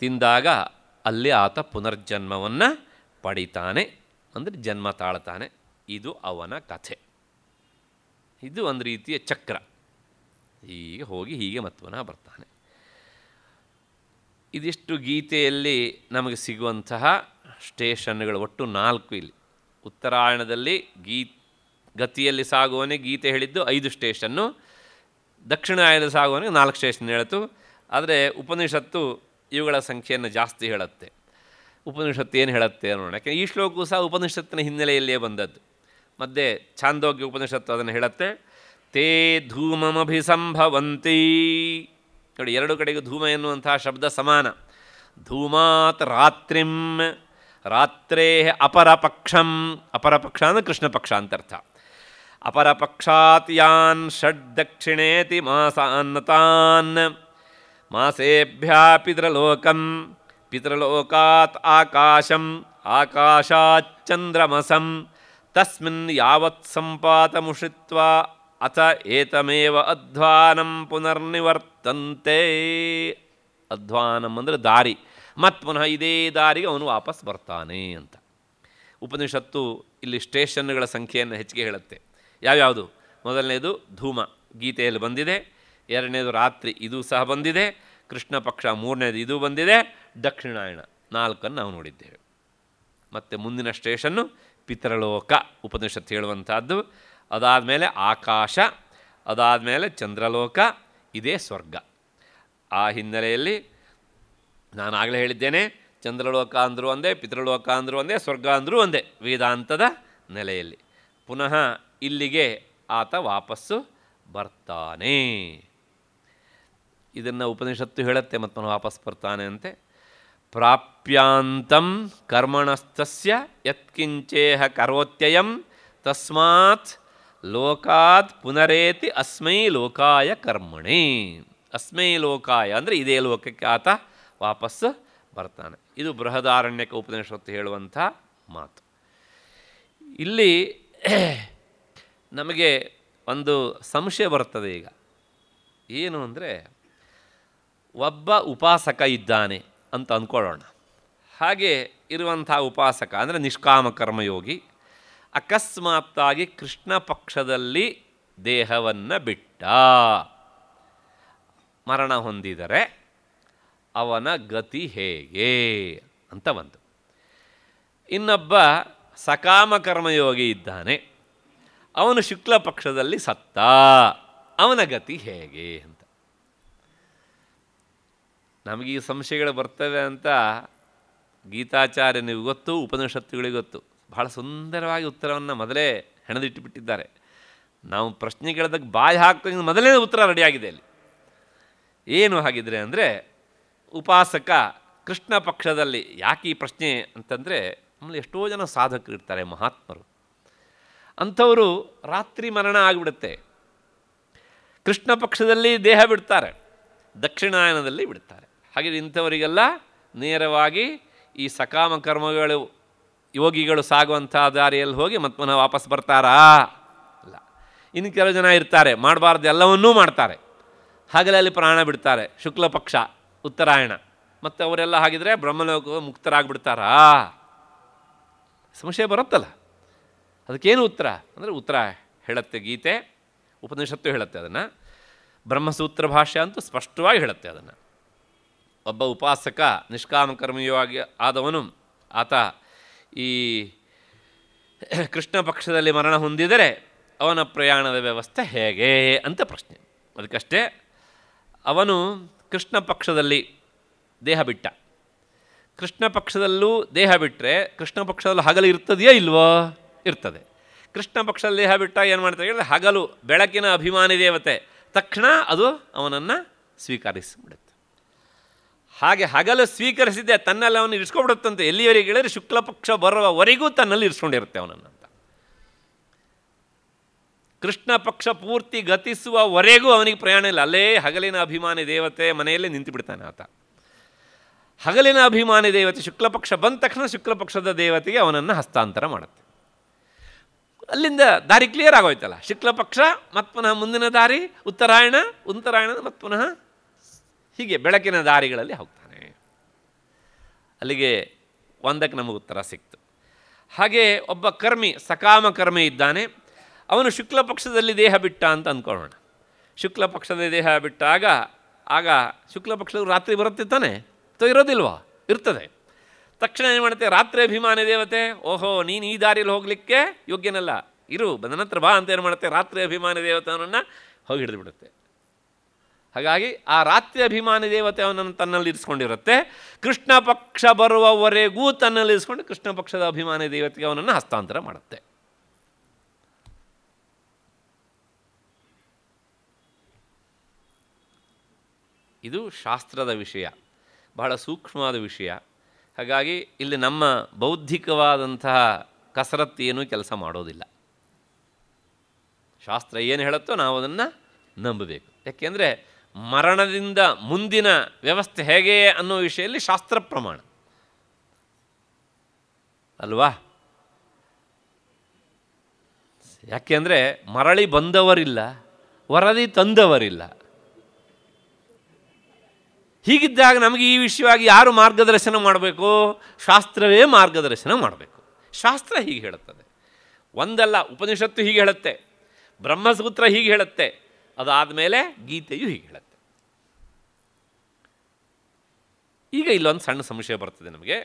ತಿಂದಾಗ ಅಲ್ಲಿ ಆತ ಪುನರ್ಜನ್ಮವನ್ನು ಪಡಿತಾನೆ ಅಂದರೆ ಜನ್ಮ ತಾಳ್ತಾನೆ ಇದು ಅವನ ಕಥೆ ಇದು ಒಂದು ರೀತಿಯ ಚಕ್ರ ಹೀಗೆ ಹೋಗಿ ಹೀಗೆ ಮತ್ವನ ಬರ್ತಾನೆ ಇದಿಷ್ಟು ಗೀತೆಯಲ್ಲಿ ನಮಗೆ ಸಿಗುವಂತಹ ಸ್ಟೇಷನ್ಗಳು ಒಟ್ಟು ನಾಲ್ಕು ಇಲ್ಲಿ ಉತ್ತರಾಯಣದಲ್ಲಿ ಗೀ ಗತಿಯಲ್ಲಿ ಸಾಗುವನೇ ಗೀತೆ ಹೇಳಿದ್ದು ಐದು ಸ್ಟೇಷನ್ನು ದಕ್ಷಿಣಾಯಣದ ಸಾಗುವನೆ ನಾಲ್ಕು ಸ್ಟೇಷನ್ ಹೇಳಿತು ಆದರೆ ಉಪನಿಷತ್ತು ಇವುಗಳ ಸಂಖ್ಯೆಯನ್ನು ಜಾಸ್ತಿ ಹೇಳುತ್ತೆ ಉಪನಿಷತ್ತು ಏನು ಹೇಳುತ್ತೆ ನೋಡೋಣ ಯಾಕೆ ಈ ಶ್ಲೋಕವು ಸಹ ಉಪನಿಷತ್ತಿನ ಹಿನ್ನೆಲೆಯಲ್ಲಿಯೇ ಬಂದದ್ದು ಮತ್ತೆ ಛಾಂದೋಗ್ಯ ಉಪನಿಷತ್ತು ಅದನ್ನು ಹೇಳುತ್ತೆ ತೇ ಧೂಮಮಭಿಸಂಭವಂತೀ ನೋಡಿ ಎರಡು ಕಡೆಗೂ ಧೂಮ ಎನ್ನುವಂಥ ಶಬ್ದ ಸಮಾನ ಧೂಮಾತ್ ರಾತ್ರಿಂ ರಾತ್ರೇ ಅಪರಪಕ್ಷಂ ಅಪರಪಕ್ಷ ಅಂದರೆ ಕೃಷ್ಣ ಪಕ್ಷ ಅಂತರ್ಥ ಅಪರಪಕ್ಷಾತ್ ಯಾನ್ ಷಡ್ ದಕ್ಷಿಣೇತಿ ಮಾಸಾನ್ನತಾನ್ ಮಾಸೇಭ್ಯಾ ಪಿತೃಲೋಕಂ ಪಿತೃಲೋಕಾತ್ ಆಕಾಶಂ ಆಕಾಶಾಚ್ಚಂದ್ರಮಸಂ ತಸ್ಮಿನ್ ಯಾವತ್ ಸಂಪಾತಮುಷಿತ್ವ ಅಥ ಏತಮೇವ ಅಧ್ವಾನಂ ಪುನರ್ನಿವರ್ತಂತೆ ಅಧ್ವಾನಂ ಅಂದರೆ ದಾರಿ ಮತ್ ಪುನಃ ಇದೇ ದಾರಿಗೆ ಅವನು ವಾಪಸ್ ಬರ್ತಾನೆ ಅಂತ ಉಪನಿಷತ್ತು ಇಲ್ಲಿ ಸ್ಟೇಷನ್ಗಳ ಸಂಖ್ಯೆಯನ್ನು ಹೆಚ್ಚಿಗೆ ಹೇಳುತ್ತೆ ಯಾವ್ಯಾವುದು ಮೊದಲನೇದು ಧೂಮ ಗೀತೆಯಲ್ಲಿ ಬಂದಿದೆ ಎರಡನೇದು ರಾತ್ರಿ ಇದು ಸಹ ಬಂದಿದೆ ಕೃಷ್ಣ ಪಕ್ಷ ಮೂರನೇದು ಇದು ಬಂದಿದೆ ದಕ್ಷಿಣಾಯಣ ನಾಲ್ಕನ್ನು ನಾವು ನೋಡಿದ್ದೇವೆ ಮತ್ತು ಮುಂದಿನ ಸ್ಟೇಷನ್ನು ಪಿತೃಲೋಕ ಉಪನಿಷತ್ತು ಹೇಳುವಂಥದ್ದು ಅದಾದ ಮೇಲೆ ಆಕಾಶ ಮೇಲೆ ಚಂದ್ರಲೋಕ ಇದೇ ಸ್ವರ್ಗ ಆ ಹಿನ್ನೆಲೆಯಲ್ಲಿ ನಾನಾಗಲೇ ಹೇಳಿದ್ದೇನೆ ಚಂದ್ರಲೋಕ ಅಂದರೂ ಒಂದೇ ಪಿತೃಲೋಕ ಅಂದರೂ ಒಂದೇ ಸ್ವರ್ಗ ಅಂದರೂ ಒಂದೇ ವೇದಾಂತದ ನೆಲೆಯಲ್ಲಿ ಪುನಃ ಇಲ್ಲಿಗೆ ಆತ ವಾಪಸ್ಸು ಬರ್ತಾನೆ ಇದನ್ನು ಉಪನಿಷತ್ತು ಹೇಳುತ್ತೆ ಮತ್ತು ವಾಪಸ್ಸು ವಾಪಸ್ ಬರ್ತಾನೆ ಅಂತೆ ಪ್ರಾಪ್ಯಾಂತಂ ಕರ್ಮಣಸ್ತಸ್ಯ ಯತ್ಕಿಂಚೇಹ ಕರೋತ್ಯಯಂ ತಸ್ಮಾತ್ ಲೋಕಾತ್ ಪುನರೇತಿ ಅಸ್ಮೈ ಲೋಕಾಯ ಕರ್ಮಣಿ ಅಸ್ಮೈ ಲೋಕಾಯ ಅಂದರೆ ಇದೇ ಲೋಕಕ್ಕೆ ಆತ ವಾಪಸ್ಸು ಬರ್ತಾನೆ ಇದು ಬೃಹದಾರಣ್ಯಕ ಉಪನಿಷತ್ತು ಹೇಳುವಂಥ ಮಾತು ಇಲ್ಲಿ ನಮಗೆ ಒಂದು ಸಂಶಯ ಬರ್ತದೆ ಈಗ ಏನು ಅಂದರೆ ಒಬ್ಬ ಉಪಾಸಕ ಇದ್ದಾನೆ ಅಂತ ಅಂದ್ಕೊಳ್ಳೋಣ ಹಾಗೆ ಇರುವಂಥ ಉಪಾಸಕ ಅಂದರೆ ನಿಷ್ಕಾಮ ಕರ್ಮಯೋಗಿ ಅಕಸ್ಮಾತ್ತಾಗಿ ಕೃಷ್ಣ ಪಕ್ಷದಲ್ಲಿ ದೇಹವನ್ನು ಬಿಟ್ಟ ಮರಣ ಹೊಂದಿದರೆ ಅವನ ಗತಿ ಹೇಗೆ ಅಂತ ಬಂತು ಇನ್ನೊಬ್ಬ ಸಕಾಮಕರ್ಮಯೋಗಿ ಇದ್ದಾನೆ ಅವನು ಶುಕ್ಲ ಪಕ್ಷದಲ್ಲಿ ಸತ್ತ ಅವನ ಗತಿ ಹೇಗೆ ಅಂತ ನಮಗೆ ಈ ಸಂಶಯಗಳು ಬರ್ತವೆ ಅಂತ ಗೀತಾಚಾರ್ಯನಿಗೆ ಗೊತ್ತು ಗೊತ್ತು ಬಹಳ ಸುಂದರವಾಗಿ ಉತ್ತರವನ್ನು ಮೊದಲೇ ಹೆಣದಿಟ್ಟುಬಿಟ್ಟಿದ್ದಾರೆ ಬಿಟ್ಟಿದ್ದಾರೆ ನಾವು ಪ್ರಶ್ನೆ ಕೇಳಿದಾಗ ಬಾಯಿ ಹಾಕೋದು ಮೊದಲನೇ ಉತ್ತರ ರೆಡಿಯಾಗಿದೆ ಅಲ್ಲಿ ಏನು ಹಾಗಿದ್ರೆ ಅಂದರೆ ಉಪಾಸಕ ಕೃಷ್ಣ ಪಕ್ಷದಲ್ಲಿ ಯಾಕೆ ಈ ಪ್ರಶ್ನೆ ಅಂತಂದರೆ ಆಮೇಲೆ ಎಷ್ಟೋ ಜನ ಸಾಧಕರು ಇರ್ತಾರೆ ಮಹಾತ್ಮರು ಅಂಥವರು ರಾತ್ರಿ ಮರಣ ಆಗಿಬಿಡುತ್ತೆ ಕೃಷ್ಣ ಪಕ್ಷದಲ್ಲಿ ದೇಹ ಬಿಡ್ತಾರೆ ದಕ್ಷಿಣಾಯನದಲ್ಲಿ ಬಿಡ್ತಾರೆ ಹಾಗೆ ಇಂಥವರಿಗೆಲ್ಲ ನೇರವಾಗಿ ಈ ಸಕಾಮ ಕರ್ಮಗಳು ಯೋಗಿಗಳು ಸಾಗುವಂಥ ದಾರಿಯಲ್ಲಿ ಹೋಗಿ ಮತ್ತೆ ಪುನಃ ವಾಪಸ್ ಬರ್ತಾರಾ ಇಲ್ಲ ಇನ್ನು ಕೆಲವು ಜನ ಇರ್ತಾರೆ ಮಾಡಬಾರ್ದು ಎಲ್ಲವನ್ನೂ ಮಾಡ್ತಾರೆ ಅಲ್ಲಿ ಪ್ರಾಣ ಬಿಡ್ತಾರೆ ಶುಕ್ಲ ಪಕ್ಷ ಉತ್ತರಾಯಣ ಮತ್ತು ಅವರೆಲ್ಲ ಹಾಗಿದ್ರೆ ಬ್ರಹ್ಮಲೋಕ ಮುಕ್ತರಾಗ್ಬಿಡ್ತಾರಾ ಸಂಶಯ ಬರುತ್ತಲ್ಲ ಅದಕ್ಕೇನು ಉತ್ತರ ಅಂದರೆ ಉತ್ತರ ಹೇಳುತ್ತೆ ಗೀತೆ ಉಪನಿಷತ್ತು ಹೇಳುತ್ತೆ ಅದನ್ನು ಬ್ರಹ್ಮಸೂತ್ರ ಭಾಷೆ ಅಂತೂ ಸ್ಪಷ್ಟವಾಗಿ ಹೇಳುತ್ತೆ ಅದನ್ನು ಒಬ್ಬ ಉಪಾಸಕ ನಿಷ್ಕಾಮ ಆದವನು ಆತ ಈ ಕೃಷ್ಣ ಪಕ್ಷದಲ್ಲಿ ಮರಣ ಹೊಂದಿದರೆ ಅವನ ಪ್ರಯಾಣದ ವ್ಯವಸ್ಥೆ ಹೇಗೆ ಅಂತ ಪ್ರಶ್ನೆ ಅದಕ್ಕಷ್ಟೇ ಅವನು ಕೃಷ್ಣ ಪಕ್ಷದಲ್ಲಿ ದೇಹ ಬಿಟ್ಟ ಕೃಷ್ಣ ಪಕ್ಷದಲ್ಲೂ ದೇಹ ಬಿಟ್ಟರೆ ಕೃಷ್ಣ ಪಕ್ಷದಲ್ಲೂ ಹಗಲು ಇರ್ತದೆಯೋ ಇಲ್ವೋ ಇರ್ತದೆ ಕೃಷ್ಣ ಪಕ್ಷದಲ್ಲಿ ದೇಹ ಬಿಟ್ಟ ಏನು ಮಾಡ್ತಾರೆ ಹೇಳಿದ್ರೆ ಹಗಲು ಬೆಳಕಿನ ಅಭಿಮಾನಿ ದೇವತೆ ತಕ್ಷಣ ಅದು ಅವನನ್ನು ಸ್ವೀಕರಿಸಿಬಿಡುತ್ತೆ ಹಾಗೆ ಹಗಲು ಸ್ವೀಕರಿಸಿದೆ ತನ್ನಲ್ಲಿ ಅವನು ಇರಿಸ್ಕೊಂಡ್ಬಿಡುತ್ತಂತೆ ಎಲ್ಲಿಯವರೆಗೆ ಹೇಳಿದ್ರೆ ಶುಕ್ಲ ಪಕ್ಷ ಬರುವವರೆಗೂ ತನ್ನಲ್ಲಿ ಇರಿಸ್ಕೊಂಡಿರುತ್ತೆ ಅವನನ್ನು ಅಂತ ಕೃಷ್ಣ ಪಕ್ಷ ಪೂರ್ತಿ ಗತಿಸುವವರೆಗೂ ಅವನಿಗೆ ಪ್ರಯಾಣ ಇಲ್ಲ ಅಲ್ಲೇ ಹಗಲಿನ ಅಭಿಮಾನಿ ದೇವತೆ ಮನೆಯಲ್ಲಿ ನಿಂತು ಬಿಡ್ತಾನೆ ಆತ ಹಗಲಿನ ಅಭಿಮಾನಿ ದೇವತೆ ಶುಕ್ಲ ಪಕ್ಷ ಬಂದ ತಕ್ಷಣ ಶುಕ್ಲ ಪಕ್ಷದ ದೇವತೆಗೆ ಅವನನ್ನು ಹಸ್ತಾಂತರ ಮಾಡುತ್ತೆ ಅಲ್ಲಿಂದ ದಾರಿ ಕ್ಲಿಯರ್ ಆಗೋಯ್ತಲ್ಲ ಶುಕ್ಲ ಪಕ್ಷ ಮತ್ತು ಪುನಃ ಮುಂದಿನ ದಾರಿ ಉತ್ತರಾಯಣ ಉತ್ತರಾಯಣ ಮತ್ತು ಪುನಃ ಹೀಗೆ ಬೆಳಕಿನ ದಾರಿಗಳಲ್ಲಿ ಹೋಗ್ತಾನೆ ಅಲ್ಲಿಗೆ ಒಂದಕ್ಕೆ ನಮಗೆ ಉತ್ತರ ಸಿಕ್ತು ಹಾಗೆ ಒಬ್ಬ ಕರ್ಮಿ ಸಕಾಮ ಕರ್ಮಿ ಇದ್ದಾನೆ ಅವನು ಶುಕ್ಲ ಪಕ್ಷದಲ್ಲಿ ದೇಹ ಬಿಟ್ಟ ಅಂತ ಅಂದ್ಕೊಳ್ಳೋಣ ಶುಕ್ಲ ಪಕ್ಷದ ದೇಹ ಬಿಟ್ಟಾಗ ಆಗ ಶುಕ್ಲ ಪಕ್ಷದ ರಾತ್ರಿ ಬರುತ್ತೆ ತಾನೆ ಅಥವಾ ಇರೋದಿಲ್ವಾ ಇರ್ತದೆ ತಕ್ಷಣ ಏನು ಮಾಡುತ್ತೆ ರಾತ್ರಿ ಅಭಿಮಾನಿ ದೇವತೆ ಓಹೋ ನೀನು ಈ ದಾರಿಯಲ್ಲಿ ಹೋಗಲಿಕ್ಕೆ ಯೋಗ್ಯನಲ್ಲ ಇರು ಬಂದ ನಂತರ ಬಾ ಅಂತ ಏನು ಮಾಡುತ್ತೆ ರಾತ್ರಿ ಅಭಿಮಾನಿ ಅವನನ್ನು ಹೋಗಿ ಹಿಡಿದು ಬಿಡುತ್ತೆ ಹಾಗಾಗಿ ಆ ರಾತ್ರಿ ಅಭಿಮಾನಿ ದೇವತೆ ಅವನನ್ನು ತನ್ನಲ್ಲಿ ಇರಿಸ್ಕೊಂಡಿರುತ್ತೆ ಕೃಷ್ಣ ಪಕ್ಷ ಬರುವವರೆಗೂ ತನ್ನಲ್ಲಿ ಇರಿಸ್ಕೊಂಡು ಕೃಷ್ಣ ಪಕ್ಷದ ಅಭಿಮಾನಿ ದೇವತೆಗೆ ಅವನನ್ನು ಹಸ್ತಾಂತರ ಮಾಡುತ್ತೆ ಇದು ಶಾಸ್ತ್ರದ ವಿಷಯ ಬಹಳ ಸೂಕ್ಷ್ಮವಾದ ವಿಷಯ ಹಾಗಾಗಿ ಇಲ್ಲಿ ನಮ್ಮ ಬೌದ್ಧಿಕವಾದಂತಹ ಏನೂ ಕೆಲಸ ಮಾಡೋದಿಲ್ಲ ಶಾಸ್ತ್ರ ಏನು ಹೇಳುತ್ತೋ ನಾವು ಅದನ್ನು ನಂಬಬೇಕು ಯಾಕೆಂದರೆ ಮರಣದಿಂದ ಮುಂದಿನ ವ್ಯವಸ್ಥೆ ಹೇಗೆ ಅನ್ನೋ ವಿಷಯದಲ್ಲಿ ಶಾಸ್ತ್ರ ಪ್ರಮಾಣ ಅಲ್ವಾ ಯಾಕೆಂದರೆ ಮರಳಿ ಬಂದವರಿಲ್ಲ ವರದಿ ತಂದವರಿಲ್ಲ ಹೀಗಿದ್ದಾಗ ನಮಗೆ ಈ ವಿಷಯವಾಗಿ ಯಾರು ಮಾರ್ಗದರ್ಶನ ಮಾಡಬೇಕು ಶಾಸ್ತ್ರವೇ ಮಾರ್ಗದರ್ಶನ ಮಾಡಬೇಕು ಶಾಸ್ತ್ರ ಹೀಗೆ ಹೇಳುತ್ತದೆ ಒಂದಲ್ಲ ಉಪನಿಷತ್ತು ಹೀಗೆ ಹೇಳುತ್ತೆ ಬ್ರಹ್ಮಸೂತ್ರ ಹೀಗೆ ಹೇಳುತ್ತೆ ಅದಾದ ಮೇಲೆ ಗೀತೆಯು ಹೀಗೆ ಹೇಳುತ್ತೆ ಈಗ ಇಲ್ಲೊಂದು ಸಣ್ಣ ಸಂಶಯ ಬರ್ತದೆ ನಮಗೆ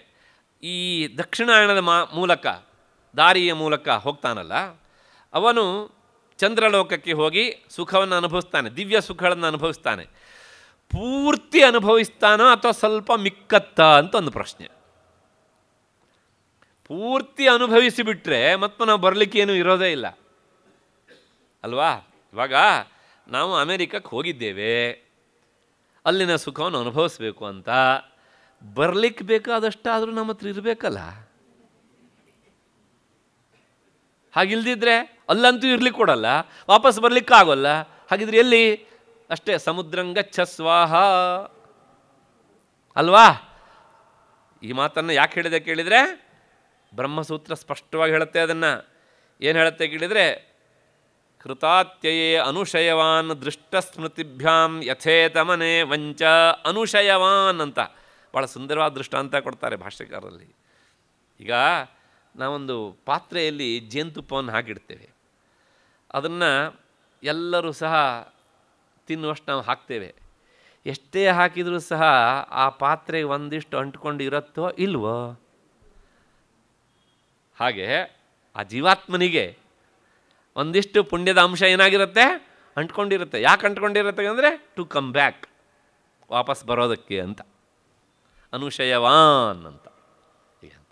ಈ ದಕ್ಷಿಣಾಯಣದ ಮಾ ಮೂಲಕ ದಾರಿಯ ಮೂಲಕ ಹೋಗ್ತಾನಲ್ಲ ಅವನು ಚಂದ್ರಲೋಕಕ್ಕೆ ಹೋಗಿ ಸುಖವನ್ನು ಅನುಭವಿಸ್ತಾನೆ ದಿವ್ಯ ಸುಖಗಳನ್ನು ಅನುಭವಿಸ್ತಾನೆ ಪೂರ್ತಿ ಅನುಭವಿಸ್ತಾನೋ ಅಥವಾ ಸ್ವಲ್ಪ ಮಿಕ್ಕತ್ತಾ ಅಂತ ಒಂದು ಪ್ರಶ್ನೆ ಪೂರ್ತಿ ಅನುಭವಿಸಿಬಿಟ್ರೆ ಮತ್ತು ನಾವು ಏನು ಇರೋದೇ ಇಲ್ಲ ಅಲ್ವಾ ಇವಾಗ ನಾವು ಅಮೇರಿಕಕ್ಕೆ ಹೋಗಿದ್ದೇವೆ ಅಲ್ಲಿನ ಸುಖವನ್ನು ಅನುಭವಿಸ್ಬೇಕು ಅಂತ ಬರ್ಲಿಕ್ಕೆ ಬೇಕಾದಷ್ಟಾದರೂ ನಮ್ಮ ಹತ್ರ ಇರಬೇಕಲ್ಲ ಹಾಗಿಲ್ದಿದ್ರೆ ಅಲ್ಲಂತೂ ಇರ್ಲಿಕ್ಕೆ ಕೊಡಲ್ಲ ವಾಪಸ್ ಬರ್ಲಿಕ್ಕಾಗೋಲ್ಲ ಹಾಗಿದ್ರೆ ಎಲ್ಲಿ ಅಷ್ಟೇ ಸಮುದ್ರಂಗ ಛಸ್ವಾಹ ಅಲ್ವಾ ಈ ಮಾತನ್ನು ಯಾಕೆ ಹೇಳಿದೆ ಕೇಳಿದರೆ ಬ್ರಹ್ಮಸೂತ್ರ ಸ್ಪಷ್ಟವಾಗಿ ಹೇಳುತ್ತೆ ಅದನ್ನು ಏನು ಹೇಳುತ್ತೆ ಕೇಳಿದರೆ ಕೃತಾತ್ಯಯೇ ಅನುಶಯವಾನ್ ದೃಷ್ಟ ಸ್ಮೃತಿಭ್ಯಾಂ ಯಥೇತಮನೆ ವಂಚ ಅನುಶಯವಾನ್ ಅಂತ ಭಾಳ ಸುಂದರವಾದ ದೃಷ್ಟಾಂತ ಕೊಡ್ತಾರೆ ಭಾಷೆಕಾರರಲ್ಲಿ ಈಗ ನಾವೊಂದು ಪಾತ್ರೆಯಲ್ಲಿ ಜೇನುತುಪ್ಪವನ್ನು ಹಾಕಿಡ್ತೇವೆ ಅದನ್ನು ಎಲ್ಲರೂ ಸಹ ತಿನ್ನುವಷ್ಟು ನಾವು ಹಾಕ್ತೇವೆ ಎಷ್ಟೇ ಹಾಕಿದರೂ ಸಹ ಆ ಪಾತ್ರೆಗೆ ಒಂದಿಷ್ಟು ಅಂಟ್ಕೊಂಡು ಇರುತ್ತೋ ಇಲ್ವೋ ಹಾಗೆ ಆ ಜೀವಾತ್ಮನಿಗೆ ಒಂದಿಷ್ಟು ಪುಣ್ಯದ ಅಂಶ ಏನಾಗಿರುತ್ತೆ ಅಂಟ್ಕೊಂಡಿರುತ್ತೆ ಯಾಕೆ ಅಂಟ್ಕೊಂಡಿರುತ್ತೆ ಅಂದರೆ ಟು ಕಮ್ ಬ್ಯಾಕ್ ವಾಪಸ್ ಬರೋದಕ್ಕೆ ಅಂತ ಅನುಶಯವಾನ್ ಅಂತ ಅಂತ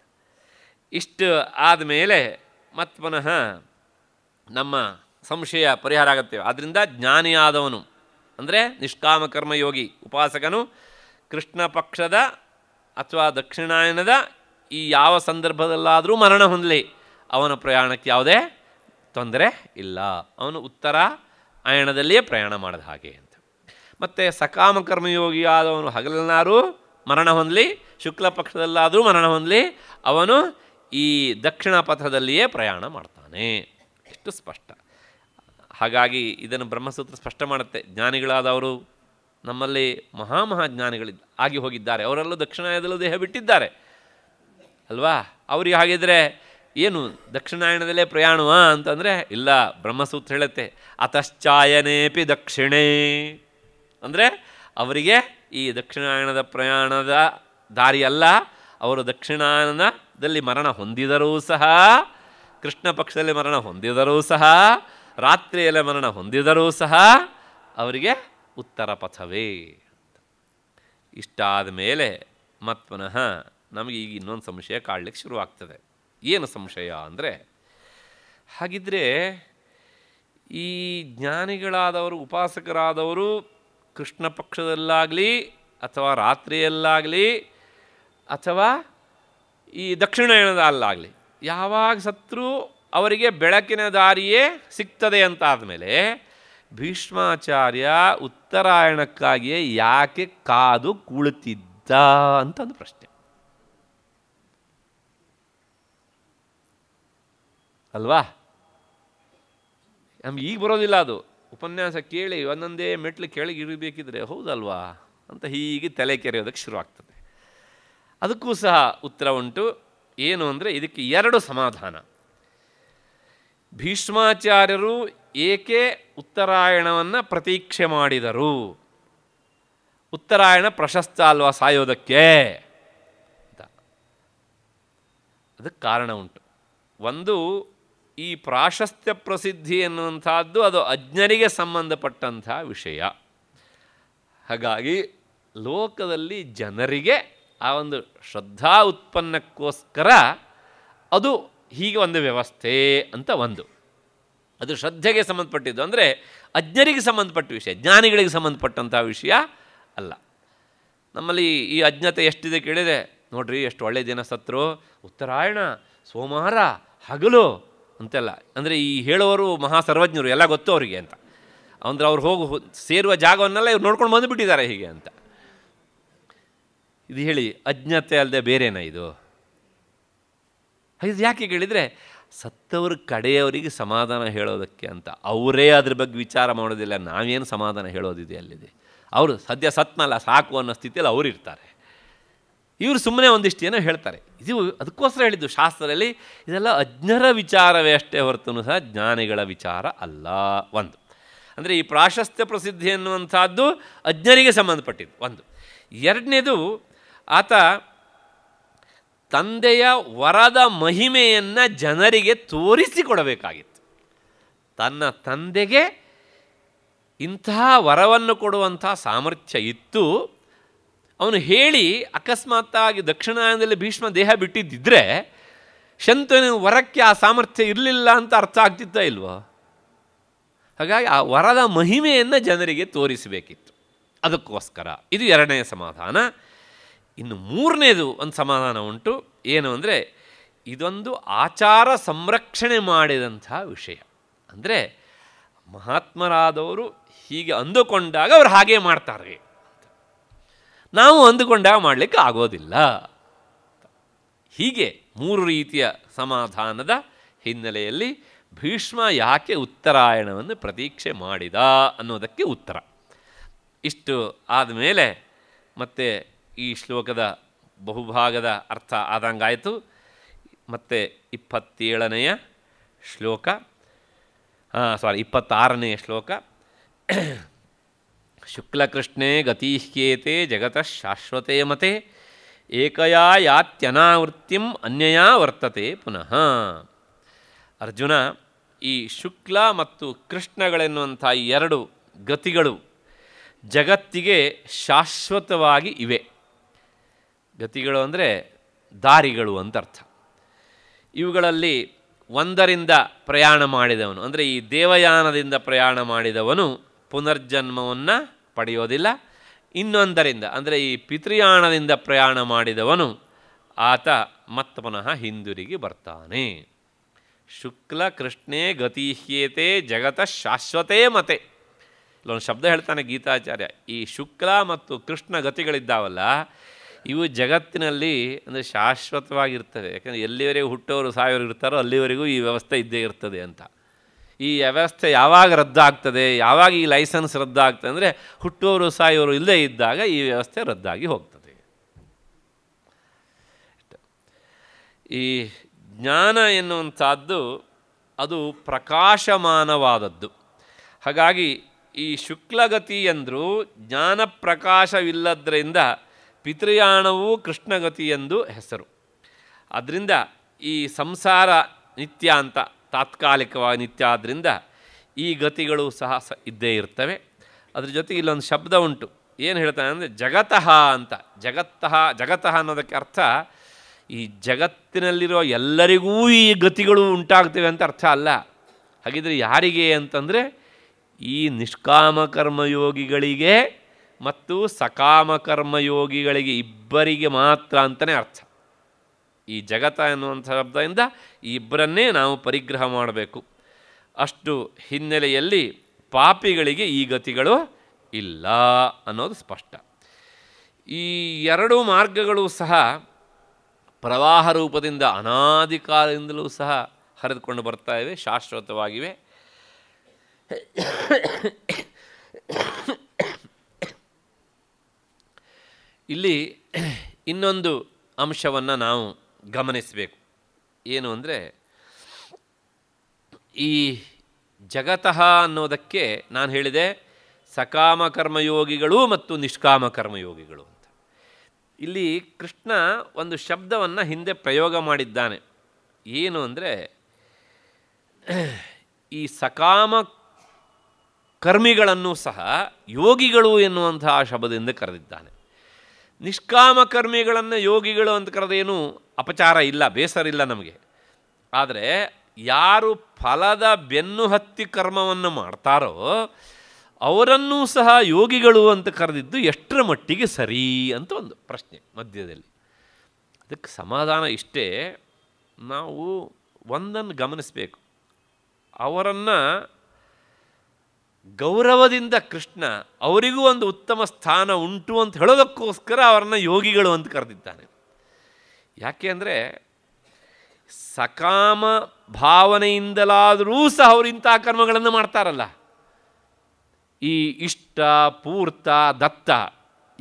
ಇಷ್ಟು ಆದಮೇಲೆ ಮತ್ತು ಪುನಃ ನಮ್ಮ ಸಂಶಯ ಪರಿಹಾರ ಆಗುತ್ತೆ ಆದ್ದರಿಂದ ಜ್ಞಾನಿಯಾದವನು ಅಂದರೆ ನಿಷ್ಕಾಮಕರ್ಮಯೋಗಿ ಉಪಾಸಕನು ಕೃಷ್ಣ ಪಕ್ಷದ ಅಥವಾ ದಕ್ಷಿಣಾಯನದ ಈ ಯಾವ ಸಂದರ್ಭದಲ್ಲಾದರೂ ಮರಣ ಹೊಂದಲಿ ಅವನ ಪ್ರಯಾಣಕ್ಕೆ ಯಾವುದೇ ತೊಂದರೆ ಇಲ್ಲ ಅವನು ಉತ್ತರ ಆಯಣದಲ್ಲಿಯೇ ಪ್ರಯಾಣ ಮಾಡಿದ ಹಾಗೆ ಅಂತ ಮತ್ತು ಸಕಾಮಕರ್ಮಯೋಗಿಯಾದವನು ಹಗಲನಾರು ಮರಣ ಹೊಂದಲಿ ಶುಕ್ಲ ಪಕ್ಷದಲ್ಲಾದರೂ ಮರಣ ಹೊಂದಲಿ ಅವನು ಈ ದಕ್ಷಿಣ ಪಥದಲ್ಲಿಯೇ ಪ್ರಯಾಣ ಮಾಡ್ತಾನೆ ಎಷ್ಟು ಸ್ಪಷ್ಟ ಹಾಗಾಗಿ ಇದನ್ನು ಬ್ರಹ್ಮಸೂತ್ರ ಸ್ಪಷ್ಟ ಮಾಡುತ್ತೆ ಜ್ಞಾನಿಗಳಾದವರು ನಮ್ಮಲ್ಲಿ ಮಹಾಮಹಾಜ್ಞಾನಿಗಳು ಆಗಿ ಹೋಗಿದ್ದಾರೆ ಅವರೆಲ್ಲೂ ದಕ್ಷಿಣಾಯನದಲ್ಲೂ ದೇಹ ಬಿಟ್ಟಿದ್ದಾರೆ ಅಲ್ವಾ ಅವ್ರಿಗೆ ಹಾಗಿದ್ರೆ ಏನು ದಕ್ಷಿಣಾಯಣದಲ್ಲೇ ಪ್ರಯಾಣವ ಅಂತಂದರೆ ಇಲ್ಲ ಬ್ರಹ್ಮಸೂತ್ರ ಹೇಳುತ್ತೆ ಅತಶ್ಚಾಯನೇಪಿ ದಕ್ಷಿಣೇ ಅಂದರೆ ಅವರಿಗೆ ಈ ದಕ್ಷಿಣಾಯಣದ ಪ್ರಯಾಣದ ದಾರಿಯಲ್ಲ ಅವರು ದಕ್ಷಿಣಾಯನದಲ್ಲಿ ಮರಣ ಹೊಂದಿದರೂ ಸಹ ಕೃಷ್ಣ ಪಕ್ಷದಲ್ಲಿ ಮರಣ ಹೊಂದಿದರೂ ಸಹ ರಾತ್ರಿಯಲ್ಲಿ ಮರಣ ಹೊಂದಿದರೂ ಸಹ ಅವರಿಗೆ ಉತ್ತರ ಪಥವೇ ಇಷ್ಟಾದ ಮೇಲೆ ಮತ್ಪುನಃ ನಮಗೆ ಈಗ ಇನ್ನೊಂದು ಸಂಶಯ ಕಾಡಲಿಕ್ಕೆ ಶುರುವಾಗ್ತದೆ ಏನು ಸಂಶಯ ಅಂದರೆ ಹಾಗಿದ್ರೆ ಈ ಜ್ಞಾನಿಗಳಾದವರು ಉಪಾಸಕರಾದವರು ಕೃಷ್ಣ ಪಕ್ಷದಲ್ಲಾಗಲಿ ಅಥವಾ ರಾತ್ರಿಯಲ್ಲಾಗಲಿ ಅಥವಾ ಈ ದಕ್ಷಿಣಾಯಣದಲ್ಲಾಗಲಿ ಯಾವಾಗ ಸತ್ರೂ ಅವರಿಗೆ ಬೆಳಕಿನ ದಾರಿಯೇ ಸಿಗ್ತದೆ ಅಂತ ಆದಮೇಲೆ ಭೀಷ್ಮಾಚಾರ್ಯ ಉತ್ತರಾಯಣಕ್ಕಾಗಿಯೇ ಯಾಕೆ ಕಾದು ಕುಳಿತಿದ್ದ ಅಂತ ಒಂದು ಪ್ರಶ್ನೆ ಅಲ್ವಾ ನಮ್ಗೆ ಈಗ ಬರೋದಿಲ್ಲ ಅದು ಉಪನ್ಯಾಸ ಕೇಳಿ ಒಂದೊಂದೇ ಮೆಟ್ಲು ಕೆಳಗೆ ಇರಬೇಕಿದ್ರೆ ಹೌದಲ್ವಾ ಅಂತ ಹೀಗೆ ತಲೆ ಕೆರೆಯೋದಕ್ಕೆ ಶುರುವಾಗ್ತದೆ ಅದಕ್ಕೂ ಸಹ ಉತ್ತರ ಉಂಟು ಏನು ಅಂದರೆ ಇದಕ್ಕೆ ಎರಡು ಸಮಾಧಾನ ಭೀಷ್ಮಾಚಾರ್ಯರು ಏಕೆ ಉತ್ತರಾಯಣವನ್ನು ಪ್ರತೀಕ್ಷೆ ಮಾಡಿದರು ಉತ್ತರಾಯಣ ಪ್ರಶಸ್ತ ಅಲ್ವಾ ಸಾಯೋದಕ್ಕೆ ಅಂತ ಅದಕ್ಕೆ ಕಾರಣ ಉಂಟು ಒಂದು ಈ ಪ್ರಾಶಸ್ತ್ಯ ಪ್ರಸಿದ್ಧಿ ಎನ್ನುವಂಥದ್ದು ಅದು ಅಜ್ಞರಿಗೆ ಸಂಬಂಧಪಟ್ಟಂಥ ವಿಷಯ ಹಾಗಾಗಿ ಲೋಕದಲ್ಲಿ ಜನರಿಗೆ ಆ ಒಂದು ಶ್ರದ್ಧಾ ಉತ್ಪನ್ನಕ್ಕೋಸ್ಕರ ಅದು ಹೀಗೆ ಒಂದು ವ್ಯವಸ್ಥೆ ಅಂತ ಒಂದು ಅದು ಶ್ರದ್ಧೆಗೆ ಸಂಬಂಧಪಟ್ಟಿದ್ದು ಅಂದರೆ ಅಜ್ಞರಿಗೆ ಸಂಬಂಧಪಟ್ಟ ವಿಷಯ ಜ್ಞಾನಿಗಳಿಗೆ ಸಂಬಂಧಪಟ್ಟಂಥ ವಿಷಯ ಅಲ್ಲ ನಮ್ಮಲ್ಲಿ ಈ ಅಜ್ಞತೆ ಎಷ್ಟಿದೆ ಕೇಳಿದೆ ನೋಡ್ರಿ ಎಷ್ಟು ಒಳ್ಳೆಯ ದಿನ ಸತ್ರು ಉತ್ತರಾಯಣ ಸೋಮವಾರ ಹಗಲು ಅಂತೆಲ್ಲ ಅಂದರೆ ಈ ಹೇಳೋರು ಮಹಾ ಸರ್ವಜ್ಞರು ಎಲ್ಲ ಗೊತ್ತು ಅವರಿಗೆ ಅಂತ ಅಂದರೆ ಅವ್ರು ಹೋಗಿ ಸೇರುವ ಜಾಗವನ್ನೆಲ್ಲ ಇವ್ರು ನೋಡ್ಕೊಂಡು ಬಂದುಬಿಟ್ಟಿದ್ದಾರೆ ಹೀಗೆ ಅಂತ ಇದು ಹೇಳಿ ಅಜ್ಞತೆ ಅಲ್ಲದೆ ಬೇರೆನಾ ಇದು ಇದು ಯಾಕೆ ಕೇಳಿದರೆ ಸತ್ತವ್ರ ಕಡೆಯವರಿಗೆ ಸಮಾಧಾನ ಹೇಳೋದಕ್ಕೆ ಅಂತ ಅವರೇ ಅದ್ರ ಬಗ್ಗೆ ವಿಚಾರ ಮಾಡೋದಿಲ್ಲ ನಾವೇನು ಸಮಾಧಾನ ಹೇಳೋದಿದೆ ಅಲ್ಲಿದೆ ಅವರು ಸದ್ಯ ಸತ್ನಲ್ಲ ಸಾಕು ಅನ್ನೋ ಸ್ಥಿತಿಯಲ್ಲಿ ಇರ್ತಾರೆ ಇವರು ಸುಮ್ಮನೆ ಒಂದಿಷ್ಟು ಏನೋ ಹೇಳ್ತಾರೆ ಇದು ಅದಕ್ಕೋಸ್ಕರ ಹೇಳಿದ್ದು ಶಾಸ್ತ್ರದಲ್ಲಿ ಇದೆಲ್ಲ ಅಜ್ಞರ ವಿಚಾರವೇ ಅಷ್ಟೇ ಹೊರತು ಸಹ ಜ್ಞಾನಿಗಳ ವಿಚಾರ ಅಲ್ಲ ಒಂದು ಅಂದರೆ ಈ ಪ್ರಾಶಸ್ತ್ಯ ಪ್ರಸಿದ್ಧಿ ಎನ್ನುವಂಥದ್ದು ಅಜ್ಞರಿಗೆ ಸಂಬಂಧಪಟ್ಟಿದ್ದು ಒಂದು ಎರಡನೇದು ಆತ ತಂದೆಯ ವರದ ಮಹಿಮೆಯನ್ನು ಜನರಿಗೆ ತೋರಿಸಿಕೊಡಬೇಕಾಗಿತ್ತು ತನ್ನ ತಂದೆಗೆ ಇಂತಹ ವರವನ್ನು ಕೊಡುವಂಥ ಸಾಮರ್ಥ್ಯ ಇತ್ತು ಅವನು ಹೇಳಿ ಅಕಸ್ಮಾತ್ತಾಗಿ ದಕ್ಷಿಣಾಯನದಲ್ಲಿ ಭೀಷ್ಮ ದೇಹ ಬಿಟ್ಟಿದ್ದಿದ್ರೆ ಶಂತನು ವರಕ್ಕೆ ಆ ಸಾಮರ್ಥ್ಯ ಇರಲಿಲ್ಲ ಅಂತ ಅರ್ಥ ಆಗ್ತಿತ್ತ ಇಲ್ವೋ ಹಾಗಾಗಿ ಆ ವರದ ಮಹಿಮೆಯನ್ನು ಜನರಿಗೆ ತೋರಿಸಬೇಕಿತ್ತು ಅದಕ್ಕೋಸ್ಕರ ಇದು ಎರಡನೇ ಸಮಾಧಾನ ಇನ್ನು ಮೂರನೇದು ಒಂದು ಸಮಾಧಾನ ಉಂಟು ಏನು ಅಂದರೆ ಇದೊಂದು ಆಚಾರ ಸಂರಕ್ಷಣೆ ಮಾಡಿದಂಥ ವಿಷಯ ಅಂದರೆ ಮಹಾತ್ಮರಾದವರು ಹೀಗೆ ಅಂದುಕೊಂಡಾಗ ಅವ್ರು ಹಾಗೇ ಮಾಡ್ತಾರೆ ನಾವು ಅಂದುಕೊಂಡಾಗ ಮಾಡಲಿಕ್ಕೆ ಆಗೋದಿಲ್ಲ ಹೀಗೆ ಮೂರು ರೀತಿಯ ಸಮಾಧಾನದ ಹಿನ್ನೆಲೆಯಲ್ಲಿ ಭೀಷ್ಮ ಯಾಕೆ ಉತ್ತರಾಯಣವನ್ನು ಪ್ರತೀಕ್ಷೆ ಮಾಡಿದ ಅನ್ನೋದಕ್ಕೆ ಉತ್ತರ ಇಷ್ಟು ಆದಮೇಲೆ ಮತ್ತೆ ಈ ಶ್ಲೋಕದ ಬಹುಭಾಗದ ಅರ್ಥ ಆದಂಗಾಯಿತು ಮತ್ತು ಇಪ್ಪತ್ತೇಳನೆಯ ಶ್ಲೋಕ ಸಾರಿ ಇಪ್ಪತ್ತಾರನೆಯ ಶ್ಲೋಕ ಶುಕ್ಲಕೃಷ್ಣೇ ಗತಿಹ್ಯೇತೆ ಜಗತಃ ಶಾಶ್ವತೆ ಮತೆ ಏಕಯಾ ಯಾತ್ಯನಾವೃತ್ತಿಂ ಅನ್ಯಯಾ ವರ್ತತೆ ಪುನಃ ಅರ್ಜುನ ಈ ಶುಕ್ಲ ಮತ್ತು ಕೃಷ್ಣಗಳೆನ್ನುವಂಥ ಎರಡು ಗತಿಗಳು ಜಗತ್ತಿಗೆ ಶಾಶ್ವತವಾಗಿ ಇವೆ ಗತಿಗಳು ಅಂದರೆ ದಾರಿಗಳು ಅಂತ ಅರ್ಥ ಇವುಗಳಲ್ಲಿ ಒಂದರಿಂದ ಪ್ರಯಾಣ ಮಾಡಿದವನು ಅಂದರೆ ಈ ದೇವಯಾನದಿಂದ ಪ್ರಯಾಣ ಮಾಡಿದವನು ಪುನರ್ಜನ್ಮವನ್ನು ಪಡೆಯೋದಿಲ್ಲ ಇನ್ನೊಂದರಿಂದ ಅಂದರೆ ಈ ಪಿತೃಯಾಣದಿಂದ ಪ್ರಯಾಣ ಮಾಡಿದವನು ಆತ ಮತ್ತ ಪುನಃ ಹಿಂದಿರುಗಿ ಬರ್ತಾನೆ ಶುಕ್ಲ ಕೃಷ್ಣೇ ಗತಿಹ್ಯೇತೆ ಜಗತ ಶಾಶ್ವತೇ ಮತೆ ಇಲ್ಲೊಂದು ಶಬ್ದ ಹೇಳ್ತಾನೆ ಗೀತಾಚಾರ್ಯ ಈ ಶುಕ್ಲ ಮತ್ತು ಕೃಷ್ಣ ಗತಿಗಳಿದ್ದಾವಲ್ಲ ಇವು ಜಗತ್ತಿನಲ್ಲಿ ಅಂದರೆ ಶಾಶ್ವತವಾಗಿರ್ತವೆ ಯಾಕಂದರೆ ಎಲ್ಲಿವರೆಗೂ ಹುಟ್ಟೋರು ಸಾವಿರ ಇರ್ತಾರೋ ಅಲ್ಲಿವರೆಗೂ ಈ ವ್ಯವಸ್ಥೆ ಇದ್ದೇ ಇರ್ತದೆ ಅಂತ ಈ ವ್ಯವಸ್ಥೆ ಯಾವಾಗ ರದ್ದಾಗ್ತದೆ ಯಾವಾಗ ಈ ಲೈಸೆನ್ಸ್ ರದ್ದಾಗ್ತದೆ ಅಂದರೆ ಹುಟ್ಟುವರು ಸಾಯುವರು ಇಲ್ಲದೇ ಇದ್ದಾಗ ಈ ವ್ಯವಸ್ಥೆ ರದ್ದಾಗಿ ಹೋಗ್ತದೆ ಈ ಜ್ಞಾನ ಎನ್ನುವಂಥದ್ದು ಅದು ಪ್ರಕಾಶಮಾನವಾದದ್ದು ಹಾಗಾಗಿ ಈ ಶುಕ್ಲಗತಿ ಎಂದರೂ ಜ್ಞಾನ ಪ್ರಕಾಶವಿಲ್ಲದ್ರಿಂದ ಪಿತೃಯಾಣವೂ ಕೃಷ್ಣಗತಿ ಎಂದು ಹೆಸರು ಅದರಿಂದ ಈ ಸಂಸಾರ ನಿತ್ಯ ಅಂತ ತಾತ್ಕಾಲಿಕವಾಗಿ ನಿತ್ಯ ಆದ್ದರಿಂದ ಈ ಗತಿಗಳು ಸಹ ಸ ಇದ್ದೇ ಇರ್ತವೆ ಅದ್ರ ಜೊತೆಗೆ ಇಲ್ಲೊಂದು ಶಬ್ದ ಉಂಟು ಏನು ಹೇಳ್ತಾನೆ ಅಂದರೆ ಜಗತಃ ಅಂತ ಜಗತ್ತಃ ಜಗತಃ ಅನ್ನೋದಕ್ಕೆ ಅರ್ಥ ಈ ಜಗತ್ತಿನಲ್ಲಿರೋ ಎಲ್ಲರಿಗೂ ಈ ಗತಿಗಳು ಉಂಟಾಗ್ತವೆ ಅಂತ ಅರ್ಥ ಅಲ್ಲ ಹಾಗಿದ್ರೆ ಯಾರಿಗೆ ಅಂತಂದರೆ ಈ ನಿಷ್ಕಾಮ ಮತ್ತು ಸಕಾಮ ಕರ್ಮಯೋಗಿಗಳಿಗೆ ಇಬ್ಬರಿಗೆ ಮಾತ್ರ ಅಂತಲೇ ಅರ್ಥ ಈ ಜಗತ ಎನ್ನುವಂಥ ಶಬ್ದದಿಂದ ಈ ಇಬ್ಬರನ್ನೇ ನಾವು ಪರಿಗ್ರಹ ಮಾಡಬೇಕು ಅಷ್ಟು ಹಿನ್ನೆಲೆಯಲ್ಲಿ ಪಾಪಿಗಳಿಗೆ ಈ ಗತಿಗಳು ಇಲ್ಲ ಅನ್ನೋದು ಸ್ಪಷ್ಟ ಈ ಎರಡು ಮಾರ್ಗಗಳು ಸಹ ಪ್ರವಾಹ ರೂಪದಿಂದ ಅನಾದಿ ಕಾಲದಿಂದಲೂ ಸಹ ಹರಿದುಕೊಂಡು ಬರ್ತಾ ಇವೆ ಶಾಶ್ವತವಾಗಿವೆ ಇಲ್ಲಿ ಇನ್ನೊಂದು ಅಂಶವನ್ನು ನಾವು ಗಮನಿಸಬೇಕು ಏನು ಅಂದರೆ ಈ ಜಗತಃ ಅನ್ನೋದಕ್ಕೆ ನಾನು ಹೇಳಿದೆ ಸಕಾಮ ಕರ್ಮಯೋಗಿಗಳು ಮತ್ತು ನಿಷ್ಕಾಮ ಕರ್ಮಯೋಗಿಗಳು ಅಂತ ಇಲ್ಲಿ ಕೃಷ್ಣ ಒಂದು ಶಬ್ದವನ್ನು ಹಿಂದೆ ಪ್ರಯೋಗ ಮಾಡಿದ್ದಾನೆ ಏನು ಅಂದರೆ ಈ ಸಕಾಮ ಕರ್ಮಿಗಳನ್ನು ಸಹ ಯೋಗಿಗಳು ಎನ್ನುವಂತಹ ಶಬ್ದದಿಂದ ಕರೆದಿದ್ದಾನೆ ನಿಷ್ಕಾಮ ಯೋಗಿಗಳು ಅಂತ ಕರೆದೇನು ಅಪಚಾರ ಇಲ್ಲ ಬೇಸರ ಇಲ್ಲ ನಮಗೆ ಆದರೆ ಯಾರು ಫಲದ ಬೆನ್ನು ಹತ್ತಿ ಕರ್ಮವನ್ನು ಮಾಡ್ತಾರೋ ಅವರನ್ನೂ ಸಹ ಯೋಗಿಗಳು ಅಂತ ಕರೆದಿದ್ದು ಎಷ್ಟರ ಮಟ್ಟಿಗೆ ಸರಿ ಅಂತ ಒಂದು ಪ್ರಶ್ನೆ ಮಧ್ಯದಲ್ಲಿ ಅದಕ್ಕೆ ಸಮಾಧಾನ ಇಷ್ಟೇ ನಾವು ಒಂದನ್ನು ಗಮನಿಸಬೇಕು ಅವರನ್ನು ಗೌರವದಿಂದ ಕೃಷ್ಣ ಅವರಿಗೂ ಒಂದು ಉತ್ತಮ ಸ್ಥಾನ ಉಂಟು ಅಂತ ಹೇಳೋದಕ್ಕೋಸ್ಕರ ಅವರನ್ನು ಯೋಗಿಗಳು ಅಂತ ಕರೆದಿದ್ದಾನೆ ಯಾಕೆ ಅಂದರೆ ಸಕಾಮ ಭಾವನೆಯಿಂದಲಾದರೂ ಸಹ ಅವರು ಇಂಥ ಕರ್ಮಗಳನ್ನು ಮಾಡ್ತಾರಲ್ಲ ಈ ಇಷ್ಟ ಪೂರ್ತ ದತ್ತ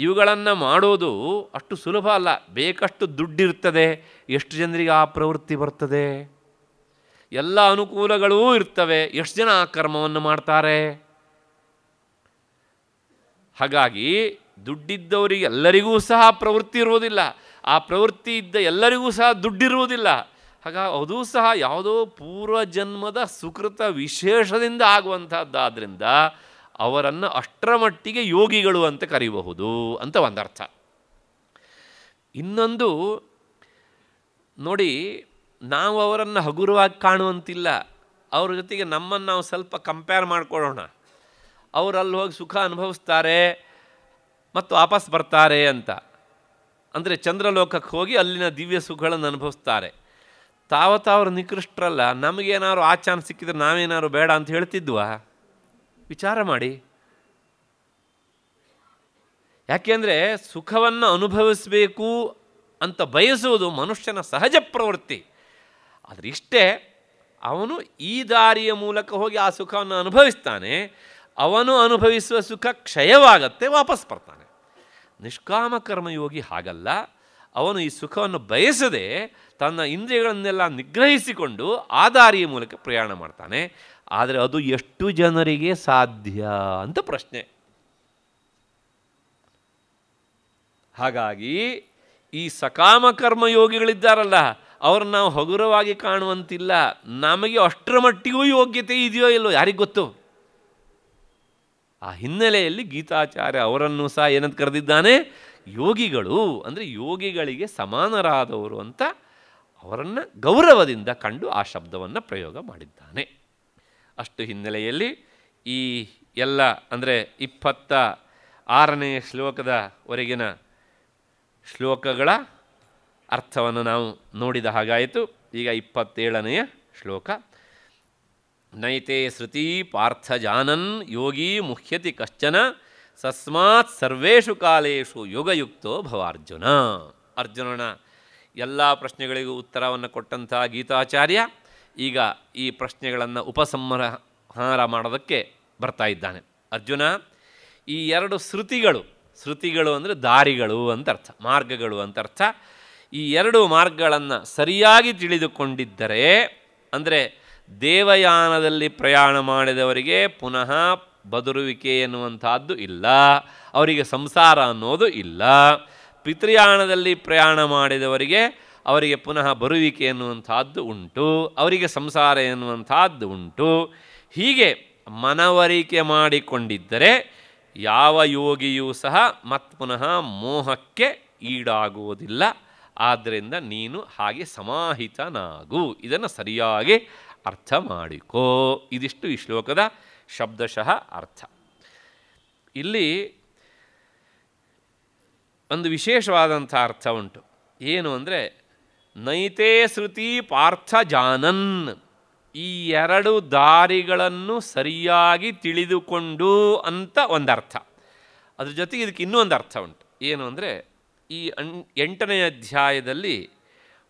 ಇವುಗಳನ್ನು ಮಾಡೋದು ಅಷ್ಟು ಸುಲಭ ಅಲ್ಲ ಬೇಕಷ್ಟು ದುಡ್ಡಿರ್ತದೆ ಎಷ್ಟು ಜನರಿಗೆ ಆ ಪ್ರವೃತ್ತಿ ಬರ್ತದೆ ಎಲ್ಲ ಅನುಕೂಲಗಳೂ ಇರ್ತವೆ ಎಷ್ಟು ಜನ ಆ ಕರ್ಮವನ್ನು ಮಾಡ್ತಾರೆ ಹಾಗಾಗಿ ದುಡ್ಡಿದ್ದವರಿಗೆ ಎಲ್ಲರಿಗೂ ಸಹ ಪ್ರವೃತ್ತಿ ಇರುವುದಿಲ್ಲ ಆ ಪ್ರವೃತ್ತಿ ಇದ್ದ ಎಲ್ಲರಿಗೂ ಸಹ ದುಡ್ಡಿರುವುದಿಲ್ಲ ಹಾಗಾಗಿ ಅದೂ ಸಹ ಯಾವುದೋ ಪೂರ್ವಜನ್ಮದ ಸುಕೃತ ವಿಶೇಷದಿಂದ ಆಗುವಂಥದ್ದಾದ್ದರಿಂದ ಅವರನ್ನು ಅಷ್ಟರ ಮಟ್ಟಿಗೆ ಯೋಗಿಗಳು ಅಂತ ಕರೀಬಹುದು ಅಂತ ಒಂದರ್ಥ ಇನ್ನೊಂದು ನೋಡಿ ನಾವು ಅವರನ್ನು ಹಗುರವಾಗಿ ಕಾಣುವಂತಿಲ್ಲ ಅವ್ರ ಜೊತೆಗೆ ನಮ್ಮನ್ನು ನಾವು ಸ್ವಲ್ಪ ಕಂಪೇರ್ ಮಾಡಿಕೊಳ್ಳೋಣ ಅವರು ಅಲ್ಲಿ ಹೋಗಿ ಸುಖ ಅನುಭವಿಸ್ತಾರೆ ಮತ್ತು ವಾಪಸ್ ಬರ್ತಾರೆ ಅಂತ ಅಂದರೆ ಚಂದ್ರಲೋಕಕ್ಕೆ ಹೋಗಿ ಅಲ್ಲಿನ ದಿವ್ಯ ಸುಖಗಳನ್ನು ಅನುಭವಿಸ್ತಾರೆ ಅವರು ನಿಕೃಷ್ಟರಲ್ಲ ನಮಗೇನಾದ್ರು ಆ ಚಾನ್ಸ್ ಸಿಕ್ಕಿದ್ರೆ ನಾವೇನಾದ್ರು ಬೇಡ ಅಂತ ಹೇಳ್ತಿದ್ವಾ ವಿಚಾರ ಮಾಡಿ ಯಾಕೆಂದರೆ ಸುಖವನ್ನು ಅನುಭವಿಸಬೇಕು ಅಂತ ಬಯಸುವುದು ಮನುಷ್ಯನ ಸಹಜ ಪ್ರವೃತ್ತಿ ಆದರೆ ಇಷ್ಟೇ ಅವನು ಈ ದಾರಿಯ ಮೂಲಕ ಹೋಗಿ ಆ ಸುಖವನ್ನು ಅನುಭವಿಸ್ತಾನೆ ಅವನು ಅನುಭವಿಸುವ ಸುಖ ಕ್ಷಯವಾಗತ್ತೆ ವಾಪಸ್ ಬರ್ತಾನೆ ನಿಷ್ಕಾಮ ಕರ್ಮಯೋಗಿ ಹಾಗಲ್ಲ ಅವನು ಈ ಸುಖವನ್ನು ಬಯಸದೆ ತನ್ನ ಇಂದ್ರಿಯಗಳನ್ನೆಲ್ಲ ನಿಗ್ರಹಿಸಿಕೊಂಡು ಆ ದಾರಿಯ ಮೂಲಕ ಪ್ರಯಾಣ ಮಾಡ್ತಾನೆ ಆದರೆ ಅದು ಎಷ್ಟು ಜನರಿಗೆ ಸಾಧ್ಯ ಅಂತ ಪ್ರಶ್ನೆ ಹಾಗಾಗಿ ಈ ಸಕಾಮ ಯೋಗಿಗಳಿದ್ದಾರಲ್ಲ ಅವ್ರನ್ನ ನಾವು ಹಗುರವಾಗಿ ಕಾಣುವಂತಿಲ್ಲ ನಮಗೆ ಅಷ್ಟರ ಮಟ್ಟಿಗೂ ಯೋಗ್ಯತೆ ಇದೆಯೋ ಇಲ್ಲೋ ಯಾರಿಗೆ ಗೊತ್ತು ಆ ಹಿನ್ನೆಲೆಯಲ್ಲಿ ಗೀತಾಚಾರ್ಯ ಅವರನ್ನು ಸಹ ಏನಂತ ಕರೆದಿದ್ದಾನೆ ಯೋಗಿಗಳು ಅಂದರೆ ಯೋಗಿಗಳಿಗೆ ಸಮಾನರಾದವರು ಅಂತ ಅವರನ್ನು ಗೌರವದಿಂದ ಕಂಡು ಆ ಶಬ್ದವನ್ನು ಪ್ರಯೋಗ ಮಾಡಿದ್ದಾನೆ ಅಷ್ಟು ಹಿನ್ನೆಲೆಯಲ್ಲಿ ಈ ಎಲ್ಲ ಅಂದರೆ ಇಪ್ಪತ್ತ ಆರನೆಯ ಶ್ಲೋಕದವರೆಗಿನ ಶ್ಲೋಕಗಳ ಅರ್ಥವನ್ನು ನಾವು ನೋಡಿದ ಹಾಗಾಯಿತು ಈಗ ಇಪ್ಪತ್ತೇಳನೆಯ ಶ್ಲೋಕ ನೈತೆ ಶ್ರುತಿ ಪಾರ್ಥಜಾನನ್ ಯೋಗಿ ಮುಖ್ಯತಿ ಕಶ್ಚನ ಸಸ್ಮಾತ್ ಸರ್ವೇಷು ಕಾಲೇಷು ಯೋಗಯುಕ್ತೋ ಭವಾರ್ಜುನ ಅರ್ಜುನನ ಎಲ್ಲ ಪ್ರಶ್ನೆಗಳಿಗೂ ಉತ್ತರವನ್ನು ಕೊಟ್ಟಂತಹ ಗೀತಾಚಾರ್ಯ ಈಗ ಈ ಪ್ರಶ್ನೆಗಳನ್ನು ಉಪಸಂಹಾರ ಮಾಡೋದಕ್ಕೆ ಬರ್ತಾ ಇದ್ದಾನೆ ಅರ್ಜುನ ಈ ಎರಡು ಶ್ರುತಿಗಳು ಶ್ರುತಿಗಳು ಅಂದರೆ ದಾರಿಗಳು ಅಂತ ಅರ್ಥ ಮಾರ್ಗಗಳು ಅಂತ ಅರ್ಥ ಈ ಎರಡು ಮಾರ್ಗಗಳನ್ನು ಸರಿಯಾಗಿ ತಿಳಿದುಕೊಂಡಿದ್ದರೆ ಅಂದರೆ ದೇವಯಾನದಲ್ಲಿ ಪ್ರಯಾಣ ಮಾಡಿದವರಿಗೆ ಪುನಃ ಬದುರುವಿಕೆ ಎನ್ನುವಂಥದ್ದು ಇಲ್ಲ ಅವರಿಗೆ ಸಂಸಾರ ಅನ್ನೋದು ಇಲ್ಲ ಪಿತೃಯಾಣದಲ್ಲಿ ಪ್ರಯಾಣ ಮಾಡಿದವರಿಗೆ ಅವರಿಗೆ ಪುನಃ ಬರುವಿಕೆ ಎನ್ನುವಂಥದ್ದು ಉಂಟು ಅವರಿಗೆ ಸಂಸಾರ ಎನ್ನುವಂಥದ್ದು ಉಂಟು ಹೀಗೆ ಮನವರಿಕೆ ಮಾಡಿಕೊಂಡಿದ್ದರೆ ಯಾವ ಯೋಗಿಯೂ ಸಹ ಪುನಃ ಮೋಹಕ್ಕೆ ಈಡಾಗುವುದಿಲ್ಲ ಆದ್ದರಿಂದ ನೀನು ಹಾಗೆ ಸಮಾಹಿತನಾಗು ಇದನ್ನು ಸರಿಯಾಗಿ ಅರ್ಥ ಮಾಡಿಕೋ ಇದಿಷ್ಟು ಈ ಶ್ಲೋಕದ ಶಬ್ದಶಃ ಅರ್ಥ ಇಲ್ಲಿ ಒಂದು ವಿಶೇಷವಾದಂಥ ಅರ್ಥ ಉಂಟು ಏನು ಅಂದರೆ ನೈತೇ ಶ್ರುತಿ ಪಾರ್ಥ ಜಾನನ್ ಈ ಎರಡು ದಾರಿಗಳನ್ನು ಸರಿಯಾಗಿ ತಿಳಿದುಕೊಂಡು ಅಂತ ಒಂದರ್ಥ ಅದ್ರ ಜೊತೆಗೆ ಇದಕ್ಕೆ ಇನ್ನೂ ಒಂದು ಅರ್ಥ ಉಂಟು ಏನು ಅಂದರೆ ಈ ಅನ್ ಎಂಟನೇ ಅಧ್ಯಾಯದಲ್ಲಿ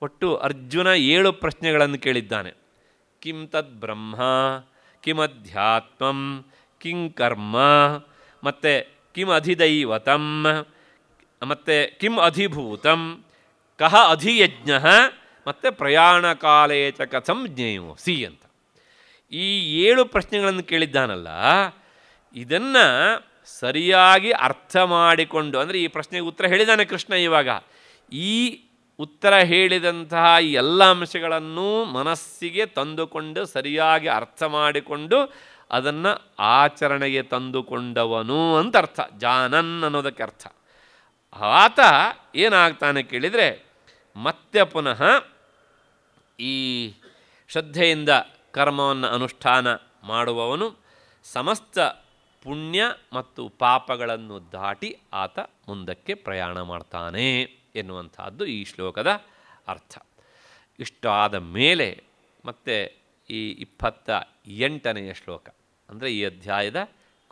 ಒಟ್ಟು ಅರ್ಜುನ ಏಳು ಪ್ರಶ್ನೆಗಳನ್ನು ಕೇಳಿದ್ದಾನೆ ಕಿಂ ತದ್ ಬ್ರಹ್ಮ ಕಿಮಧ್ಯಾತ್ಮಂ ಕಿಂ ಕರ್ಮ ಮತ್ತು ಕಿಂ ಅಧಿದೈವತಂ ಮತ್ತು ಕಿಂ ಅಧಿಭೂತಂ ಕಹ ಅಧಿಯಜ್ಞ ಮತ್ತು ಪ್ರಯಾಣ ಕಾಲೇ ಚ ಕಥಂ ಸಿ ಅಂತ ಈ ಏಳು ಪ್ರಶ್ನೆಗಳನ್ನು ಕೇಳಿದ್ದಾನಲ್ಲ ಇದನ್ನು ಸರಿಯಾಗಿ ಅರ್ಥ ಮಾಡಿಕೊಂಡು ಅಂದರೆ ಈ ಪ್ರಶ್ನೆಗೆ ಉತ್ತರ ಹೇಳಿದ್ದಾನೆ ಕೃಷ್ಣ ಇವಾಗ ಈ ಉತ್ತರ ಹೇಳಿದಂತಹ ಎಲ್ಲ ಅಂಶಗಳನ್ನು ಮನಸ್ಸಿಗೆ ತಂದುಕೊಂಡು ಸರಿಯಾಗಿ ಅರ್ಥ ಮಾಡಿಕೊಂಡು ಅದನ್ನು ಆಚರಣೆಗೆ ತಂದುಕೊಂಡವನು ಅಂತ ಅರ್ಥ ಜಾನನ್ ಅನ್ನೋದಕ್ಕೆ ಅರ್ಥ ಆತ ಏನಾಗ್ತಾನೆ ಕೇಳಿದರೆ ಮತ್ತೆ ಪುನಃ ಈ ಶ್ರದ್ಧೆಯಿಂದ ಕರ್ಮವನ್ನು ಅನುಷ್ಠಾನ ಮಾಡುವವನು ಸಮಸ್ತ ಪುಣ್ಯ ಮತ್ತು ಪಾಪಗಳನ್ನು ದಾಟಿ ಆತ ಮುಂದಕ್ಕೆ ಪ್ರಯಾಣ ಮಾಡ್ತಾನೆ ಎನ್ನುವಂಥದ್ದು ಈ ಶ್ಲೋಕದ ಅರ್ಥ ಇಷ್ಟು ಆದ ಮೇಲೆ ಮತ್ತೆ ಈ ಇಪ್ಪತ್ತ ಎಂಟನೆಯ ಶ್ಲೋಕ ಅಂದರೆ ಈ ಅಧ್ಯಾಯದ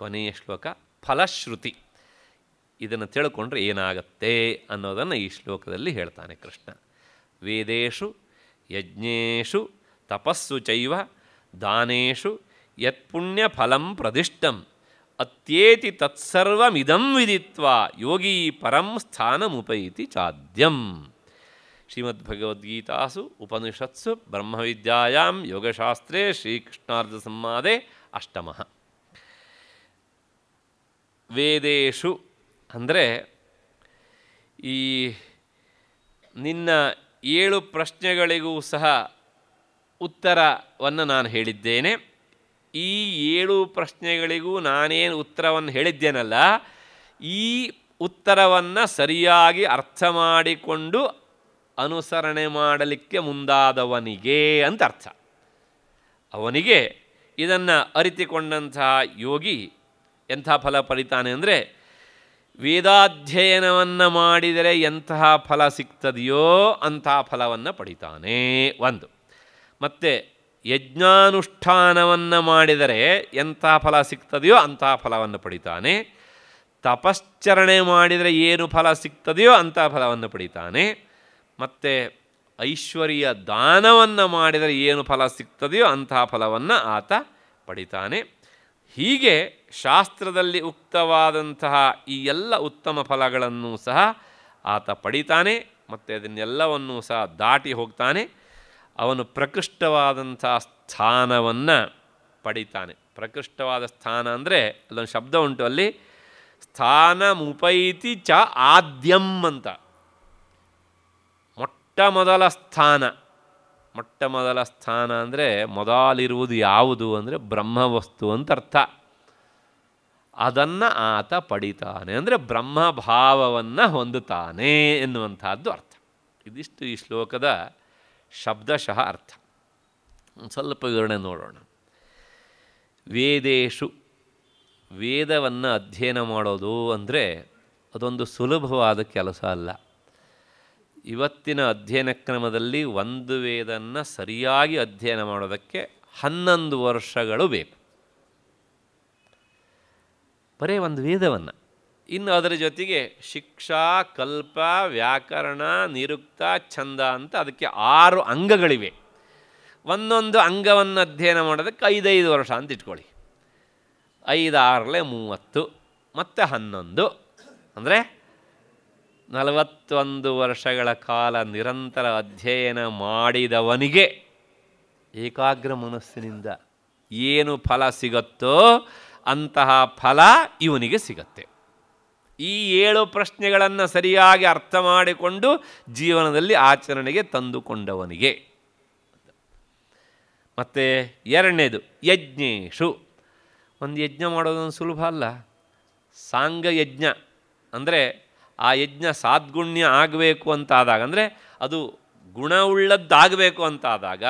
ಕೊನೆಯ ಶ್ಲೋಕ ಫಲಶ್ರುತಿ ಇದನ್ನು ತಿಳ್ಕೊಂಡ್ರೆ ಏನಾಗತ್ತೆ ಅನ್ನೋದನ್ನು ಈ ಶ್ಲೋಕದಲ್ಲಿ ಹೇಳ್ತಾನೆ ಕೃಷ್ಣ ವೇದೇಶು ಯಜ್ಞೇಶು ತಪಸ್ಸು ಚೈವ ದಾನೇಶು ಯತ್ಪುಣ್ಯಫಲಂ ಪ್ರದಿಷ್ಟಂ ಅತ್ಯೇತಿ ತತ್ಸರ್ವಮಿದಂ ವಿದಿತ್ವ ಯೋಗಿ ಪರಂ ಸ್ಥಾನಮುಪೈತಿ ಚಾದ್ಯಂ ಶ್ರೀಮದ್ಭಗವದ್ಗೀತಾಸು ಉಪನಿಷತ್ಸು ಬ್ರಹ್ಮವಿದ್ಯಾಯಾಂ ಯೋಗಶಾಸ್ತ್ರೇ ಶ್ರೀಕೃಷ್ಣಾರ್ಧ ಸಂವಾದೆ ಅಷ್ಟಮಃ ವೇದೇಶು ಅಂದರೆ ಈ ನಿನ್ನ ಏಳು ಪ್ರಶ್ನೆಗಳಿಗೂ ಸಹ ಉತ್ತರವನ್ನು ನಾನು ಹೇಳಿದ್ದೇನೆ ಈ ಏಳು ಪ್ರಶ್ನೆಗಳಿಗೂ ನಾನೇನು ಉತ್ತರವನ್ನು ಹೇಳಿದ್ದೇನಲ್ಲ ಈ ಉತ್ತರವನ್ನು ಸರಿಯಾಗಿ ಅರ್ಥ ಮಾಡಿಕೊಂಡು ಅನುಸರಣೆ ಮಾಡಲಿಕ್ಕೆ ಮುಂದಾದವನಿಗೆ ಅಂತ ಅರ್ಥ ಅವನಿಗೆ ಇದನ್ನು ಅರಿತುಕೊಂಡಂತಹ ಯೋಗಿ ಎಂಥ ಫಲ ಪಡಿತಾನೆ ಅಂದರೆ ವೇದಾಧ್ಯಯನವನ್ನು ಮಾಡಿದರೆ ಎಂತಹ ಫಲ ಸಿಗ್ತದೆಯೋ ಅಂತಹ ಫಲವನ್ನು ಪಡಿತಾನೆ ಒಂದು ಮತ್ತು ಯಜ್ಞಾನುಷ್ಠಾನವನ್ನು ಮಾಡಿದರೆ ಎಂಥ ಫಲ ಸಿಗ್ತದೆಯೋ ಅಂಥ ಫಲವನ್ನು ಪಡಿತಾನೆ ತಪಶ್ಚರಣೆ ಮಾಡಿದರೆ ಏನು ಫಲ ಸಿಗ್ತದೆಯೋ ಅಂಥ ಫಲವನ್ನು ಪಡಿತಾನೆ ಮತ್ತು ಐಶ್ವರ್ಯ ದಾನವನ್ನು ಮಾಡಿದರೆ ಏನು ಫಲ ಸಿಗ್ತದೆಯೋ ಅಂಥ ಫಲವನ್ನು ಆತ ಪಡಿತಾನೆ ಹೀಗೆ ಶಾಸ್ತ್ರದಲ್ಲಿ ಉಕ್ತವಾದಂತಹ ಈ ಎಲ್ಲ ಉತ್ತಮ ಫಲಗಳನ್ನು ಸಹ ಆತ ಪಡಿತಾನೆ ಮತ್ತು ಅದನ್ನೆಲ್ಲವನ್ನೂ ಸಹ ದಾಟಿ ಹೋಗ್ತಾನೆ ಅವನು ಪ್ರಕೃಷ್ಟವಾದಂಥ ಸ್ಥಾನವನ್ನು ಪಡಿತಾನೆ ಪ್ರಕೃಷ್ಟವಾದ ಸ್ಥಾನ ಅಂದರೆ ಅಲ್ಲೊಂದು ಶಬ್ದ ಉಂಟು ಅಲ್ಲಿ ಸ್ಥಾನ ಮುಪೈತಿ ಚ ಆದ್ಯಂ ಅಂತ ಮೊಟ್ಟ ಮೊದಲ ಸ್ಥಾನ ಮೊಟ್ಟ ಮೊದಲ ಸ್ಥಾನ ಅಂದರೆ ಮೊದಲಿರುವುದು ಯಾವುದು ಅಂದರೆ ಬ್ರಹ್ಮವಸ್ತು ಅಂತ ಅರ್ಥ ಅದನ್ನು ಆತ ಪಡಿತಾನೆ ಅಂದರೆ ಬ್ರಹ್ಮಭಾವವನ್ನು ಹೊಂದುತ್ತಾನೆ ಎನ್ನುವಂಥದ್ದು ಅರ್ಥ ಇದಿಷ್ಟು ಈ ಶ್ಲೋಕದ ಶಬ್ದಶಃ ಅರ್ಥ ಒಂದು ಸ್ವಲ್ಪ ವಿವರಣೆ ನೋಡೋಣ ವೇದೇಶು ವೇದವನ್ನು ಅಧ್ಯಯನ ಮಾಡೋದು ಅಂದರೆ ಅದೊಂದು ಸುಲಭವಾದ ಕೆಲಸ ಅಲ್ಲ ಇವತ್ತಿನ ಅಧ್ಯಯನ ಕ್ರಮದಲ್ಲಿ ಒಂದು ವೇದನ್ನು ಸರಿಯಾಗಿ ಅಧ್ಯಯನ ಮಾಡೋದಕ್ಕೆ ಹನ್ನೊಂದು ವರ್ಷಗಳು ಬೇಕು ಬರೀ ಒಂದು ವೇದವನ್ನು ಇನ್ನು ಅದರ ಜೊತೆಗೆ ಶಿಕ್ಷಾ ಕಲ್ಪ ವ್ಯಾಕರಣ ನಿರುಕ್ತ ಛಂದ ಅಂತ ಅದಕ್ಕೆ ಆರು ಅಂಗಗಳಿವೆ ಒಂದೊಂದು ಅಂಗವನ್ನು ಅಧ್ಯಯನ ಮಾಡೋದಕ್ಕೆ ಐದೈದು ವರ್ಷ ಅಂತ ಇಟ್ಕೊಳ್ಳಿ ಐದಾರಲೆ ಮೂವತ್ತು ಮತ್ತು ಹನ್ನೊಂದು ಅಂದರೆ ನಲವತ್ತೊಂದು ವರ್ಷಗಳ ಕಾಲ ನಿರಂತರ ಅಧ್ಯಯನ ಮಾಡಿದವನಿಗೆ ಏಕಾಗ್ರ ಮನಸ್ಸಿನಿಂದ ಏನು ಫಲ ಸಿಗುತ್ತೋ ಅಂತಹ ಫಲ ಇವನಿಗೆ ಸಿಗತ್ತೆ ಈ ಏಳು ಪ್ರಶ್ನೆಗಳನ್ನು ಸರಿಯಾಗಿ ಅರ್ಥ ಮಾಡಿಕೊಂಡು ಜೀವನದಲ್ಲಿ ಆಚರಣೆಗೆ ತಂದುಕೊಂಡವನಿಗೆ ಮತ್ತು ಎರಡನೇದು ಯಜ್ಞೇಶು ಒಂದು ಯಜ್ಞ ಮಾಡೋದೊಂದು ಸುಲಭ ಅಲ್ಲ ಸಾಂಗ ಯಜ್ಞ ಅಂದರೆ ಆ ಯಜ್ಞ ಸಾದ್ಗುಣ್ಯ ಆಗಬೇಕು ಅಂತಾದಾಗ ಅಂದರೆ ಅದು ಗುಣವುಳ್ಳದ್ದಾಗಬೇಕು ಅಂತಾದಾಗ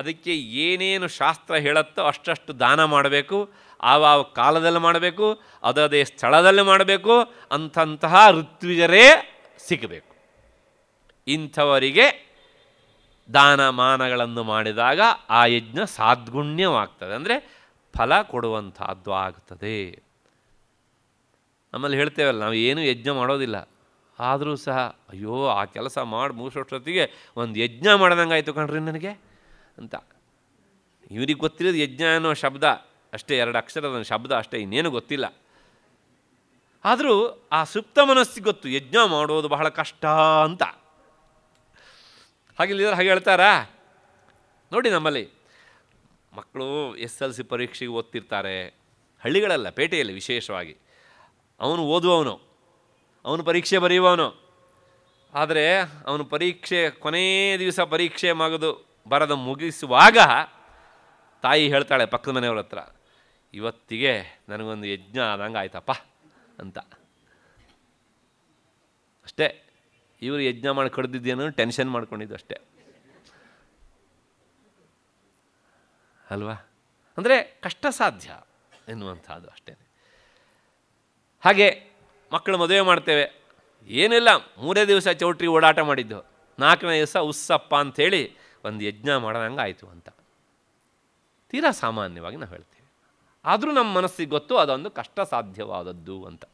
ಅದಕ್ಕೆ ಏನೇನು ಶಾಸ್ತ್ರ ಹೇಳುತ್ತೋ ಅಷ್ಟಷ್ಟು ದಾನ ಮಾಡಬೇಕು ಆವ ಕಾಲದಲ್ಲಿ ಮಾಡಬೇಕು ಅದೇ ಸ್ಥಳದಲ್ಲಿ ಮಾಡಬೇಕು ಅಂತಂತಹ ಋತ್ವಿಜರೇ ಸಿಗಬೇಕು ಇಂಥವರಿಗೆ ದಾನ ಮಾನಗಳನ್ನು ಮಾಡಿದಾಗ ಆ ಯಜ್ಞ ಸಾದ್ಗುಣ್ಯವಾಗ್ತದೆ ಅಂದರೆ ಫಲ ಕೊಡುವಂಥದ್ದು ಆಗ್ತದೆ ನಮ್ಮಲ್ಲಿ ಹೇಳ್ತೇವಲ್ಲ ನಾವು ಏನೂ ಯಜ್ಞ ಮಾಡೋದಿಲ್ಲ ಆದರೂ ಸಹ ಅಯ್ಯೋ ಆ ಕೆಲಸ ಮಾಡಿ ಮುಗಿಸೋಷ್ಟೊತ್ತಿಗೆ ಒಂದು ಯಜ್ಞ ಮಾಡ್ದಂಗೆ ಆಯಿತು ಕಣ್ರಿ ನನಗೆ ಅಂತ ಇವರಿಗೆ ಗೊತ್ತಿರೋದು ಯಜ್ಞ ಅನ್ನೋ ಶಬ್ದ ಅಷ್ಟೇ ಎರಡು ಅಕ್ಷರದ ಶಬ್ದ ಅಷ್ಟೇ ಇನ್ನೇನು ಗೊತ್ತಿಲ್ಲ ಆದರೂ ಆ ಸುಪ್ತ ಮನಸ್ಸಿಗೆ ಗೊತ್ತು ಯಜ್ಞ ಮಾಡೋದು ಬಹಳ ಕಷ್ಟ ಅಂತ ಹಾಗಿಲ್ಲಿದ್ರೆ ಹಾಗೆ ಹೇಳ್ತಾರಾ ನೋಡಿ ನಮ್ಮಲ್ಲಿ ಮಕ್ಕಳು ಎಸ್ ಎಲ್ ಸಿ ಪರೀಕ್ಷೆಗೆ ಓದ್ತಿರ್ತಾರೆ ಹಳ್ಳಿಗಳಲ್ಲ ಪೇಟೆಯಲ್ಲಿ ವಿಶೇಷವಾಗಿ ಅವನು ಓದುವವನು ಅವನು ಪರೀಕ್ಷೆ ಬರೆಯುವವನು ಆದರೆ ಅವನು ಪರೀಕ್ಷೆ ಕೊನೆಯ ದಿವಸ ಪರೀಕ್ಷೆ ಮಗದು ಬರದ ಮುಗಿಸುವಾಗ ತಾಯಿ ಹೇಳ್ತಾಳೆ ಪಕ್ಕದ ಮನೆಯವ್ರ ಹತ್ರ ಇವತ್ತಿಗೆ ನನಗೊಂದು ಯಜ್ಞ ಆದಂಗೆ ಆಯ್ತಪ್ಪ ಅಂತ ಅಷ್ಟೇ ಇವರು ಯಜ್ಞ ಮಾಡಿ ಕಡ್ದಿದ್ದೇನೋ ಟೆನ್ಷನ್ ಮಾಡ್ಕೊಂಡಿದ್ದು ಅಷ್ಟೇ ಅಲ್ವಾ ಅಂದರೆ ಕಷ್ಟ ಸಾಧ್ಯ ಎನ್ನುವಂಥದ್ದು ಅಷ್ಟೇ ಹಾಗೆ ಮಕ್ಕಳು ಮದುವೆ ಮಾಡ್ತೇವೆ ಏನಿಲ್ಲ ಮೂರೇ ದಿವಸ ಚೌಟ್ರಿ ಓಡಾಟ ಮಾಡಿದ್ದು ನಾಲ್ಕನೇ ದಿವಸ ಉಸ್ಸಪ್ಪ ಅಂಥೇಳಿ ಒಂದು ಯಜ್ಞ ಮಾಡೋದಂಗೆ ಆಯಿತು ಅಂತ ತೀರಾ ಸಾಮಾನ್ಯವಾಗಿ ನಾವು ಹೇಳ್ತೇವೆ ಆದರೂ ನಮ್ಮ ಮನಸ್ಸಿಗೆ ಗೊತ್ತು ಅದೊಂದು ಕಷ್ಟ ಸಾಧ್ಯವಾದದ್ದು ಅಂತ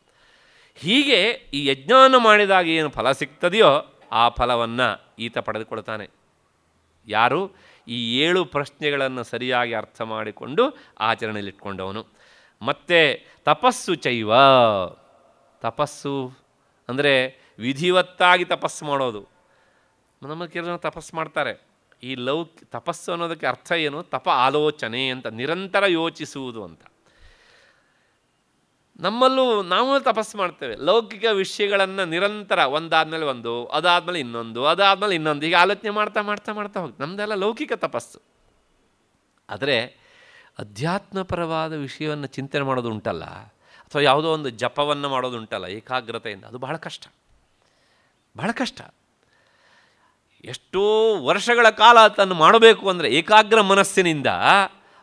ಹೀಗೆ ಈ ಯಜ್ಞಾನ ಮಾಡಿದಾಗ ಏನು ಫಲ ಸಿಗ್ತದೆಯೋ ಆ ಫಲವನ್ನು ಈತ ಪಡೆದುಕೊಳ್ತಾನೆ ಯಾರು ಈ ಏಳು ಪ್ರಶ್ನೆಗಳನ್ನು ಸರಿಯಾಗಿ ಅರ್ಥ ಮಾಡಿಕೊಂಡು ಆಚರಣೆಯಲ್ಲಿಟ್ಕೊಂಡವನು ಮತ್ತು ತಪಸ್ಸು ಚೈವ ತಪಸ್ಸು ಅಂದರೆ ವಿಧಿವತ್ತಾಗಿ ತಪಸ್ಸು ಮಾಡೋದು ನಮ್ಮ ಕೆಲವರು ತಪಸ್ಸು ಮಾಡ್ತಾರೆ ಈ ಲೌ ತಪಸ್ಸು ಅನ್ನೋದಕ್ಕೆ ಅರ್ಥ ಏನು ತಪ ಆಲೋಚನೆ ಅಂತ ನಿರಂತರ ಯೋಚಿಸುವುದು ಅಂತ ನಮ್ಮಲ್ಲೂ ನಾವು ತಪಸ್ಸು ಮಾಡ್ತೇವೆ ಲೌಕಿಕ ವಿಷಯಗಳನ್ನು ನಿರಂತರ ಒಂದಾದಮೇಲೆ ಒಂದು ಅದಾದಮೇಲೆ ಇನ್ನೊಂದು ಅದಾದಮೇಲೆ ಇನ್ನೊಂದು ಈಗ ಆಲೋಚನೆ ಮಾಡ್ತಾ ಮಾಡ್ತಾ ಮಾಡ್ತಾ ಹೋಗಿ ನಮ್ಮದೆಲ್ಲ ಲೌಕಿಕ ತಪಸ್ಸು ಆದರೆ ಅಧ್ಯಾತ್ಮಪರವಾದ ವಿಷಯವನ್ನು ಚಿಂತನೆ ಮಾಡೋದು ಉಂಟಲ್ಲ ಅಥವಾ ಯಾವುದೋ ಒಂದು ಜಪವನ್ನು ಮಾಡೋದು ಉಂಟಲ್ಲ ಏಕಾಗ್ರತೆಯಿಂದ ಅದು ಬಹಳ ಕಷ್ಟ ಬಹಳ ಕಷ್ಟ ಎಷ್ಟೋ ವರ್ಷಗಳ ಕಾಲ ತನ್ನ ಮಾಡಬೇಕು ಅಂದರೆ ಏಕಾಗ್ರ ಮನಸ್ಸಿನಿಂದ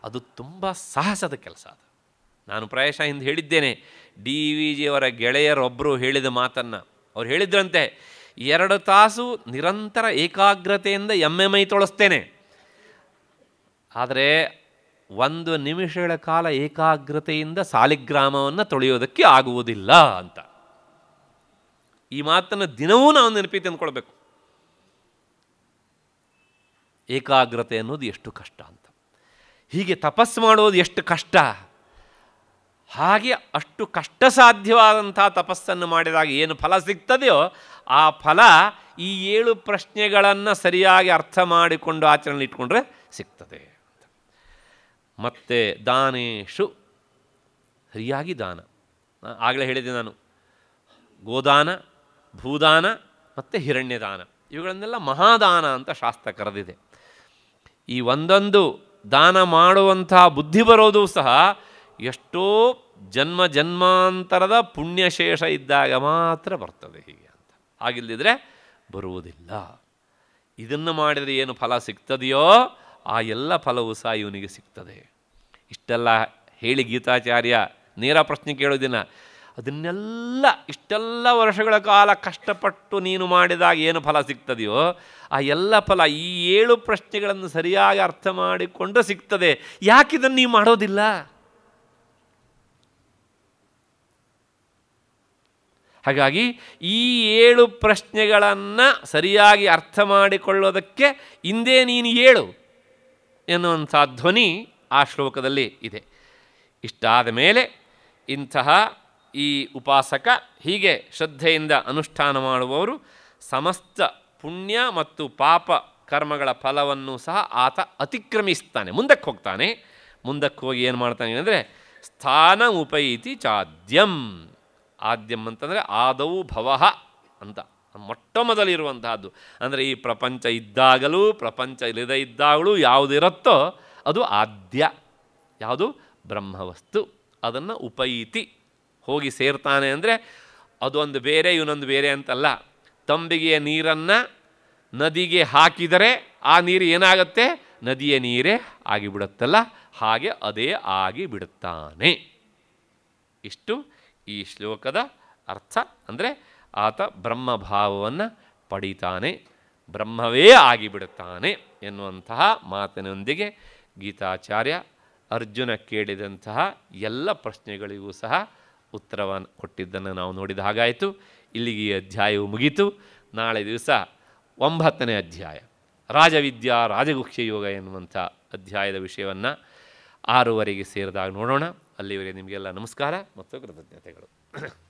ಅದು ತುಂಬ ಸಾಹಸದ ಕೆಲಸ ಅದು ನಾನು ಪ್ರಾಯಶಃ ಹಿಂದೆ ಹೇಳಿದ್ದೇನೆ ಡಿ ವಿ ಜಿಯವರ ಗೆಳೆಯರೊಬ್ಬರು ಹೇಳಿದ ಮಾತನ್ನು ಅವ್ರು ಹೇಳಿದ್ರಂತೆ ಎರಡು ತಾಸು ನಿರಂತರ ಏಕಾಗ್ರತೆಯಿಂದ ಎಮ್ಮೆ ಮೈ ತೊಳಸ್ತೇನೆ ಆದರೆ ಒಂದು ನಿಮಿಷಗಳ ಕಾಲ ಏಕಾಗ್ರತೆಯಿಂದ ಸಾಲಿಗ್ರಾಮವನ್ನು ತೊಳೆಯೋದಕ್ಕೆ ಆಗುವುದಿಲ್ಲ ಅಂತ ಈ ಮಾತನ್ನು ದಿನವೂ ನಾವು ನೆನಪಿ ತಂದುಕೊಳ್ಬೇಕು ಏಕಾಗ್ರತೆ ಅನ್ನೋದು ಎಷ್ಟು ಕಷ್ಟ ಅಂತ ಹೀಗೆ ತಪಸ್ಸು ಮಾಡೋದು ಎಷ್ಟು ಕಷ್ಟ ಹಾಗೆ ಅಷ್ಟು ಕಷ್ಟ ಸಾಧ್ಯವಾದಂಥ ತಪಸ್ಸನ್ನು ಮಾಡಿದಾಗ ಏನು ಫಲ ಸಿಗ್ತದೆಯೋ ಆ ಫಲ ಈ ಏಳು ಪ್ರಶ್ನೆಗಳನ್ನು ಸರಿಯಾಗಿ ಅರ್ಥ ಮಾಡಿಕೊಂಡು ಆಚರಣೆ ಇಟ್ಕೊಂಡ್ರೆ ಸಿಗ್ತದೆ ಮತ್ತು ದಾನೇಶು ಸರಿಯಾಗಿ ದಾನ ಆಗಲೇ ಹೇಳಿದೆ ನಾನು ಗೋದಾನ ಭೂದಾನ ಮತ್ತು ಹಿರಣ್ಯದಾನ ಇವುಗಳನ್ನೆಲ್ಲ ಮಹಾದಾನ ಅಂತ ಶಾಸ್ತ್ರ ಕರೆದಿದೆ ಈ ಒಂದೊಂದು ದಾನ ಮಾಡುವಂಥ ಬುದ್ಧಿ ಬರೋದು ಸಹ ಎಷ್ಟೋ ಜನ್ಮ ಜನ್ಮಾಂತರದ ಪುಣ್ಯಶೇಷ ಇದ್ದಾಗ ಮಾತ್ರ ಬರ್ತದೆ ಹೀಗೆ ಅಂತ ಆಗಿಲ್ಲದಿದ್ರೆ ಬರುವುದಿಲ್ಲ ಇದನ್ನು ಮಾಡಿದರೆ ಏನು ಫಲ ಸಿಗ್ತದೆಯೋ ಆ ಎಲ್ಲ ಫಲವೂ ಸಹ ಇವನಿಗೆ ಸಿಗ್ತದೆ ಇಷ್ಟೆಲ್ಲ ಹೇಳಿ ಗೀತಾಚಾರ್ಯ ನೇರ ಪ್ರಶ್ನೆ ಕೇಳೋದಿನ ಅದನ್ನೆಲ್ಲ ಇಷ್ಟೆಲ್ಲ ವರ್ಷಗಳ ಕಾಲ ಕಷ್ಟಪಟ್ಟು ನೀನು ಮಾಡಿದಾಗ ಏನು ಫಲ ಸಿಗ್ತದೆಯೋ ಆ ಎಲ್ಲ ಫಲ ಈ ಏಳು ಪ್ರಶ್ನೆಗಳನ್ನು ಸರಿಯಾಗಿ ಅರ್ಥ ಮಾಡಿಕೊಂಡು ಸಿಗ್ತದೆ ಯಾಕಿದನ್ನು ನೀವು ಮಾಡೋದಿಲ್ಲ ಹಾಗಾಗಿ ಈ ಏಳು ಪ್ರಶ್ನೆಗಳನ್ನು ಸರಿಯಾಗಿ ಅರ್ಥ ಮಾಡಿಕೊಳ್ಳೋದಕ್ಕೆ ಹಿಂದೆ ನೀನು ಏಳು ಎನ್ನುವಂಥ ಧ್ವನಿ ಆ ಶ್ಲೋಕದಲ್ಲಿ ಇದೆ ಇಷ್ಟಾದ ಮೇಲೆ ಇಂತಹ ಈ ಉಪಾಸಕ ಹೀಗೆ ಶ್ರದ್ಧೆಯಿಂದ ಅನುಷ್ಠಾನ ಮಾಡುವವರು ಸಮಸ್ತ ಪುಣ್ಯ ಮತ್ತು ಪಾಪ ಕರ್ಮಗಳ ಫಲವನ್ನು ಸಹ ಆತ ಅತಿಕ್ರಮಿಸ್ತಾನೆ ಮುಂದಕ್ಕೆ ಹೋಗ್ತಾನೆ ಮುಂದಕ್ಕೆ ಹೋಗಿ ಏನು ಮಾಡ್ತಾನೆ ಅಂದರೆ ಸ್ಥಾನ ಉಪೈತಿ ಚಾದ್ಯಂ ಆದ್ಯಂ ಅಂತಂದರೆ ಆದೌ ಭವಃ ಅಂತ ಮೊಟ್ಟ ಮೊದಲಿರುವಂತಹದ್ದು ಅಂದರೆ ಈ ಪ್ರಪಂಚ ಇದ್ದಾಗಲೂ ಪ್ರಪಂಚ ಇಲ್ಲದೇ ಇದ್ದಾಗಲೂ ಯಾವುದಿರುತ್ತೋ ಅದು ಆದ್ಯ ಯಾವುದು ಬ್ರಹ್ಮವಸ್ತು ಅದನ್ನು ಉಪೈತಿ ಹೋಗಿ ಸೇರ್ತಾನೆ ಅಂದರೆ ಅದೊಂದು ಬೇರೆ ಇವನೊಂದು ಬೇರೆ ಅಂತಲ್ಲ ತಂಬಿಗೆಯ ನೀರನ್ನು ನದಿಗೆ ಹಾಕಿದರೆ ಆ ನೀರು ಏನಾಗುತ್ತೆ ನದಿಯ ನೀರೇ ಆಗಿಬಿಡುತ್ತಲ್ಲ ಹಾಗೆ ಅದೇ ಆಗಿಬಿಡುತ್ತಾನೆ ಇಷ್ಟು ಈ ಶ್ಲೋಕದ ಅರ್ಥ ಅಂದರೆ ಆತ ಬ್ರಹ್ಮಭಾವವನ್ನು ಪಡಿತಾನೆ ಬ್ರಹ್ಮವೇ ಆಗಿಬಿಡುತ್ತಾನೆ ಎನ್ನುವಂತಹ ಮಾತಿನೊಂದಿಗೆ ಗೀತಾಚಾರ್ಯ ಅರ್ಜುನ ಕೇಳಿದಂತಹ ಎಲ್ಲ ಪ್ರಶ್ನೆಗಳಿಗೂ ಸಹ ಉತ್ತರವನ್ನು ಕೊಟ್ಟಿದ್ದನ್ನು ನಾವು ನೋಡಿದ ಹಾಗಾಯಿತು ಇಲ್ಲಿಗೆ ಈ ಅಧ್ಯಾಯವು ಮುಗೀತು ನಾಳೆ ದಿವಸ ಒಂಬತ್ತನೇ ಅಧ್ಯಾಯ ರಾಜವಿದ್ಯಾ ರಾಜಗುಕ್ಷ ಯೋಗ ಎನ್ನುವಂಥ ಅಧ್ಯಾಯದ ವಿಷಯವನ್ನು ಆರೂವರೆಗೆ ಸೇರಿದಾಗ ನೋಡೋಣ ಅಲ್ಲಿವರೆಗೆ ನಿಮಗೆಲ್ಲ ನಮಸ್ಕಾರ ಮತ್ತು ಕೃತಜ್ಞತೆಗಳು